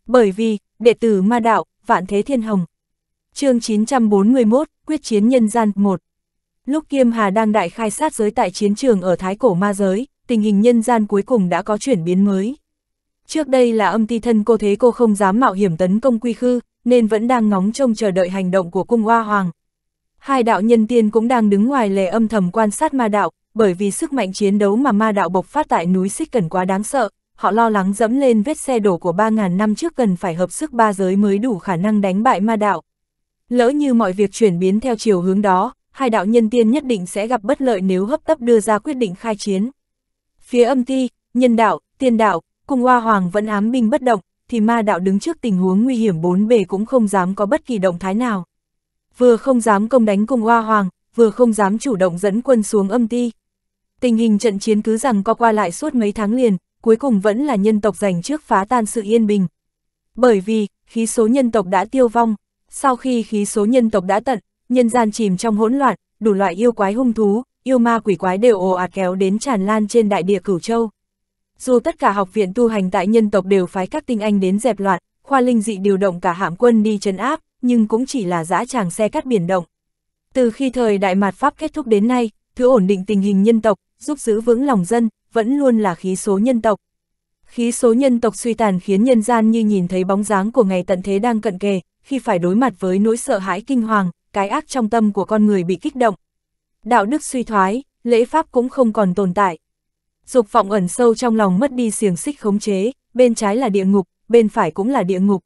Bởi vì, đệ tử ma đạo, vạn thế thiên hồng. chương 941, Quyết chiến nhân gian 1 Lúc Kiêm Hà đang đại khai sát giới tại chiến trường ở thái cổ ma giới, tình hình nhân gian cuối cùng đã có chuyển biến mới. Trước đây là âm ti thân cô thế cô không dám mạo hiểm tấn công quy khư, nên vẫn đang ngóng trông chờ đợi hành động của cung hoa hoàng. Hai đạo nhân tiên cũng đang đứng ngoài lề âm thầm quan sát ma đạo, bởi vì sức mạnh chiến đấu mà ma đạo bộc phát tại núi xích cần quá đáng sợ, họ lo lắng dẫm lên vết xe đổ của 3.000 năm trước cần phải hợp sức ba giới mới đủ khả năng đánh bại ma đạo. Lỡ như mọi việc chuyển biến theo chiều hướng đó, hai đạo nhân tiên nhất định sẽ gặp bất lợi nếu hấp tấp đưa ra quyết định khai chiến. Phía âm ti, nhân đạo, tiên đạo, Cung Hoa Hoàng vẫn ám binh bất động, thì ma đạo đứng trước tình huống nguy hiểm bốn bề cũng không dám có bất kỳ động thái nào. Vừa không dám công đánh Cung Hoa Hoàng, vừa không dám chủ động dẫn quân xuống âm ti. Tình hình trận chiến cứ rằng co qua lại suốt mấy tháng liền, cuối cùng vẫn là nhân tộc giành trước phá tan sự yên bình. Bởi vì, khí số nhân tộc đã tiêu vong, sau khi khí số nhân tộc đã tận, nhân gian chìm trong hỗn loạn, đủ loại yêu quái hung thú, yêu ma quỷ quái đều ồ ạt kéo đến tràn lan trên đại địa cửu châu dù tất cả học viện tu hành tại nhân tộc đều phái các tinh anh đến dẹp loạn, khoa linh dị điều động cả hạm quân đi chấn áp, nhưng cũng chỉ là dã tràng xe cắt biển động. Từ khi thời đại mạt Pháp kết thúc đến nay, thứ ổn định tình hình nhân tộc, giúp giữ vững lòng dân, vẫn luôn là khí số nhân tộc. Khí số nhân tộc suy tàn khiến nhân gian như nhìn thấy bóng dáng của ngày tận thế đang cận kề, khi phải đối mặt với nỗi sợ hãi kinh hoàng, cái ác trong tâm của con người bị kích động. Đạo đức suy thoái, lễ pháp cũng không còn tồn tại dục vọng ẩn sâu trong lòng mất đi xiềng xích khống chế, bên trái là địa ngục, bên phải cũng là địa ngục.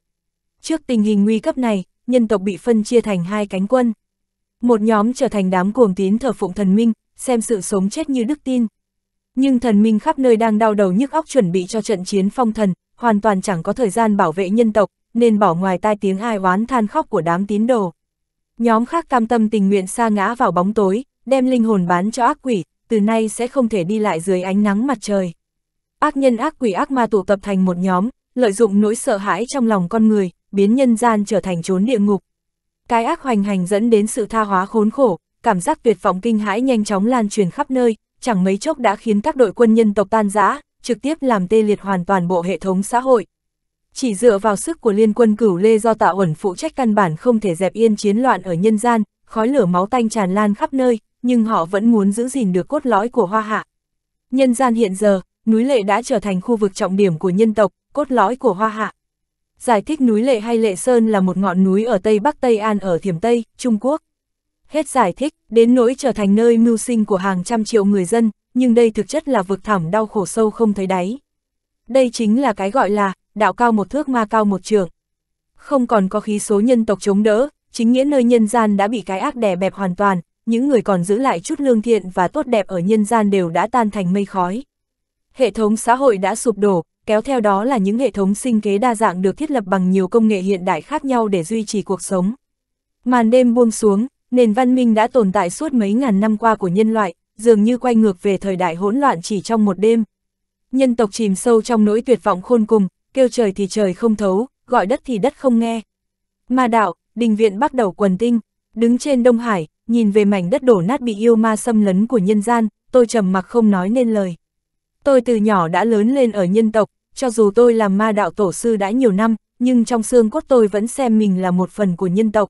Trước tình hình nguy cấp này, nhân tộc bị phân chia thành hai cánh quân. Một nhóm trở thành đám cuồng tín thờ phụng thần minh, xem sự sống chết như đức tin. Nhưng thần minh khắp nơi đang đau đầu nhức óc chuẩn bị cho trận chiến phong thần, hoàn toàn chẳng có thời gian bảo vệ nhân tộc, nên bỏ ngoài tai tiếng ai oán than khóc của đám tín đồ. Nhóm khác cam tâm tình nguyện xa ngã vào bóng tối, đem linh hồn bán cho ác quỷ, từ nay sẽ không thể đi lại dưới ánh nắng mặt trời. Ác nhân ác quỷ ác ma tụ tập thành một nhóm, lợi dụng nỗi sợ hãi trong lòng con người, biến nhân gian trở thành chốn địa ngục. Cái ác hoành hành dẫn đến sự tha hóa khốn khổ, cảm giác tuyệt vọng kinh hãi nhanh chóng lan truyền khắp nơi, chẳng mấy chốc đã khiến các đội quân nhân tộc tan rã, trực tiếp làm tê liệt hoàn toàn bộ hệ thống xã hội. Chỉ dựa vào sức của liên quân cửu lê do tạo ẩn phụ trách căn bản không thể dẹp yên chiến loạn ở nhân gian, khói lửa máu tanh tràn lan khắp nơi, nhưng họ vẫn muốn giữ gìn được cốt lõi của hoa hạ. Nhân gian hiện giờ, núi lệ đã trở thành khu vực trọng điểm của nhân tộc, cốt lõi của hoa hạ. Giải thích núi lệ hay lệ sơn là một ngọn núi ở Tây Bắc Tây An ở Thiểm Tây, Trung Quốc. Hết giải thích, đến nỗi trở thành nơi mưu sinh của hàng trăm triệu người dân, nhưng đây thực chất là vực thẳm đau khổ sâu không thấy đáy. Đây chính là cái gọi là, đạo cao một thước ma cao một trường. Không còn có khí số nhân tộc chống đỡ, chính nghĩa nơi nhân gian đã bị cái ác đè bẹp hoàn toàn, những người còn giữ lại chút lương thiện và tốt đẹp ở nhân gian đều đã tan thành mây khói. Hệ thống xã hội đã sụp đổ, kéo theo đó là những hệ thống sinh kế đa dạng được thiết lập bằng nhiều công nghệ hiện đại khác nhau để duy trì cuộc sống. Màn đêm buông xuống, nền văn minh đã tồn tại suốt mấy ngàn năm qua của nhân loại, dường như quay ngược về thời đại hỗn loạn chỉ trong một đêm. Nhân tộc chìm sâu trong nỗi tuyệt vọng khôn cùng, kêu trời thì trời không thấu, gọi đất thì đất không nghe. Ma đạo, đình viện bắt đầu quần tinh, đứng trên Đông Hải, nhìn về mảnh đất đổ nát bị yêu ma xâm lấn của nhân gian, tôi trầm mặc không nói nên lời. Tôi từ nhỏ đã lớn lên ở nhân tộc, cho dù tôi làm ma đạo tổ sư đã nhiều năm, nhưng trong xương cốt tôi vẫn xem mình là một phần của nhân tộc.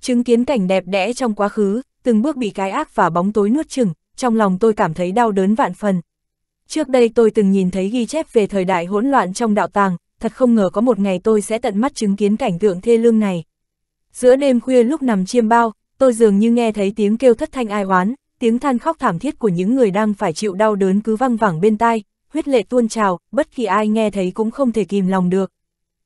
Chứng kiến cảnh đẹp đẽ trong quá khứ, từng bước bị cái ác và bóng tối nuốt chừng, trong lòng tôi cảm thấy đau đớn vạn phần. Trước đây tôi từng nhìn thấy ghi chép về thời đại hỗn loạn trong đạo tàng, thật không ngờ có một ngày tôi sẽ tận mắt chứng kiến cảnh tượng thê lương này. Giữa đêm khuya lúc nằm chiêm bao, tôi dường như nghe thấy tiếng kêu thất thanh ai oán, tiếng than khóc thảm thiết của những người đang phải chịu đau đớn cứ văng vẳng bên tai, huyết lệ tuôn trào, bất kỳ ai nghe thấy cũng không thể kìm lòng được.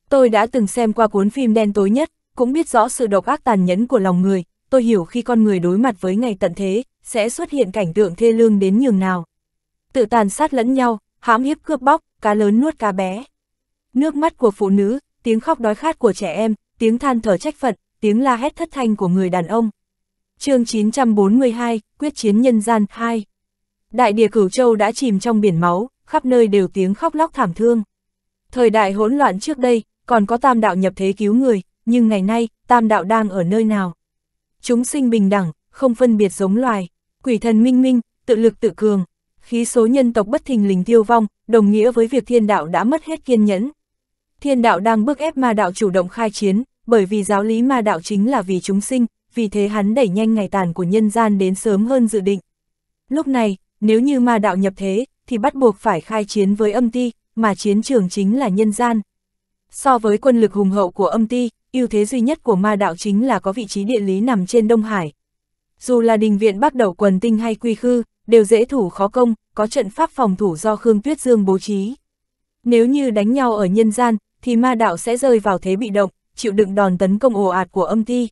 Tôi đã từng xem qua cuốn phim đen tối nhất, cũng biết rõ sự độc ác tàn nhẫn của lòng người, tôi hiểu khi con người đối mặt với ngày tận thế, sẽ xuất hiện cảnh tượng thê lương đến nhường nào. Tự tàn sát lẫn nhau, hãm hiếp cướp bóc, cá lớn nuốt cá bé. Nước mắt của phụ nữ, tiếng khóc đói khát của trẻ em, tiếng than thở trách phận, tiếng la hét thất thanh của người đàn ông. chương 942, Quyết chiến nhân gian 2 Đại địa cửu châu đã chìm trong biển máu, khắp nơi đều tiếng khóc lóc thảm thương. Thời đại hỗn loạn trước đây, còn có tam đạo nhập thế cứu người, nhưng ngày nay, tam đạo đang ở nơi nào? Chúng sinh bình đẳng, không phân biệt giống loài, quỷ thần minh minh, tự lực tự cường, khí số nhân tộc bất thình lình tiêu vong, đồng nghĩa với việc thiên đạo đã mất hết kiên nhẫn. Thiên đạo đang bức ép ma đạo chủ động khai chiến, bởi vì giáo lý ma đạo chính là vì chúng sinh, vì thế hắn đẩy nhanh ngày tàn của nhân gian đến sớm hơn dự định. Lúc này, nếu như ma đạo nhập thế, thì bắt buộc phải khai chiến với âm ti, mà chiến trường chính là nhân gian. So với quân lực hùng hậu của âm ti, ưu thế duy nhất của ma đạo chính là có vị trí địa lý nằm trên Đông Hải. Dù là đình viện bắt đầu quần tinh hay quy khư, đều dễ thủ khó công, có trận pháp phòng thủ do Khương Tuyết Dương bố trí. Nếu như đánh nhau ở nhân gian, thì ma đạo sẽ rơi vào thế bị động, chịu đựng đòn tấn công ồ ạt của âm ti.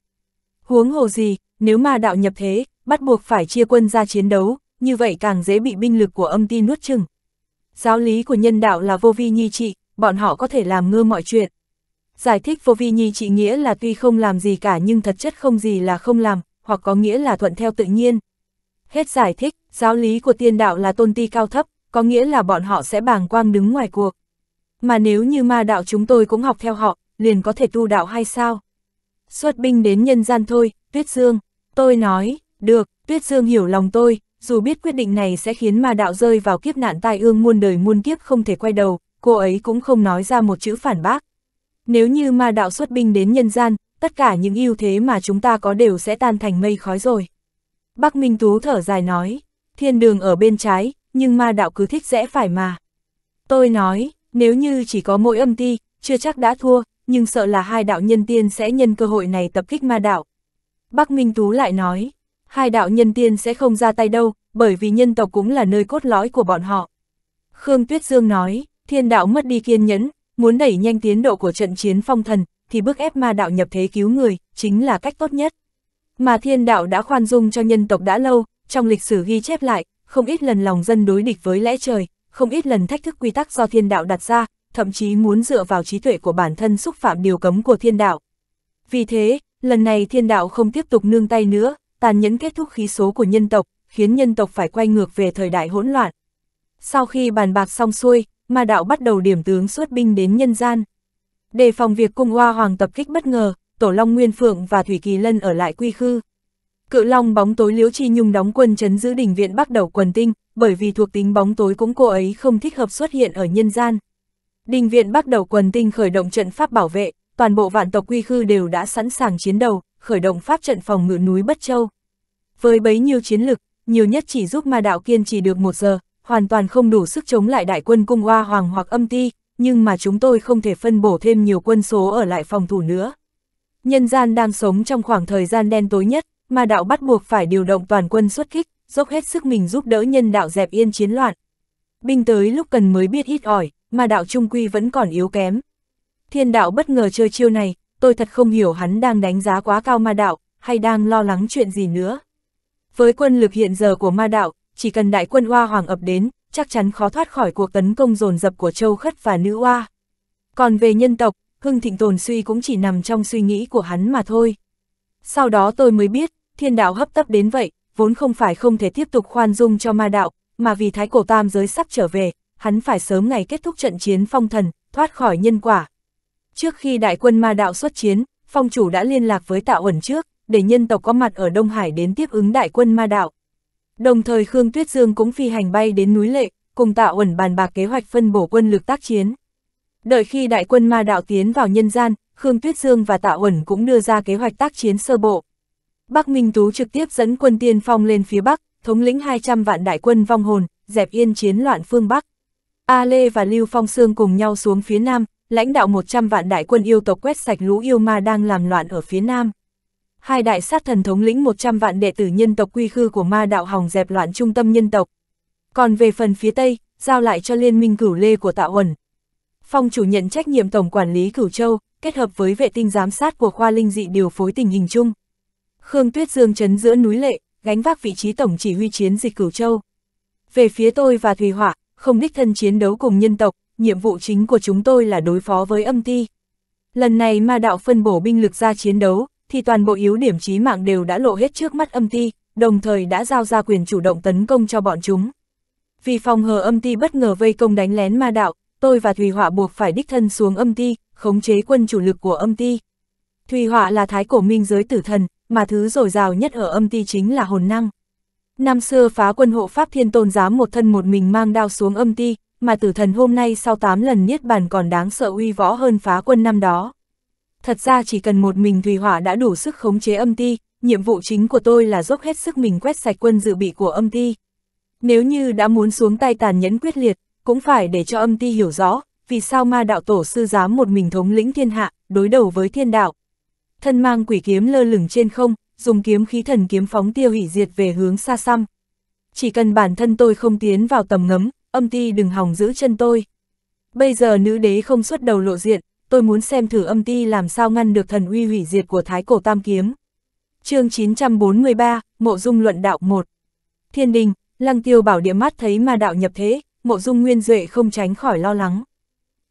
Huống hồ gì, nếu mà đạo nhập thế, bắt buộc phải chia quân ra chiến đấu, như vậy càng dễ bị binh lực của âm ti nuốt chừng. Giáo lý của nhân đạo là vô vi nhi trị, bọn họ có thể làm ngơ mọi chuyện. Giải thích vô vi nhi trị nghĩa là tuy không làm gì cả nhưng thật chất không gì là không làm, hoặc có nghĩa là thuận theo tự nhiên. Hết giải thích, giáo lý của tiên đạo là tôn ti cao thấp, có nghĩa là bọn họ sẽ bàng quang đứng ngoài cuộc. Mà nếu như ma đạo chúng tôi cũng học theo họ, liền có thể tu đạo hay sao? Xuất binh đến nhân gian thôi, Tuyết Dương. Tôi nói, được, Tuyết Dương hiểu lòng tôi, dù biết quyết định này sẽ khiến ma đạo rơi vào kiếp nạn tai ương muôn đời muôn kiếp không thể quay đầu, cô ấy cũng không nói ra một chữ phản bác. Nếu như ma đạo xuất binh đến nhân gian, tất cả những ưu thế mà chúng ta có đều sẽ tan thành mây khói rồi. Bắc Minh Tú thở dài nói, thiên đường ở bên trái, nhưng ma đạo cứ thích rẽ phải mà. Tôi nói, nếu như chỉ có mỗi âm ti, chưa chắc đã thua, nhưng sợ là hai đạo nhân tiên sẽ nhân cơ hội này tập kích ma đạo. Bắc Minh Tú lại nói, hai đạo nhân tiên sẽ không ra tay đâu, bởi vì nhân tộc cũng là nơi cốt lõi của bọn họ. Khương Tuyết Dương nói, thiên đạo mất đi kiên nhẫn, muốn đẩy nhanh tiến độ của trận chiến phong thần, thì bức ép ma đạo nhập thế cứu người, chính là cách tốt nhất. Mà thiên đạo đã khoan dung cho nhân tộc đã lâu, trong lịch sử ghi chép lại, không ít lần lòng dân đối địch với lẽ trời, không ít lần thách thức quy tắc do thiên đạo đặt ra, thậm chí muốn dựa vào trí tuệ của bản thân xúc phạm điều cấm của thiên đạo. Vì thế, lần này thiên đạo không tiếp tục nương tay nữa, tàn nhẫn kết thúc khí số của nhân tộc, khiến nhân tộc phải quay ngược về thời đại hỗn loạn. Sau khi bàn bạc xong xuôi, ma đạo bắt đầu điểm tướng xuất binh đến nhân gian. đề phòng việc cung hoa hoàng tập kích bất ngờ, Tổ Long Nguyên Phượng và Thủy Kỳ Lân ở lại quy khư. Cự Long bóng tối Liễu Chi Nhung đóng quân chấn giữ đỉnh viện bắt Đầu Quần Tinh, bởi vì thuộc tính bóng tối cũng cô ấy không thích hợp xuất hiện ở nhân gian. Đình viện bắt đầu quần tinh khởi động trận pháp bảo vệ, toàn bộ vạn tộc quy khư đều đã sẵn sàng chiến đầu, khởi động pháp trận phòng ngự núi Bất Châu. Với bấy nhiêu chiến lực, nhiều nhất chỉ giúp ma đạo kiên trì được một giờ, hoàn toàn không đủ sức chống lại đại quân cung hoa hoàng hoặc âm ti, nhưng mà chúng tôi không thể phân bổ thêm nhiều quân số ở lại phòng thủ nữa. Nhân gian đang sống trong khoảng thời gian đen tối nhất, ma đạo bắt buộc phải điều động toàn quân xuất kích, dốc hết sức mình giúp đỡ nhân đạo dẹp yên chiến loạn. Binh tới lúc cần mới biết ít ỏi, mà đạo trung quy vẫn còn yếu kém. Thiên đạo bất ngờ chơi chiêu này, tôi thật không hiểu hắn đang đánh giá quá cao ma đạo, hay đang lo lắng chuyện gì nữa. Với quân lực hiện giờ của ma đạo, chỉ cần đại quân Hoa Hoàng ập đến, chắc chắn khó thoát khỏi cuộc tấn công dồn dập của Châu Khất và Nữ Hoa. Còn về nhân tộc, Hưng Thịnh Tồn Suy cũng chỉ nằm trong suy nghĩ của hắn mà thôi. Sau đó tôi mới biết, thiên đạo hấp tấp đến vậy, vốn không phải không thể tiếp tục khoan dung cho ma đạo, mà vì thái cổ tam giới sắp trở về, hắn phải sớm ngày kết thúc trận chiến phong thần, thoát khỏi nhân quả. Trước khi đại quân ma đạo xuất chiến, phong chủ đã liên lạc với tạo ẩn trước, để nhân tộc có mặt ở Đông Hải đến tiếp ứng đại quân ma đạo. Đồng thời Khương Tuyết Dương cũng phi hành bay đến núi Lệ, cùng tạo ẩn bàn bạc kế hoạch phân bổ quân lực tác chiến. Đợi khi đại quân ma đạo tiến vào nhân gian, Khương Tuyết Dương và Tạ Uẩn cũng đưa ra kế hoạch tác chiến sơ bộ. Bắc Minh Tú trực tiếp dẫn quân tiên phong lên phía Bắc, thống lĩnh 200 vạn đại quân vong hồn, dẹp yên chiến loạn phương Bắc. A Lê và Lưu Phong Sương cùng nhau xuống phía nam, lãnh đạo 100 vạn đại quân yêu tộc quét sạch lũ yêu ma đang làm loạn ở phía nam. Hai đại sát thần thống lĩnh 100 vạn đệ tử nhân tộc quy khư của ma đạo hòng dẹp loạn trung tâm nhân tộc. Còn về phần phía tây, giao lại cho liên minh cửu lê của Tạo Uẩn. Phong chủ nhận trách nhiệm tổng quản lý cửu châu, kết hợp với vệ tinh giám sát của khoa linh dị điều phối tình hình chung. Khương Tuyết Dương chấn giữa núi lệ, gánh vác vị trí tổng chỉ huy chiến dịch cửu châu. Về phía tôi và Thùy Hỏa, không đích thân chiến đấu cùng nhân tộc, nhiệm vụ chính của chúng tôi là đối phó với âm ti. Lần này ma đạo phân bổ binh lực ra chiến đấu, thì toàn bộ yếu điểm chí mạng đều đã lộ hết trước mắt âm ti, đồng thời đã giao ra quyền chủ động tấn công cho bọn chúng. Vì phòng hờ âm ti bất ngờ vây công đánh lén ma đạo, tôi và Thùy Họa buộc phải đích thân xuống âm ti, khống chế quân chủ lực của âm ti. Thùy Họa là thái cổ minh giới tử thần, mà thứ dồi dào nhất ở âm ti chính là hồn năng. Năm xưa phá quân hộ Pháp Thiên Tôn dám một thân một mình mang đao xuống âm ti, mà tử thần hôm nay sau tám lần niết bàn còn đáng sợ uy võ hơn phá quân năm đó. Thật ra chỉ cần một mình Thùy Hỏa đã đủ sức khống chế âm ti, nhiệm vụ chính của tôi là dốc hết sức mình quét sạch quân dự bị của âm ti. Nếu như đã muốn xuống tay tàn nhẫn quyết liệt, cũng phải để cho âm ti hiểu rõ, vì sao ma đạo tổ sư dám một mình thống lĩnh thiên hạ, đối đầu với thiên đạo. Thân mang quỷ kiếm lơ lửng trên không, dùng kiếm khí thần kiếm phóng tiêu hủy diệt về hướng xa xăm. Chỉ cần bản thân tôi không tiến vào tầm ngấm, âm ti đừng hòng giữ chân tôi. Bây giờ nữ đế không xuất đầu lộ diện, tôi muốn xem thử âm ti làm sao ngăn được thần uy hủy diệt của thái cổ tam kiếm. chương 943, Mộ Dung Luận Đạo 1 Thiên đình, lăng tiêu bảo địa mắt thấy mà đạo nhập thế, Mộ Dung Nguyên Duệ không tránh khỏi lo lắng.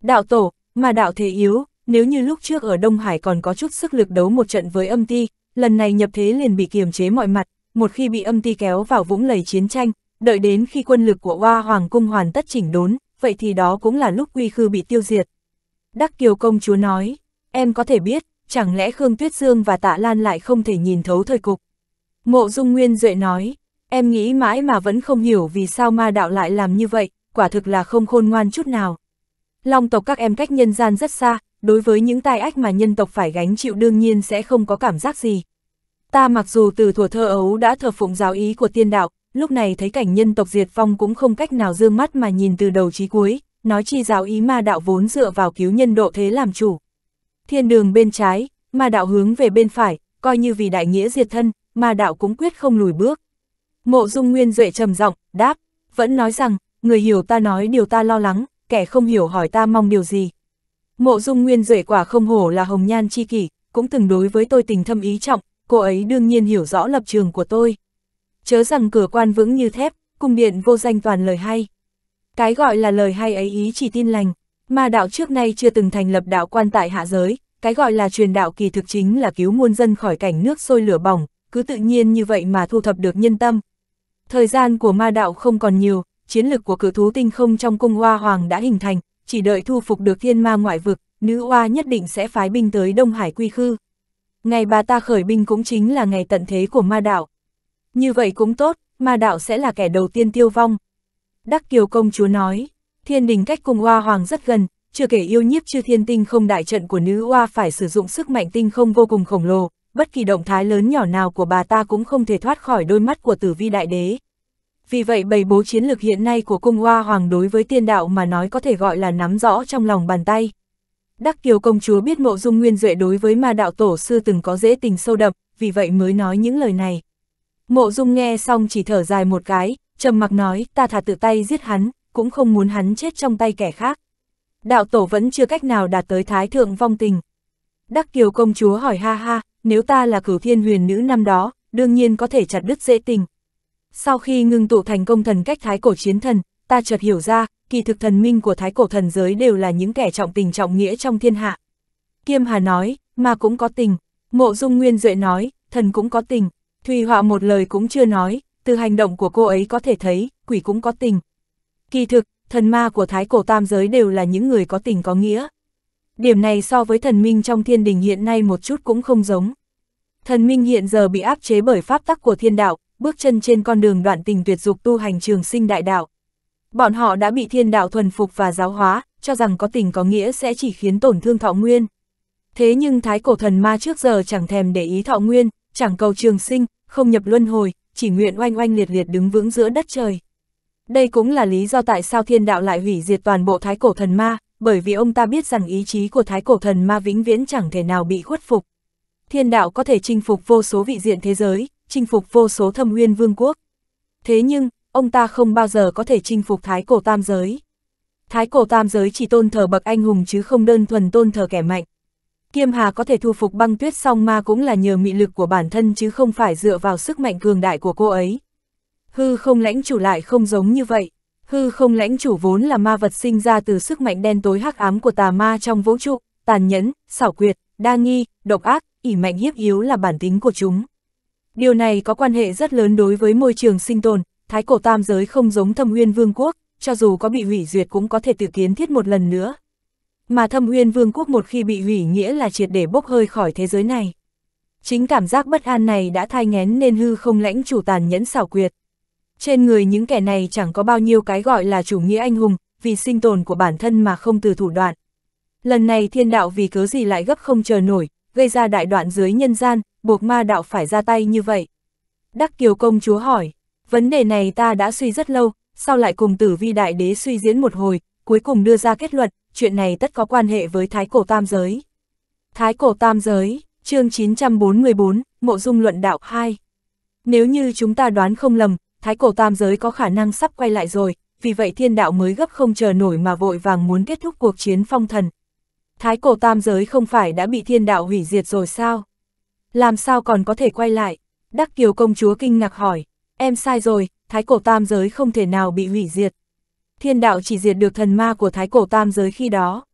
Đạo tổ, mà đạo thế yếu, nếu như lúc trước ở Đông Hải còn có chút sức lực đấu một trận với âm ti, lần này nhập thế liền bị kiềm chế mọi mặt, một khi bị âm ti kéo vào vũng lầy chiến tranh, đợi đến khi quân lực của Hoa Hoàng cung hoàn tất chỉnh đốn, vậy thì đó cũng là lúc quy khư bị tiêu diệt. Đắc Kiều công chúa nói, em có thể biết, chẳng lẽ Khương Tuyết Dương và Tạ Lan lại không thể nhìn thấu thời cục. Mộ Dung Nguyên Duệ nói, em nghĩ mãi mà vẫn không hiểu vì sao ma đạo lại làm như vậy, quả thực là không khôn ngoan chút nào. Long tộc các em cách nhân gian rất xa, đối với những tai ách mà nhân tộc phải gánh chịu đương nhiên sẽ không có cảm giác gì. Ta mặc dù từ thuở thơ ấu đã thờ phụng giáo ý của tiên đạo, lúc này thấy cảnh nhân tộc diệt vong cũng không cách nào dương mắt mà nhìn từ đầu chí cuối, nói chi giáo ý ma đạo vốn dựa vào cứu nhân độ thế làm chủ. Thiên đường bên trái, ma đạo hướng về bên phải, coi như vì đại nghĩa diệt thân, ma đạo cũng quyết không lùi bước. Mộ dung nguyên duệ trầm giọng đáp, vẫn nói rằng, người hiểu ta nói điều ta lo lắng, kẻ không hiểu hỏi ta mong điều gì. Mộ dung nguyên rể quả không hổ là hồng nhan chi kỷ, cũng từng đối với tôi tình thâm ý trọng, cô ấy đương nhiên hiểu rõ lập trường của tôi. Chớ rằng cửa quan vững như thép, cung điện vô danh toàn lời hay. Cái gọi là lời hay ấy ý chỉ tin lành, mà đạo trước nay chưa từng thành lập đạo quan tại hạ giới, cái gọi là truyền đạo kỳ thực chính là cứu muôn dân khỏi cảnh nước sôi lửa bỏng, cứ tự nhiên như vậy mà thu thập được nhân tâm. Thời gian của ma đạo không còn nhiều, chiến lực của cử thú tinh không trong cung hoa hoàng đã hình thành, chỉ đợi thu phục được thiên ma ngoại vực, nữ oa nhất định sẽ phái binh tới Đông Hải quy khư. Ngày bà ta khởi binh cũng chính là ngày tận thế của ma đạo. Như vậy cũng tốt, ma đạo sẽ là kẻ đầu tiên tiêu vong. Đắc Kiều công chúa nói, thiên đình cách cùng oa hoàng rất gần, chưa kể yêu nhiếp chư thiên tinh không đại trận của nữ oa phải sử dụng sức mạnh tinh không vô cùng khổng lồ, bất kỳ động thái lớn nhỏ nào của bà ta cũng không thể thoát khỏi đôi mắt của tử vi đại đế. Vì vậy bày bố chiến lược hiện nay của cung hoa hoàng đối với tiên đạo mà nói có thể gọi là nắm rõ trong lòng bàn tay. Đắc Kiều công chúa biết mộ dung nguyên duệ đối với ma đạo tổ sư từng có dễ tình sâu đậm, vì vậy mới nói những lời này. Mộ dung nghe xong chỉ thở dài một cái, trầm mặc nói ta thả tự tay giết hắn, cũng không muốn hắn chết trong tay kẻ khác. Đạo tổ vẫn chưa cách nào đạt tới thái thượng vong tình. Đắc Kiều công chúa hỏi ha ha, nếu ta là cửu thiên huyền nữ năm đó, đương nhiên có thể chặt đứt dễ tình, sau khi ngưng tụ thành công thần cách thái cổ chiến thần, ta chợt hiểu ra, kỳ thực thần minh của thái cổ thần giới đều là những kẻ trọng tình trọng nghĩa trong thiên hạ. Kiêm Hà nói, mà cũng có tình. Mộ Dung Nguyên Duệ nói, thần cũng có tình. Thùy Họa một lời cũng chưa nói, từ hành động của cô ấy có thể thấy, quỷ cũng có tình. Kỳ thực, thần ma của thái cổ tam giới đều là những người có tình có nghĩa. Điểm này so với thần minh trong thiên đình hiện nay một chút cũng không giống. Thần minh hiện giờ bị áp chế bởi pháp tắc của thiên đạo, bước chân trên con đường đoạn tình tuyệt dục tu hành trường sinh đại đạo. Bọn họ đã bị thiên đạo thuần phục và giáo hóa, cho rằng có tình có nghĩa sẽ chỉ khiến tổn thương thọ nguyên. Thế nhưng thái cổ thần ma trước giờ chẳng thèm để ý thọ nguyên, chẳng cầu trường sinh, không nhập luân hồi, chỉ nguyện oanh oanh liệt liệt đứng vững giữa đất trời. Đây cũng là lý do tại sao thiên đạo lại hủy diệt toàn bộ thái cổ thần ma, bởi vì ông ta biết rằng ý chí của thái cổ thần ma vĩnh viễn chẳng thể nào bị khuất phục. Thiên đạo có thể chinh phục vô số vị diện thế giới, chinh phục vô số thâm nguyên vương quốc. Thế nhưng, ông ta không bao giờ có thể chinh phục thái cổ tam giới. Thái cổ tam giới chỉ tôn thờ bậc anh hùng chứ không đơn thuần tôn thờ kẻ mạnh. Kiêm Hà có thể thu phục băng tuyết song ma cũng là nhờ mị lực của bản thân chứ không phải dựa vào sức mạnh cường đại của cô ấy. Hư không lãnh chủ lại không giống như vậy. Hư không lãnh chủ vốn là ma vật sinh ra từ sức mạnh đen tối hắc ám của tà ma trong vũ trụ, tàn nhẫn, xảo quyệt, đa nghi, độc ác, ỉ mạnh hiếp yếu là bản tính của chúng. Điều này có quan hệ rất lớn đối với môi trường sinh tồn, thái cổ tam giới không giống thâm Nguyên vương quốc, cho dù có bị hủy duyệt cũng có thể tự kiến thiết một lần nữa. Mà thâm Nguyên vương quốc một khi bị hủy nghĩa là triệt để bốc hơi khỏi thế giới này. Chính cảm giác bất an này đã thai ngén nên hư không lãnh chủ tàn nhẫn xảo quyệt. Trên người những kẻ này chẳng có bao nhiêu cái gọi là chủ nghĩa anh hùng, vì sinh tồn của bản thân mà không từ thủ đoạn. Lần này thiên đạo vì cớ gì lại gấp không chờ nổi, gây ra đại đoạn dưới nhân gian, buộc ma đạo phải ra tay như vậy? Đắc Kiều công chúa hỏi, vấn đề này ta đã suy rất lâu, sau lại cùng tử vi đại đế suy diễn một hồi, cuối cùng đưa ra kết luận, chuyện này tất có quan hệ với thái cổ tam giới. Thái cổ tam giới, chương 944, Mộ Dung luận đạo 2. Nếu như chúng ta đoán không lầm, thái cổ tam giới có khả năng sắp quay lại rồi, vì vậy thiên đạo mới gấp không chờ nổi mà vội vàng muốn kết thúc cuộc chiến phong thần. Thái cổ tam giới không phải đã bị thiên đạo hủy diệt rồi sao? làm sao còn có thể quay lại? Đắc Kiều công chúa kinh ngạc hỏi, em sai rồi, thái cổ tam giới không thể nào bị hủy diệt. Thiên đạo chỉ diệt được thần ma của thái cổ tam giới khi đó.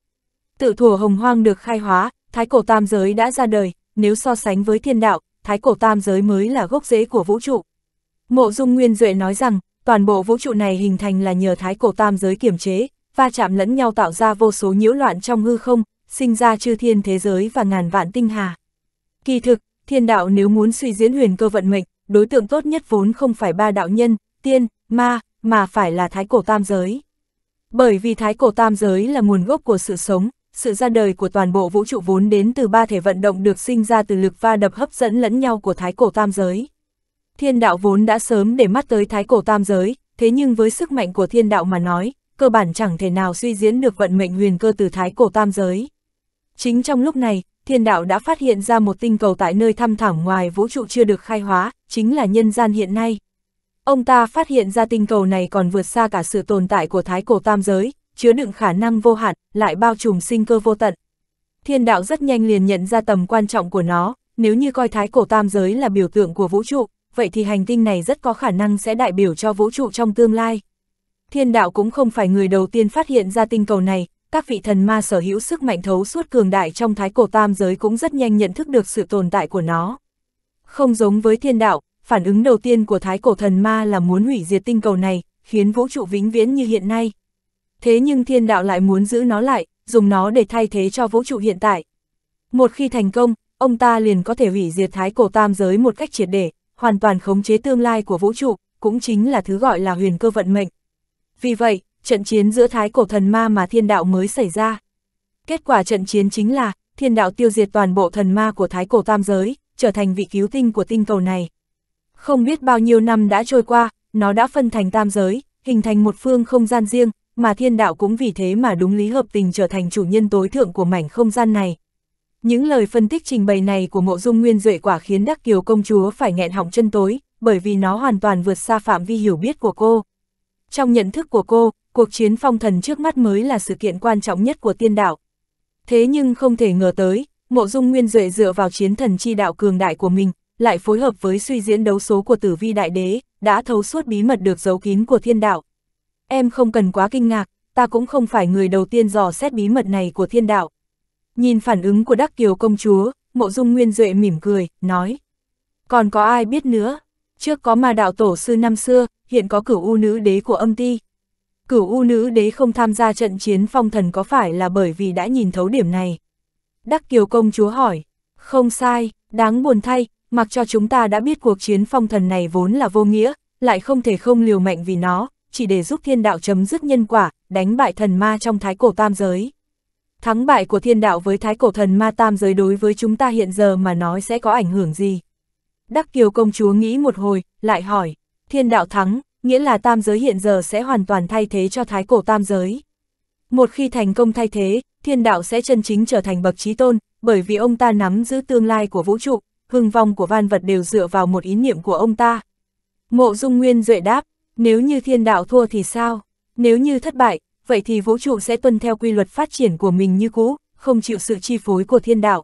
Tự thủa hồng hoang được khai hóa, thái cổ tam giới đã ra đời, nếu so sánh với thiên đạo, thái cổ tam giới mới là gốc rễ của vũ trụ. Mộ Dung Nguyên Duệ nói rằng, toàn bộ vũ trụ này hình thành là nhờ thái cổ tam giới kiểm chế, va chạm lẫn nhau tạo ra vô số nhiễu loạn trong hư không, sinh ra chư thiên thế giới và ngàn vạn tinh hà. Kỳ thực, Thiên đạo nếu muốn suy diễn huyền cơ vận mệnh, đối tượng tốt nhất vốn không phải ba đạo nhân, tiên, ma, mà phải là thái cổ tam giới. Bởi vì thái cổ tam giới là nguồn gốc của sự sống, sự ra đời của toàn bộ vũ trụ vốn đến từ ba thể vận động được sinh ra từ lực va đập hấp dẫn lẫn nhau của thái cổ tam giới. Thiên đạo vốn đã sớm để mắt tới thái cổ tam giới, thế nhưng với sức mạnh của thiên đạo mà nói, cơ bản chẳng thể nào suy diễn được vận mệnh huyền cơ từ thái cổ tam giới. Chính trong lúc này, thiên đạo đã phát hiện ra một tinh cầu tại nơi thăm thẳm ngoài vũ trụ chưa được khai hóa, chính là nhân gian hiện nay. Ông ta phát hiện ra tinh cầu này còn vượt xa cả sự tồn tại của thái cổ tam giới, chứa đựng khả năng vô hạn, lại bao trùm sinh cơ vô tận. Thiên đạo rất nhanh liền nhận ra tầm quan trọng của nó, nếu như coi thái cổ tam giới là biểu tượng của vũ trụ, vậy thì hành tinh này rất có khả năng sẽ đại biểu cho vũ trụ trong tương lai. Thiên đạo cũng không phải người đầu tiên phát hiện ra tinh cầu này, các vị thần ma sở hữu sức mạnh thấu suốt cường đại trong thái cổ tam giới cũng rất nhanh nhận thức được sự tồn tại của nó. Không giống với thiên đạo, phản ứng đầu tiên của thái cổ thần ma là muốn hủy diệt tinh cầu này, khiến vũ trụ vĩnh viễn như hiện nay. Thế nhưng thiên đạo lại muốn giữ nó lại, dùng nó để thay thế cho vũ trụ hiện tại. Một khi thành công, ông ta liền có thể hủy diệt thái cổ tam giới một cách triệt để, hoàn toàn khống chế tương lai của vũ trụ, cũng chính là thứ gọi là huyền cơ vận mệnh. Vì vậy, trận chiến giữa thái cổ thần ma mà thiên đạo mới xảy ra. Kết quả trận chiến chính là, thiên đạo tiêu diệt toàn bộ thần ma của thái cổ tam giới, trở thành vị cứu tinh của tinh cầu này. Không biết bao nhiêu năm đã trôi qua, nó đã phân thành tam giới, hình thành một phương không gian riêng, mà thiên đạo cũng vì thế mà đúng lý hợp tình trở thành chủ nhân tối thượng của mảnh không gian này. Những lời phân tích trình bày này của mộ dung nguyên duệ quả khiến đắc kiều công chúa phải nghẹn họng chân tối, bởi vì nó hoàn toàn vượt xa phạm vi hiểu biết của cô. Trong nhận thức của cô, cuộc chiến phong thần trước mắt mới là sự kiện quan trọng nhất của tiên đạo. Thế nhưng không thể ngờ tới, mộ dung nguyên duệ dựa vào chiến thần chi đạo cường đại của mình, lại phối hợp với suy diễn đấu số của tử vi đại đế, đã thấu suốt bí mật được giấu kín của thiên đạo. Em không cần quá kinh ngạc, ta cũng không phải người đầu tiên dò xét bí mật này của thiên đạo. Nhìn phản ứng của Đắc Kiều công chúa, mộ dung nguyên duệ mỉm cười, nói. Còn có ai biết nữa? Trước có ma đạo tổ sư năm xưa, hiện có cửu u nữ đế của âm ti, Cửu U nữ đế không tham gia trận chiến phong thần có phải là bởi vì đã nhìn thấu điểm này? Đắc Kiều công chúa hỏi, không sai, đáng buồn thay, mặc cho chúng ta đã biết cuộc chiến phong thần này vốn là vô nghĩa, lại không thể không liều mạnh vì nó, chỉ để giúp thiên đạo chấm dứt nhân quả, đánh bại thần ma trong thái cổ tam giới. Thắng bại của thiên đạo với thái cổ thần ma tam giới đối với chúng ta hiện giờ mà nói sẽ có ảnh hưởng gì? Đắc Kiều công chúa nghĩ một hồi, lại hỏi, thiên đạo thắng, nghĩa là tam giới hiện giờ sẽ hoàn toàn thay thế cho thái cổ tam giới. Một khi thành công thay thế, thiên đạo sẽ chân chính trở thành bậc trí tôn, bởi vì ông ta nắm giữ tương lai của vũ trụ, hưng vong của van vật đều dựa vào một ý niệm của ông ta. Mộ Dung Nguyên duệ đáp, nếu như thiên đạo thua thì sao? Nếu như thất bại, vậy thì vũ trụ sẽ tuân theo quy luật phát triển của mình như cũ, không chịu sự chi phối của thiên đạo.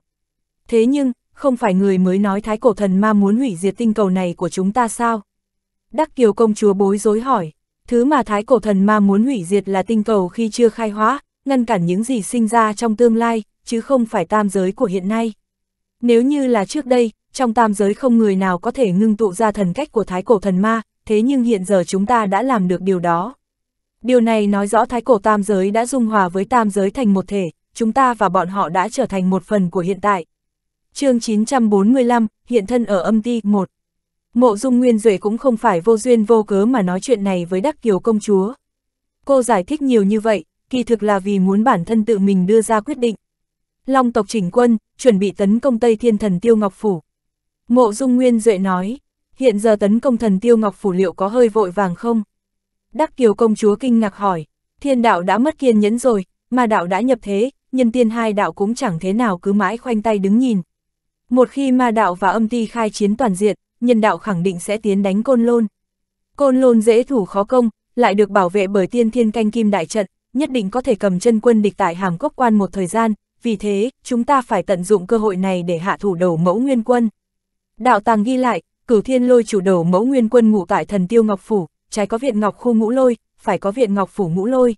Thế nhưng, không phải người mới nói thái cổ thần ma muốn hủy diệt tinh cầu này của chúng ta sao? Đắc Kiều công chúa bối rối hỏi, thứ mà Thái Cổ Thần Ma muốn hủy diệt là tinh cầu khi chưa khai hóa, ngăn cản những gì sinh ra trong tương lai, chứ không phải tam giới của hiện nay. Nếu như là trước đây, trong tam giới không người nào có thể ngưng tụ ra thần cách của Thái Cổ Thần Ma, thế nhưng hiện giờ chúng ta đã làm được điều đó. Điều này nói rõ Thái Cổ Tam Giới đã dung hòa với Tam Giới thành một thể, chúng ta và bọn họ đã trở thành một phần của hiện tại. chương 945, hiện thân ở âm ti 1 Mộ dung nguyên Duệ cũng không phải vô duyên vô cớ mà nói chuyện này với Đắc Kiều công chúa. Cô giải thích nhiều như vậy, kỳ thực là vì muốn bản thân tự mình đưa ra quyết định. Long tộc chỉnh quân, chuẩn bị tấn công Tây Thiên Thần Tiêu Ngọc Phủ. Mộ dung nguyên Duệ nói, hiện giờ tấn công Thần Tiêu Ngọc Phủ liệu có hơi vội vàng không? Đắc Kiều công chúa kinh ngạc hỏi, thiên đạo đã mất kiên nhẫn rồi, mà đạo đã nhập thế, nhân tiên hai đạo cũng chẳng thế nào cứ mãi khoanh tay đứng nhìn. Một khi ma đạo và âm ti khai chiến toàn diện, nhân đạo khẳng định sẽ tiến đánh Côn Lôn. Côn Lôn dễ thủ khó công, lại được bảo vệ bởi tiên thiên canh kim đại trận, nhất định có thể cầm chân quân địch tại hàm cốc quan một thời gian, vì thế, chúng ta phải tận dụng cơ hội này để hạ thủ đầu mẫu nguyên quân. Đạo tàng ghi lại, cửu thiên lôi chủ đầu mẫu nguyên quân ngủ tại thần tiêu ngọc phủ, trái có viện ngọc khu ngũ lôi, phải có viện ngọc phủ ngũ lôi.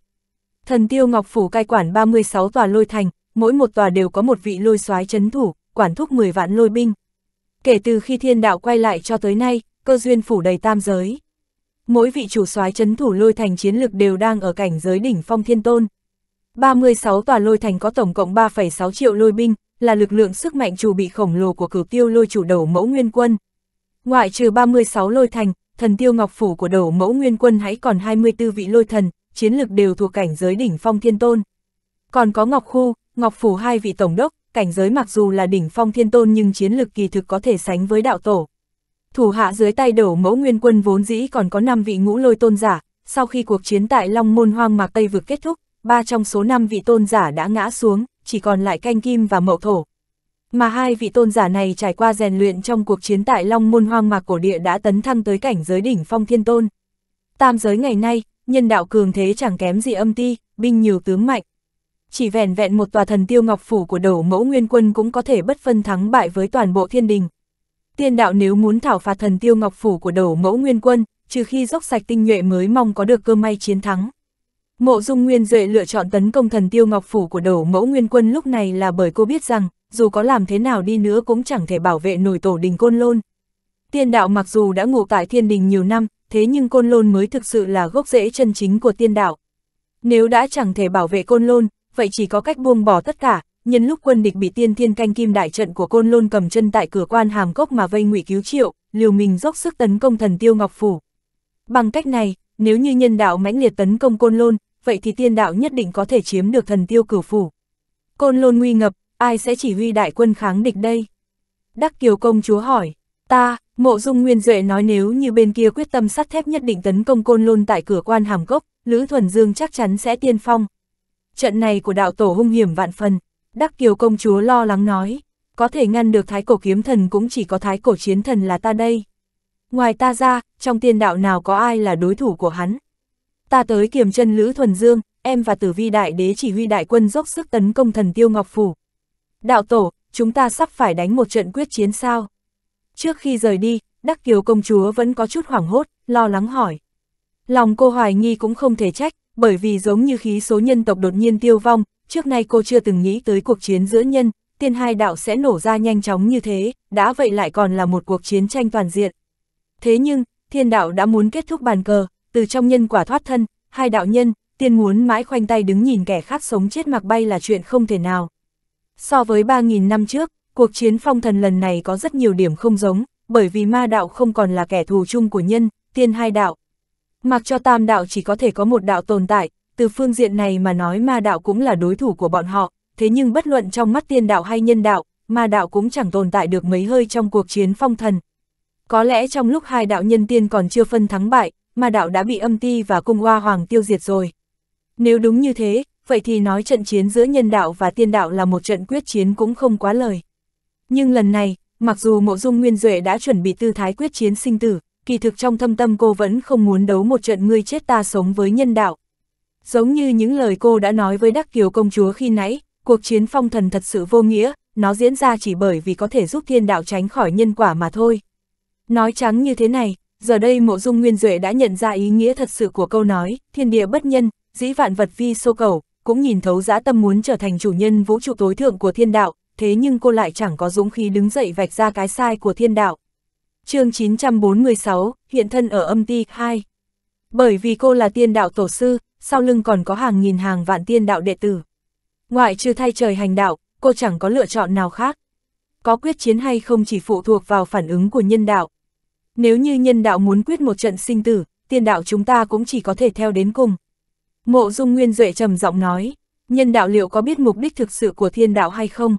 Thần tiêu ngọc phủ cai quản 36 tòa lôi thành, mỗi một tòa đều có một vị lôi soái chấn thủ, quản thúc 10 vạn lôi binh kể từ khi thiên đạo quay lại cho tới nay, cơ duyên phủ đầy tam giới. Mỗi vị chủ soái chấn thủ lôi thành chiến lược đều đang ở cảnh giới đỉnh phong thiên tôn. 36 tòa lôi thành có tổng cộng 3,6 triệu lôi binh, là lực lượng sức mạnh chủ bị khổng lồ của cửu tiêu lôi chủ đầu mẫu nguyên quân. Ngoại trừ 36 lôi thành, thần tiêu ngọc phủ của đầu mẫu nguyên quân hãy còn 24 vị lôi thần, chiến lược đều thuộc cảnh giới đỉnh phong thiên tôn. Còn có ngọc khu, ngọc phủ hai vị tổng đốc, cảnh giới mặc dù là đỉnh phong thiên tôn nhưng chiến lực kỳ thực có thể sánh với đạo tổ. Thủ hạ dưới tay đổ mẫu nguyên quân vốn dĩ còn có 5 vị ngũ lôi tôn giả, sau khi cuộc chiến tại Long Môn Hoang Mạc Tây vực kết thúc, ba trong số 5 vị tôn giả đã ngã xuống, chỉ còn lại canh kim và mậu thổ. Mà hai vị tôn giả này trải qua rèn luyện trong cuộc chiến tại Long Môn Hoang Mạc Cổ Địa đã tấn thăng tới cảnh giới đỉnh phong thiên tôn. Tam giới ngày nay, nhân đạo cường thế chẳng kém gì âm ti, binh nhiều tướng mạnh chỉ vẻn vẹn một tòa thần tiêu ngọc phủ của đổ mẫu nguyên quân cũng có thể bất phân thắng bại với toàn bộ thiên đình. Tiên đạo nếu muốn thảo phạt thần tiêu ngọc phủ của đổ mẫu nguyên quân, trừ khi dốc sạch tinh nhuệ mới mong có được cơ may chiến thắng. Mộ dung nguyên duệ lựa chọn tấn công thần tiêu ngọc phủ của đổ mẫu nguyên quân lúc này là bởi cô biết rằng, dù có làm thế nào đi nữa cũng chẳng thể bảo vệ nổi tổ đình côn lôn. Tiên đạo mặc dù đã ngủ tại thiên đình nhiều năm, thế nhưng côn lôn mới thực sự là gốc rễ chân chính của tiên đạo. Nếu đã chẳng thể bảo vệ côn lôn, vậy chỉ có cách buông bỏ tất cả, nhân lúc quân địch bị tiên thiên canh kim đại trận của côn lôn cầm chân tại cửa quan hàm cốc mà vây ngụy cứu triệu, liều mình dốc sức tấn công thần tiêu ngọc phủ. Bằng cách này, nếu như nhân đạo mãnh liệt tấn công côn lôn, vậy thì tiên đạo nhất định có thể chiếm được thần tiêu cửu phủ. Côn lôn nguy ngập, ai sẽ chỉ huy đại quân kháng địch đây? Đắc Kiều công chúa hỏi, ta, mộ dung nguyên duệ nói nếu như bên kia quyết tâm sắt thép nhất định tấn công côn lôn tại cửa quan hàm cốc, Lữ Thuần Dương chắc chắn sẽ tiên phong, trận này của đạo tổ hung hiểm vạn phần, Đắc Kiều công chúa lo lắng nói, có thể ngăn được thái cổ kiếm thần cũng chỉ có thái cổ chiến thần là ta đây. Ngoài ta ra, trong tiên đạo nào có ai là đối thủ của hắn. Ta tới kiềm chân Lữ Thuần Dương, em và tử vi đại đế chỉ huy đại quân dốc sức tấn công thần Tiêu Ngọc Phủ. Đạo tổ, chúng ta sắp phải đánh một trận quyết chiến sao. Trước khi rời đi, Đắc Kiều công chúa vẫn có chút hoảng hốt, lo lắng hỏi. Lòng cô hoài nghi cũng không thể trách, bởi vì giống như khí số nhân tộc đột nhiên tiêu vong, trước nay cô chưa từng nghĩ tới cuộc chiến giữa nhân, tiên hai đạo sẽ nổ ra nhanh chóng như thế, đã vậy lại còn là một cuộc chiến tranh toàn diện. Thế nhưng, thiên đạo đã muốn kết thúc bàn cờ, từ trong nhân quả thoát thân, hai đạo nhân, tiên muốn mãi khoanh tay đứng nhìn kẻ khác sống chết mặc bay là chuyện không thể nào. So với 3.000 năm trước, cuộc chiến phong thần lần này có rất nhiều điểm không giống, bởi vì ma đạo không còn là kẻ thù chung của nhân, tiên hai đạo, Mặc cho tam đạo chỉ có thể có một đạo tồn tại, từ phương diện này mà nói ma đạo cũng là đối thủ của bọn họ, thế nhưng bất luận trong mắt tiên đạo hay nhân đạo, ma đạo cũng chẳng tồn tại được mấy hơi trong cuộc chiến phong thần. Có lẽ trong lúc hai đạo nhân tiên còn chưa phân thắng bại, ma đạo đã bị âm ti và cung hoa hoàng tiêu diệt rồi. Nếu đúng như thế, vậy thì nói trận chiến giữa nhân đạo và tiên đạo là một trận quyết chiến cũng không quá lời. Nhưng lần này, mặc dù mộ dung nguyên duệ đã chuẩn bị tư thái quyết chiến sinh tử, kỳ thực trong thâm tâm cô vẫn không muốn đấu một trận ngươi chết ta sống với nhân đạo. Giống như những lời cô đã nói với Đắc Kiều công chúa khi nãy, cuộc chiến phong thần thật sự vô nghĩa, nó diễn ra chỉ bởi vì có thể giúp thiên đạo tránh khỏi nhân quả mà thôi. Nói trắng như thế này, giờ đây mộ dung nguyên duệ đã nhận ra ý nghĩa thật sự của câu nói, thiên địa bất nhân, dĩ vạn vật vi sô cầu, cũng nhìn thấu dã tâm muốn trở thành chủ nhân vũ trụ tối thượng của thiên đạo, thế nhưng cô lại chẳng có dũng khí đứng dậy vạch ra cái sai của thiên đạo chương 946, hiện thân ở âm ti 2. Bởi vì cô là tiên đạo tổ sư, sau lưng còn có hàng nghìn hàng vạn tiên đạo đệ tử. Ngoại trừ thay trời hành đạo, cô chẳng có lựa chọn nào khác. Có quyết chiến hay không chỉ phụ thuộc vào phản ứng của nhân đạo. Nếu như nhân đạo muốn quyết một trận sinh tử, tiên đạo chúng ta cũng chỉ có thể theo đến cùng. Mộ Dung Nguyên Duệ trầm giọng nói, nhân đạo liệu có biết mục đích thực sự của thiên đạo hay không?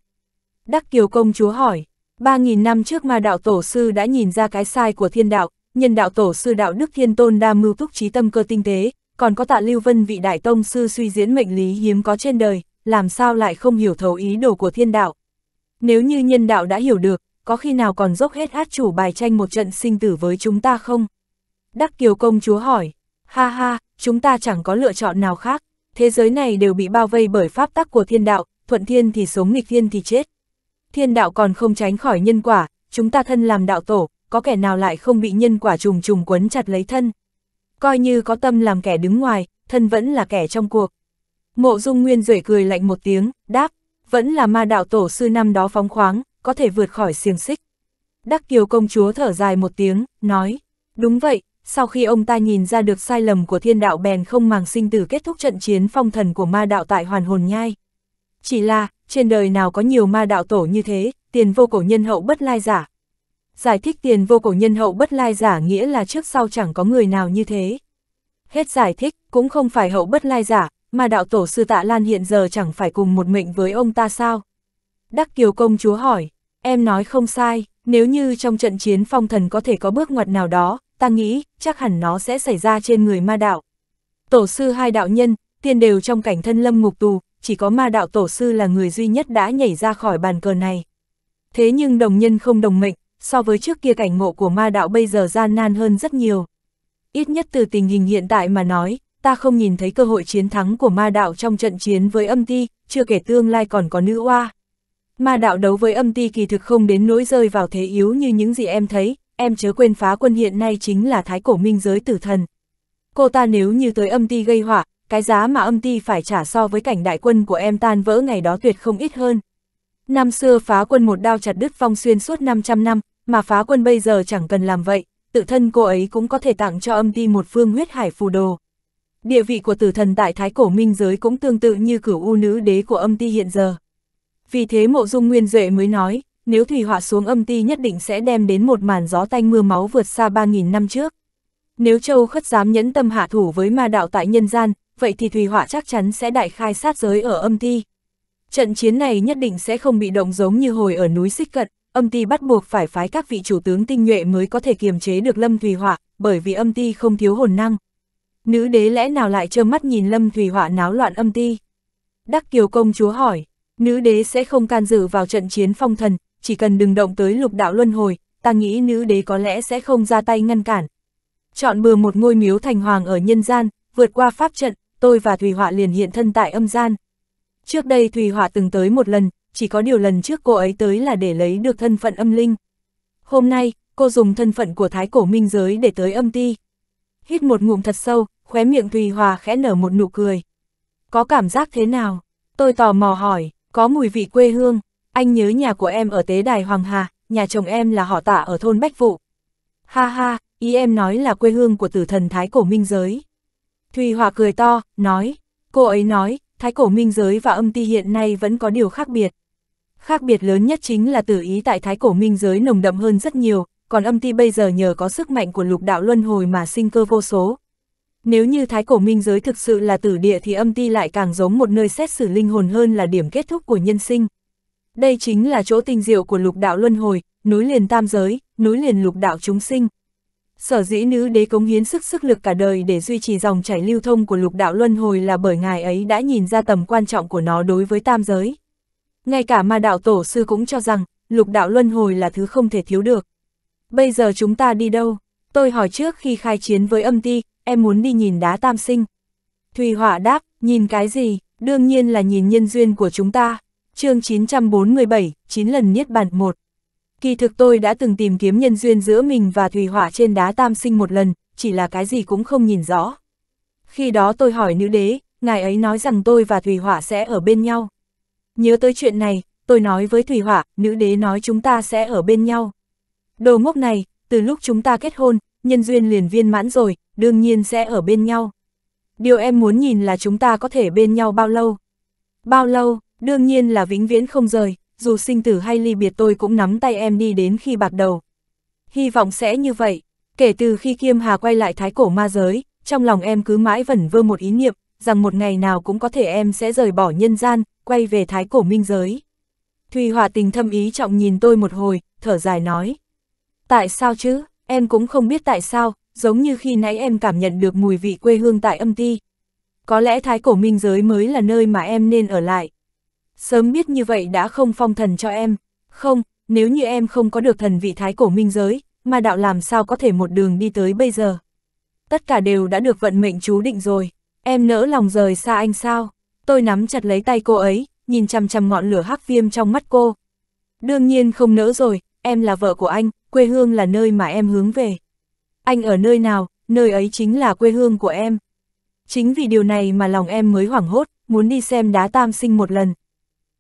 Đắc Kiều Công Chúa hỏi, Ba nghìn năm trước ma đạo tổ sư đã nhìn ra cái sai của thiên đạo, nhân đạo tổ sư đạo đức thiên tôn đa mưu túc trí tâm cơ tinh tế, còn có tạ lưu vân vị đại tông sư suy diễn mệnh lý hiếm có trên đời, làm sao lại không hiểu thấu ý đồ của thiên đạo. Nếu như nhân đạo đã hiểu được, có khi nào còn dốc hết át chủ bài tranh một trận sinh tử với chúng ta không? Đắc Kiều công chúa hỏi, ha ha, chúng ta chẳng có lựa chọn nào khác, thế giới này đều bị bao vây bởi pháp tắc của thiên đạo, thuận thiên thì sống nghịch thiên thì chết thiên đạo còn không tránh khỏi nhân quả, chúng ta thân làm đạo tổ, có kẻ nào lại không bị nhân quả trùng trùng quấn chặt lấy thân. Coi như có tâm làm kẻ đứng ngoài, thân vẫn là kẻ trong cuộc. Mộ dung nguyên rủi cười lạnh một tiếng, đáp, vẫn là ma đạo tổ sư năm đó phóng khoáng, có thể vượt khỏi xiềng xích. Đắc Kiều công chúa thở dài một tiếng, nói, đúng vậy, sau khi ông ta nhìn ra được sai lầm của thiên đạo bèn không màng sinh tử kết thúc trận chiến phong thần của ma đạo tại hoàn hồn nhai. Chỉ là, trên đời nào có nhiều ma đạo tổ như thế, tiền vô cổ nhân hậu bất lai giả. Giải thích tiền vô cổ nhân hậu bất lai giả nghĩa là trước sau chẳng có người nào như thế. Hết giải thích, cũng không phải hậu bất lai giả, mà đạo tổ sư tạ Lan hiện giờ chẳng phải cùng một mệnh với ông ta sao? Đắc Kiều công chúa hỏi, em nói không sai, nếu như trong trận chiến phong thần có thể có bước ngoặt nào đó, ta nghĩ, chắc hẳn nó sẽ xảy ra trên người ma đạo. Tổ sư hai đạo nhân, tiền đều trong cảnh thân lâm ngục tù, chỉ có ma đạo tổ sư là người duy nhất đã nhảy ra khỏi bàn cờ này. Thế nhưng đồng nhân không đồng mệnh, so với trước kia cảnh ngộ của ma đạo bây giờ gian nan hơn rất nhiều. Ít nhất từ tình hình hiện tại mà nói, ta không nhìn thấy cơ hội chiến thắng của ma đạo trong trận chiến với âm ti, chưa kể tương lai còn có nữ oa. Ma đạo đấu với âm ti kỳ thực không đến nỗi rơi vào thế yếu như những gì em thấy, em chớ quên phá quân hiện nay chính là thái cổ minh giới tử thần. Cô ta nếu như tới âm ti gây họa, cái giá mà âm ti phải trả so với cảnh đại quân của em tan vỡ ngày đó tuyệt không ít hơn. Năm xưa phá quân một đao chặt đứt phong xuyên suốt 500 năm, mà phá quân bây giờ chẳng cần làm vậy, tự thân cô ấy cũng có thể tặng cho âm ti một phương huyết hải phù đồ. Địa vị của tử thần tại Thái Cổ Minh giới cũng tương tự như cửu u nữ đế của âm ti hiện giờ. Vì thế mộ dung nguyên duệ mới nói, nếu thủy họa xuống âm ti nhất định sẽ đem đến một màn gió tanh mưa máu vượt xa 3.000 năm trước. Nếu châu khất dám nhẫn tâm hạ thủ với ma đạo tại nhân gian, vậy thì Thùy Họa chắc chắn sẽ đại khai sát giới ở âm ti. Trận chiến này nhất định sẽ không bị động giống như hồi ở núi Xích Cận, âm ti bắt buộc phải phái các vị chủ tướng tinh nhuệ mới có thể kiềm chế được Lâm Thùy Họa, bởi vì âm ti không thiếu hồn năng. Nữ đế lẽ nào lại trơ mắt nhìn Lâm Thùy Họa náo loạn âm ti? Đắc Kiều Công Chúa hỏi, nữ đế sẽ không can dự vào trận chiến phong thần, chỉ cần đừng động tới lục đạo luân hồi, ta nghĩ nữ đế có lẽ sẽ không ra tay ngăn cản. Chọn bừa một ngôi miếu thành hoàng ở nhân gian, vượt qua pháp trận, tôi và Thùy Họa liền hiện thân tại âm gian. Trước đây Thùy Họa từng tới một lần, chỉ có điều lần trước cô ấy tới là để lấy được thân phận âm linh. Hôm nay, cô dùng thân phận của thái cổ minh giới để tới âm ti. Hít một ngụm thật sâu, khóe miệng Thùy Hòa khẽ nở một nụ cười. Có cảm giác thế nào? Tôi tò mò hỏi, có mùi vị quê hương, anh nhớ nhà của em ở tế đài Hoàng Hà, nhà chồng em là họ tạ ở thôn Bách Vụ. Ha ha, ý em nói là quê hương của tử thần thái cổ minh giới. Thùy Hòa cười to, nói, cô ấy nói, thái cổ minh giới và âm ti hiện nay vẫn có điều khác biệt. Khác biệt lớn nhất chính là tử ý tại thái cổ minh giới nồng đậm hơn rất nhiều, còn âm ti bây giờ nhờ có sức mạnh của lục đạo luân hồi mà sinh cơ vô số. Nếu như thái cổ minh giới thực sự là tử địa thì âm ti lại càng giống một nơi xét xử linh hồn hơn là điểm kết thúc của nhân sinh. Đây chính là chỗ tinh diệu của lục đạo luân hồi, núi liền tam giới, núi liền lục đạo chúng sinh. Sở dĩ nữ đế cống hiến sức sức lực cả đời để duy trì dòng chảy lưu thông của lục đạo luân hồi là bởi ngài ấy đã nhìn ra tầm quan trọng của nó đối với tam giới. Ngay cả ma đạo tổ sư cũng cho rằng, lục đạo luân hồi là thứ không thể thiếu được. Bây giờ chúng ta đi đâu? Tôi hỏi trước khi khai chiến với âm ti, em muốn đi nhìn đá tam sinh. Thùy Hỏa đáp, nhìn cái gì? Đương nhiên là nhìn nhân duyên của chúng ta. chương 947, 9 lần Niết bản 1 Kỳ thực tôi đã từng tìm kiếm nhân duyên giữa mình và Thùy Hỏa trên đá tam sinh một lần, chỉ là cái gì cũng không nhìn rõ. Khi đó tôi hỏi nữ đế, ngài ấy nói rằng tôi và Thùy Hỏa sẽ ở bên nhau. Nhớ tới chuyện này, tôi nói với Thùy Hỏa, nữ đế nói chúng ta sẽ ở bên nhau. Đồ ngốc này, từ lúc chúng ta kết hôn, nhân duyên liền viên mãn rồi, đương nhiên sẽ ở bên nhau. Điều em muốn nhìn là chúng ta có thể bên nhau bao lâu. Bao lâu, đương nhiên là vĩnh viễn không rời dù sinh tử hay ly biệt tôi cũng nắm tay em đi đến khi bạc đầu. Hy vọng sẽ như vậy, kể từ khi Kiêm Hà quay lại thái cổ ma giới, trong lòng em cứ mãi vẩn vơ một ý niệm, rằng một ngày nào cũng có thể em sẽ rời bỏ nhân gian, quay về thái cổ minh giới. Thùy Hòa tình thâm ý trọng nhìn tôi một hồi, thở dài nói. Tại sao chứ, em cũng không biết tại sao, giống như khi nãy em cảm nhận được mùi vị quê hương tại âm ti. Có lẽ thái cổ minh giới mới là nơi mà em nên ở lại. Sớm biết như vậy đã không phong thần cho em. Không, nếu như em không có được thần vị thái cổ minh giới, mà đạo làm sao có thể một đường đi tới bây giờ. Tất cả đều đã được vận mệnh chú định rồi. Em nỡ lòng rời xa anh sao? Tôi nắm chặt lấy tay cô ấy, nhìn chằm chằm ngọn lửa hắc viêm trong mắt cô. Đương nhiên không nỡ rồi, em là vợ của anh, quê hương là nơi mà em hướng về. Anh ở nơi nào, nơi ấy chính là quê hương của em. Chính vì điều này mà lòng em mới hoảng hốt, muốn đi xem đá tam sinh một lần,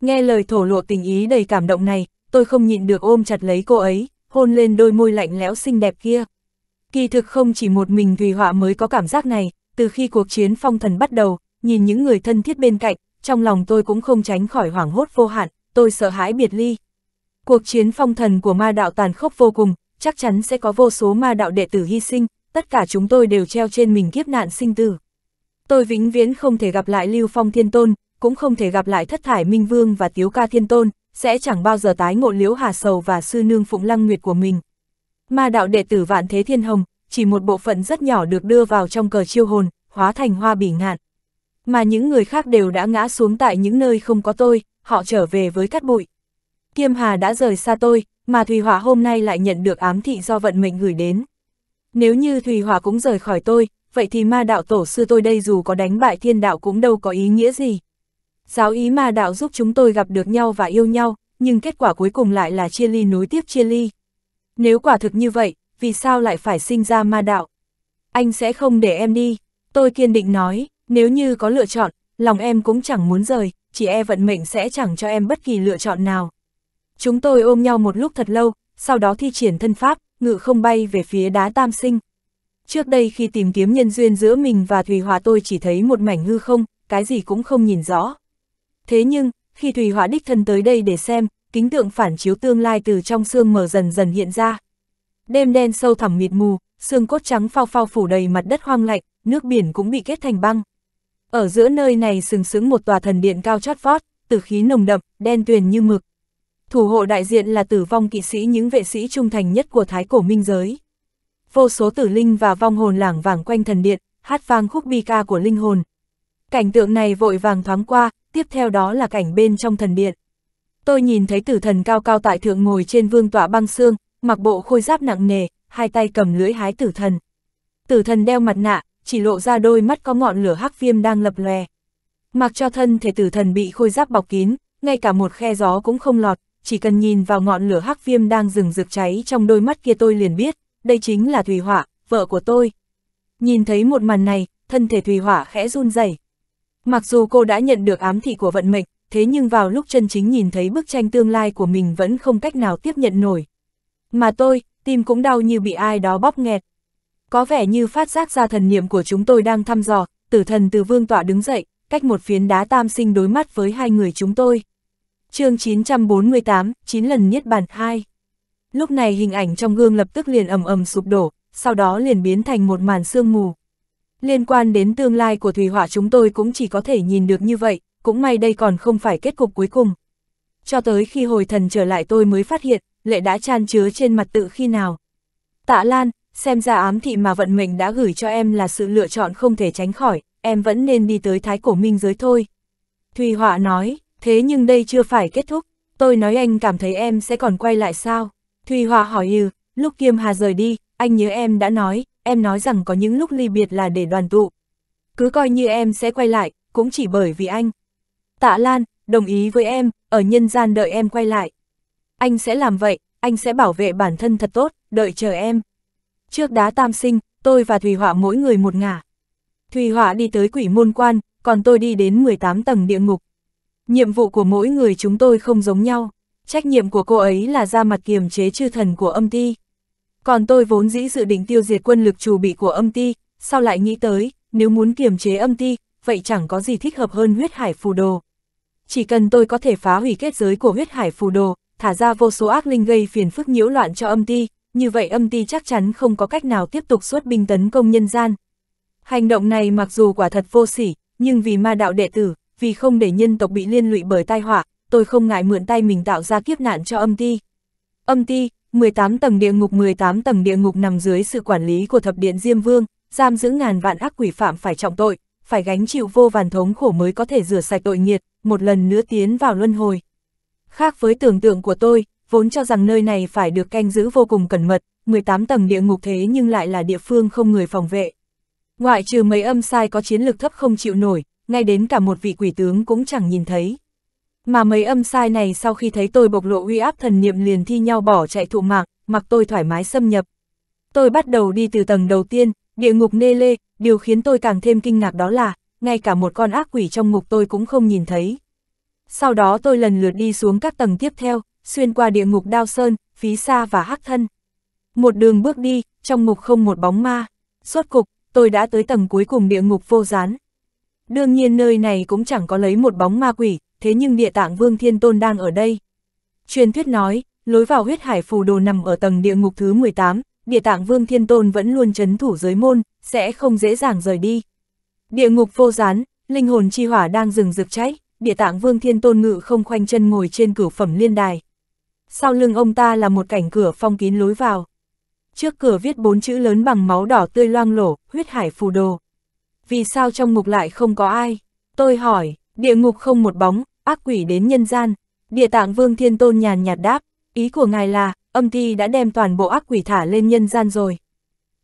Nghe lời thổ lộ tình ý đầy cảm động này, tôi không nhịn được ôm chặt lấy cô ấy, hôn lên đôi môi lạnh lẽo xinh đẹp kia. Kỳ thực không chỉ một mình Thùy Họa mới có cảm giác này, từ khi cuộc chiến phong thần bắt đầu, nhìn những người thân thiết bên cạnh, trong lòng tôi cũng không tránh khỏi hoảng hốt vô hạn, tôi sợ hãi biệt ly. Cuộc chiến phong thần của ma đạo tàn khốc vô cùng, chắc chắn sẽ có vô số ma đạo đệ tử hy sinh, tất cả chúng tôi đều treo trên mình kiếp nạn sinh tử. Tôi vĩnh viễn không thể gặp lại Lưu Phong Thiên Tôn, cũng không thể gặp lại thất thải minh vương và tiếu ca thiên tôn, sẽ chẳng bao giờ tái ngộ liễu hà sầu và sư nương phụng lăng nguyệt của mình. Mà đạo đệ tử vạn thế thiên hồng, chỉ một bộ phận rất nhỏ được đưa vào trong cờ chiêu hồn, hóa thành hoa bỉ ngạn. Mà những người khác đều đã ngã xuống tại những nơi không có tôi, họ trở về với cát bụi. Kiêm Hà đã rời xa tôi, mà Thùy Hỏa hôm nay lại nhận được ám thị do vận mệnh gửi đến. Nếu như Thùy Hỏa cũng rời khỏi tôi, vậy thì ma đạo tổ sư tôi đây dù có đánh bại thiên đạo cũng đâu có ý nghĩa gì. Giáo ý ma đạo giúp chúng tôi gặp được nhau và yêu nhau, nhưng kết quả cuối cùng lại là chia ly nối tiếp chia ly. Nếu quả thực như vậy, vì sao lại phải sinh ra ma đạo? Anh sẽ không để em đi, tôi kiên định nói, nếu như có lựa chọn, lòng em cũng chẳng muốn rời, chỉ e vận mệnh sẽ chẳng cho em bất kỳ lựa chọn nào. Chúng tôi ôm nhau một lúc thật lâu, sau đó thi triển thân pháp, ngự không bay về phía đá tam sinh. Trước đây khi tìm kiếm nhân duyên giữa mình và Thùy Hòa tôi chỉ thấy một mảnh hư không, cái gì cũng không nhìn rõ. Thế nhưng, khi Thủy họa đích thân tới đây để xem, kính tượng phản chiếu tương lai từ trong xương mở dần dần hiện ra. Đêm đen sâu thẳm mịt mù, xương cốt trắng phao phao phủ đầy mặt đất hoang lạnh, nước biển cũng bị kết thành băng. Ở giữa nơi này sừng sững một tòa thần điện cao chót vót, từ khí nồng đậm, đen tuyền như mực. Thủ hộ đại diện là tử vong kỵ sĩ những vệ sĩ trung thành nhất của thái cổ minh giới. Vô số tử linh và vong hồn lảng vàng quanh thần điện, hát vang khúc bi ca của linh hồn. Cảnh tượng này vội vàng thoáng qua, tiếp theo đó là cảnh bên trong thần điện. Tôi nhìn thấy tử thần cao cao tại thượng ngồi trên vương tọa băng xương, mặc bộ khôi giáp nặng nề, hai tay cầm lưỡi hái tử thần. Tử thần đeo mặt nạ, chỉ lộ ra đôi mắt có ngọn lửa hắc viêm đang lập lòe. Mặc cho thân thể tử thần bị khôi giáp bọc kín, ngay cả một khe gió cũng không lọt, chỉ cần nhìn vào ngọn lửa hắc viêm đang rừng rực cháy trong đôi mắt kia tôi liền biết, đây chính là Thùy hỏa, vợ của tôi. Nhìn thấy một màn này, thân thể Thùy hỏa khẽ run rẩy Mặc dù cô đã nhận được ám thị của vận mệnh, thế nhưng vào lúc chân chính nhìn thấy bức tranh tương lai của mình vẫn không cách nào tiếp nhận nổi. Mà tôi, tim cũng đau như bị ai đó bóp nghẹt. Có vẻ như phát giác ra thần niệm của chúng tôi đang thăm dò, tử thần từ vương tọa đứng dậy, cách một phiến đá tam sinh đối mắt với hai người chúng tôi. chương 948, 9 lần nhất bản 2 Lúc này hình ảnh trong gương lập tức liền ầm ầm sụp đổ, sau đó liền biến thành một màn sương mù, Liên quan đến tương lai của Thùy Họa chúng tôi cũng chỉ có thể nhìn được như vậy, cũng may đây còn không phải kết cục cuối cùng. Cho tới khi hồi thần trở lại tôi mới phát hiện, lệ đã chan chứa trên mặt tự khi nào. Tạ Lan, xem ra ám thị mà vận mệnh đã gửi cho em là sự lựa chọn không thể tránh khỏi, em vẫn nên đi tới thái cổ minh giới thôi. Thùy Họa nói, thế nhưng đây chưa phải kết thúc, tôi nói anh cảm thấy em sẽ còn quay lại sao? Thùy Họa hỏi ừ, lúc Kiêm Hà rời đi, anh nhớ em đã nói, em nói rằng có những lúc ly biệt là để đoàn tụ. Cứ coi như em sẽ quay lại, cũng chỉ bởi vì anh. Tạ Lan, đồng ý với em, ở nhân gian đợi em quay lại. Anh sẽ làm vậy, anh sẽ bảo vệ bản thân thật tốt, đợi chờ em. Trước đá tam sinh, tôi và Thùy Họa mỗi người một ngả. Thùy Họa đi tới quỷ môn quan, còn tôi đi đến 18 tầng địa ngục. Nhiệm vụ của mỗi người chúng tôi không giống nhau. Trách nhiệm của cô ấy là ra mặt kiềm chế chư thần của âm ti. Còn tôi vốn dĩ dự định tiêu diệt quân lực chủ bị của âm ti, sao lại nghĩ tới, nếu muốn kiềm chế âm ti, vậy chẳng có gì thích hợp hơn huyết hải phù đồ. Chỉ cần tôi có thể phá hủy kết giới của huyết hải phù đồ, thả ra vô số ác linh gây phiền phức nhiễu loạn cho âm ti, như vậy âm ti chắc chắn không có cách nào tiếp tục xuất binh tấn công nhân gian. Hành động này mặc dù quả thật vô sỉ, nhưng vì ma đạo đệ tử, vì không để nhân tộc bị liên lụy bởi tai họa, tôi không ngại mượn tay mình tạo ra kiếp nạn cho âm ti. Âm ti, 18 tầng địa ngục 18 tầng địa ngục nằm dưới sự quản lý của thập điện Diêm Vương, giam giữ ngàn vạn ác quỷ phạm phải trọng tội, phải gánh chịu vô vàn thống khổ mới có thể rửa sạch tội nghiệt, một lần nữa tiến vào luân hồi. Khác với tưởng tượng của tôi, vốn cho rằng nơi này phải được canh giữ vô cùng cẩn mật, 18 tầng địa ngục thế nhưng lại là địa phương không người phòng vệ. Ngoại trừ mấy âm sai có chiến lực thấp không chịu nổi, ngay đến cả một vị quỷ tướng cũng chẳng nhìn thấy. Mà mấy âm sai này sau khi thấy tôi bộc lộ uy áp thần niệm liền thi nhau bỏ chạy thụ mạng, mặc tôi thoải mái xâm nhập. Tôi bắt đầu đi từ tầng đầu tiên, địa ngục nê lê, điều khiến tôi càng thêm kinh ngạc đó là, ngay cả một con ác quỷ trong ngục tôi cũng không nhìn thấy. Sau đó tôi lần lượt đi xuống các tầng tiếp theo, xuyên qua địa ngục đao sơn, phí xa và hắc thân. Một đường bước đi, trong ngục không một bóng ma. Suốt cục, tôi đã tới tầng cuối cùng địa ngục vô gián. Đương nhiên nơi này cũng chẳng có lấy một bóng ma quỷ, thế nhưng địa tạng vương thiên tôn đang ở đây. Truyền thuyết nói, lối vào huyết hải phù đồ nằm ở tầng địa ngục thứ 18, địa tạng vương thiên tôn vẫn luôn chấn thủ giới môn, sẽ không dễ dàng rời đi. Địa ngục vô gián, linh hồn chi hỏa đang rừng rực cháy, địa tạng vương thiên tôn ngự không khoanh chân ngồi trên cửu phẩm liên đài. Sau lưng ông ta là một cảnh cửa phong kín lối vào. Trước cửa viết bốn chữ lớn bằng máu đỏ tươi loang lổ, huyết hải phù đồ. Vì sao trong ngục lại không có ai? Tôi hỏi, Địa ngục không một bóng, ác quỷ đến nhân gian. Địa tạng vương thiên tôn nhàn nhạt đáp, ý của ngài là, âm ti đã đem toàn bộ ác quỷ thả lên nhân gian rồi.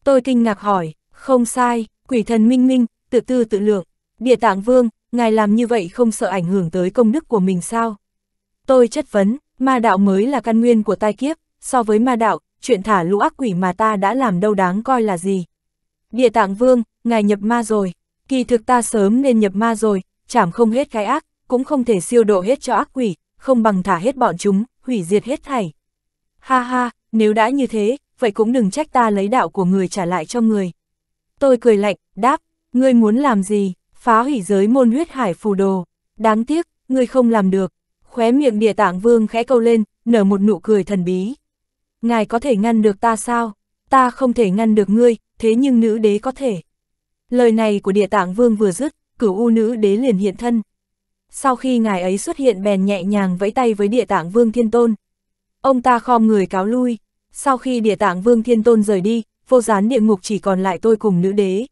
Tôi kinh ngạc hỏi, không sai, quỷ thần minh minh, tự tư tự lượng. Địa tạng vương, ngài làm như vậy không sợ ảnh hưởng tới công đức của mình sao? Tôi chất vấn, ma đạo mới là căn nguyên của tai kiếp, so với ma đạo, chuyện thả lũ ác quỷ mà ta đã làm đâu đáng coi là gì. Địa tạng vương, ngài nhập ma rồi, kỳ thực ta sớm nên nhập ma rồi, chảm không hết cái ác, cũng không thể siêu độ hết cho ác quỷ, không bằng thả hết bọn chúng, hủy diệt hết thảy. Ha ha, nếu đã như thế, vậy cũng đừng trách ta lấy đạo của người trả lại cho người. Tôi cười lạnh, đáp, ngươi muốn làm gì, phá hủy giới môn huyết hải phù đồ, đáng tiếc, ngươi không làm được. Khóe miệng địa tạng vương khẽ câu lên, nở một nụ cười thần bí. Ngài có thể ngăn được ta sao? Ta không thể ngăn được ngươi, thế nhưng nữ đế có thể. Lời này của địa tạng vương vừa dứt, cửu u nữ đế liền hiện thân. Sau khi ngài ấy xuất hiện bèn nhẹ nhàng vẫy tay với địa tạng vương thiên tôn. Ông ta khom người cáo lui, sau khi địa tạng vương thiên tôn rời đi, vô gián địa ngục chỉ còn lại tôi cùng nữ đế.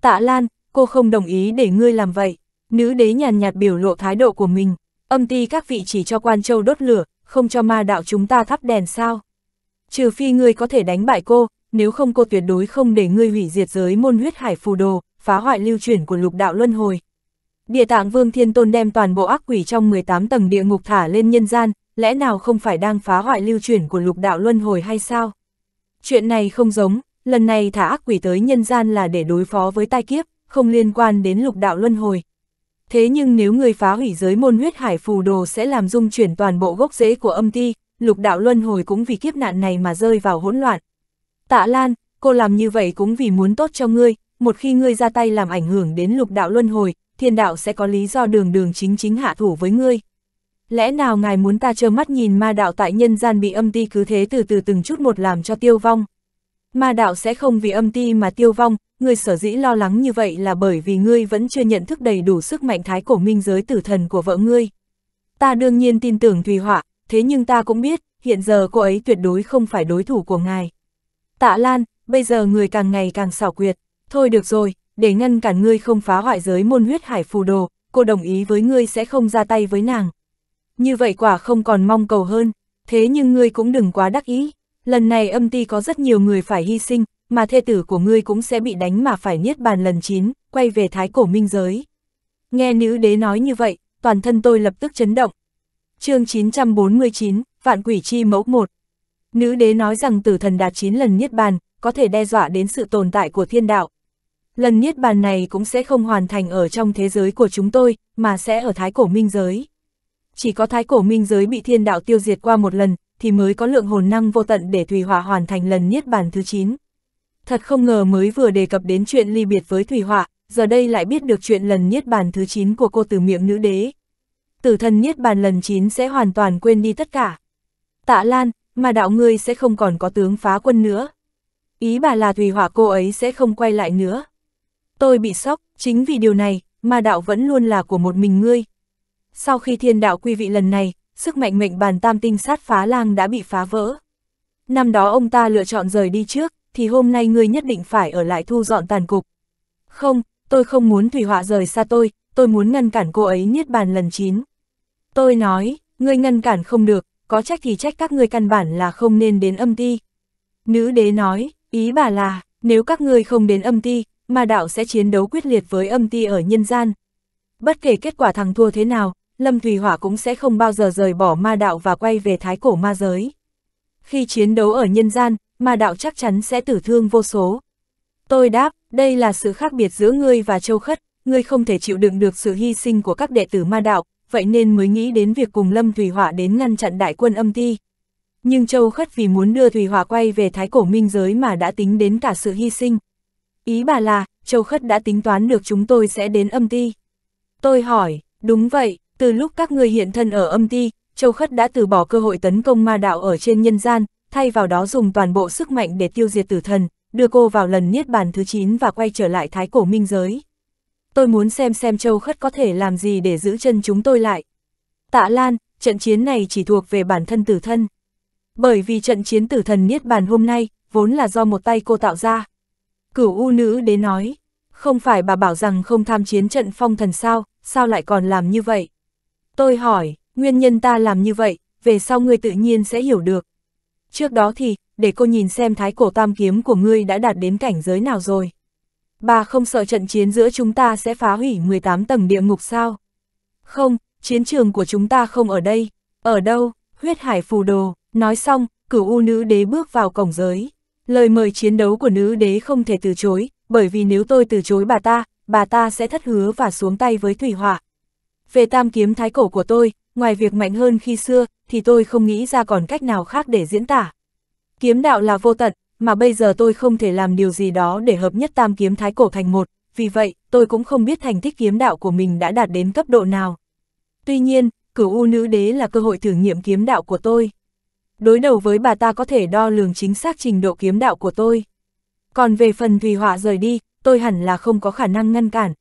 Tạ Lan, cô không đồng ý để ngươi làm vậy. Nữ đế nhàn nhạt biểu lộ thái độ của mình, âm ti các vị chỉ cho quan châu đốt lửa, không cho ma đạo chúng ta thắp đèn sao. Trừ phi ngươi có thể đánh bại cô, nếu không cô tuyệt đối không để ngươi hủy diệt giới môn huyết hải phù đồ, phá hoại lưu chuyển của lục đạo luân hồi. Địa tạng vương thiên tôn đem toàn bộ ác quỷ trong 18 tầng địa ngục thả lên nhân gian, lẽ nào không phải đang phá hoại lưu chuyển của lục đạo luân hồi hay sao? Chuyện này không giống, lần này thả ác quỷ tới nhân gian là để đối phó với tai kiếp, không liên quan đến lục đạo luân hồi. Thế nhưng nếu người phá hủy giới môn huyết hải phù đồ sẽ làm dung chuyển toàn bộ gốc rễ của âm ti, lục đạo luân hồi cũng vì kiếp nạn này mà rơi vào hỗn loạn. Tạ Lan, cô làm như vậy cũng vì muốn tốt cho ngươi, một khi ngươi ra tay làm ảnh hưởng đến lục đạo luân hồi, thiên đạo sẽ có lý do đường đường chính chính hạ thủ với ngươi. Lẽ nào ngài muốn ta trơ mắt nhìn ma đạo tại nhân gian bị âm ti cứ thế từ từ từng chút một làm cho tiêu vong? Ma đạo sẽ không vì âm ti mà tiêu vong, ngươi sở dĩ lo lắng như vậy là bởi vì ngươi vẫn chưa nhận thức đầy đủ sức mạnh thái cổ minh giới tử thần của vợ ngươi. Ta đương nhiên tin tưởng Thùy Họa, thế nhưng ta cũng biết, hiện giờ cô ấy tuyệt đối không phải đối thủ của ngài. Tạ Lan, bây giờ người càng ngày càng xảo quyệt, Thôi được rồi, để ngăn cản ngươi không phá hoại giới môn huyết hải phù đồ, cô đồng ý với ngươi sẽ không ra tay với nàng. Như vậy quả không còn mong cầu hơn, thế nhưng ngươi cũng đừng quá đắc ý. Lần này âm ti có rất nhiều người phải hy sinh, mà thê tử của ngươi cũng sẽ bị đánh mà phải niết bàn lần chín quay về thái cổ minh giới. Nghe nữ đế nói như vậy, toàn thân tôi lập tức chấn động. chương 949, Vạn Quỷ Chi Mẫu 1 Nữ đế nói rằng tử thần đạt 9 lần niết bàn, có thể đe dọa đến sự tồn tại của thiên đạo, lần niết bàn này cũng sẽ không hoàn thành ở trong thế giới của chúng tôi, mà sẽ ở thái cổ minh giới. Chỉ có thái cổ minh giới bị thiên đạo tiêu diệt qua một lần, thì mới có lượng hồn năng vô tận để Thủy Hỏa hoàn thành lần niết bàn thứ 9. Thật không ngờ mới vừa đề cập đến chuyện ly biệt với Thủy Hỏa, giờ đây lại biết được chuyện lần niết bàn thứ 9 của cô từ miệng nữ đế. Tử thần niết bàn lần 9 sẽ hoàn toàn quên đi tất cả. Tạ Lan, mà đạo ngươi sẽ không còn có tướng phá quân nữa. Ý bà là Thủy Hỏa cô ấy sẽ không quay lại nữa. Tôi bị sốc, chính vì điều này, mà đạo vẫn luôn là của một mình ngươi. Sau khi thiên đạo quy vị lần này, sức mạnh mệnh bàn tam tinh sát phá lang đã bị phá vỡ. Năm đó ông ta lựa chọn rời đi trước, thì hôm nay ngươi nhất định phải ở lại thu dọn tàn cục. Không, tôi không muốn Thủy Họa rời xa tôi, tôi muốn ngăn cản cô ấy niết bàn lần chín Tôi nói, ngươi ngăn cản không được, có trách thì trách các ngươi căn bản là không nên đến âm ti. Nữ đế nói, ý bà là, nếu các ngươi không đến âm ti, mà đạo sẽ chiến đấu quyết liệt với âm ti ở nhân gian. Bất kể kết quả thằng thua thế nào, Lâm Thủy Hỏa cũng sẽ không bao giờ rời bỏ ma đạo và quay về thái cổ ma giới. Khi chiến đấu ở nhân gian, ma đạo chắc chắn sẽ tử thương vô số. Tôi đáp, đây là sự khác biệt giữa ngươi và châu khất, ngươi không thể chịu đựng được sự hy sinh của các đệ tử ma đạo, vậy nên mới nghĩ đến việc cùng Lâm Thủy Hỏa đến ngăn chặn đại quân âm ti. Nhưng châu khất vì muốn đưa Thủy Hỏa quay về thái cổ minh giới mà đã tính đến cả sự hy sinh. Ý bà là, Châu Khất đã tính toán được chúng tôi sẽ đến âm ti. Tôi hỏi, đúng vậy, từ lúc các người hiện thân ở âm ti, Châu Khất đã từ bỏ cơ hội tấn công ma đạo ở trên nhân gian, thay vào đó dùng toàn bộ sức mạnh để tiêu diệt tử thần, đưa cô vào lần niết bàn thứ 9 và quay trở lại thái cổ minh giới. Tôi muốn xem xem Châu Khất có thể làm gì để giữ chân chúng tôi lại. Tạ Lan, trận chiến này chỉ thuộc về bản thân tử thân. Bởi vì trận chiến tử thần niết bàn hôm nay, vốn là do một tay cô tạo ra. Cửu U nữ đế nói, không phải bà bảo rằng không tham chiến trận phong thần sao, sao lại còn làm như vậy? Tôi hỏi, nguyên nhân ta làm như vậy, về sau ngươi tự nhiên sẽ hiểu được. Trước đó thì, để cô nhìn xem thái cổ tam kiếm của ngươi đã đạt đến cảnh giới nào rồi. Bà không sợ trận chiến giữa chúng ta sẽ phá hủy 18 tầng địa ngục sao? Không, chiến trường của chúng ta không ở đây. Ở đâu? Huyết hải phù đồ. Nói xong, cửu u nữ đế bước vào cổng giới. Lời mời chiến đấu của nữ đế không thể từ chối, bởi vì nếu tôi từ chối bà ta, bà ta sẽ thất hứa và xuống tay với thủy hỏa. Về tam kiếm thái cổ của tôi, ngoài việc mạnh hơn khi xưa, thì tôi không nghĩ ra còn cách nào khác để diễn tả. Kiếm đạo là vô tận, mà bây giờ tôi không thể làm điều gì đó để hợp nhất tam kiếm thái cổ thành một, vì vậy, tôi cũng không biết thành tích kiếm đạo của mình đã đạt đến cấp độ nào. Tuy nhiên, cửu u nữ đế là cơ hội thử nghiệm kiếm đạo của tôi đối đầu với bà ta có thể đo lường chính xác trình độ kiếm đạo của tôi. Còn về phần Thùy Họa rời đi, tôi hẳn là không có khả năng ngăn cản,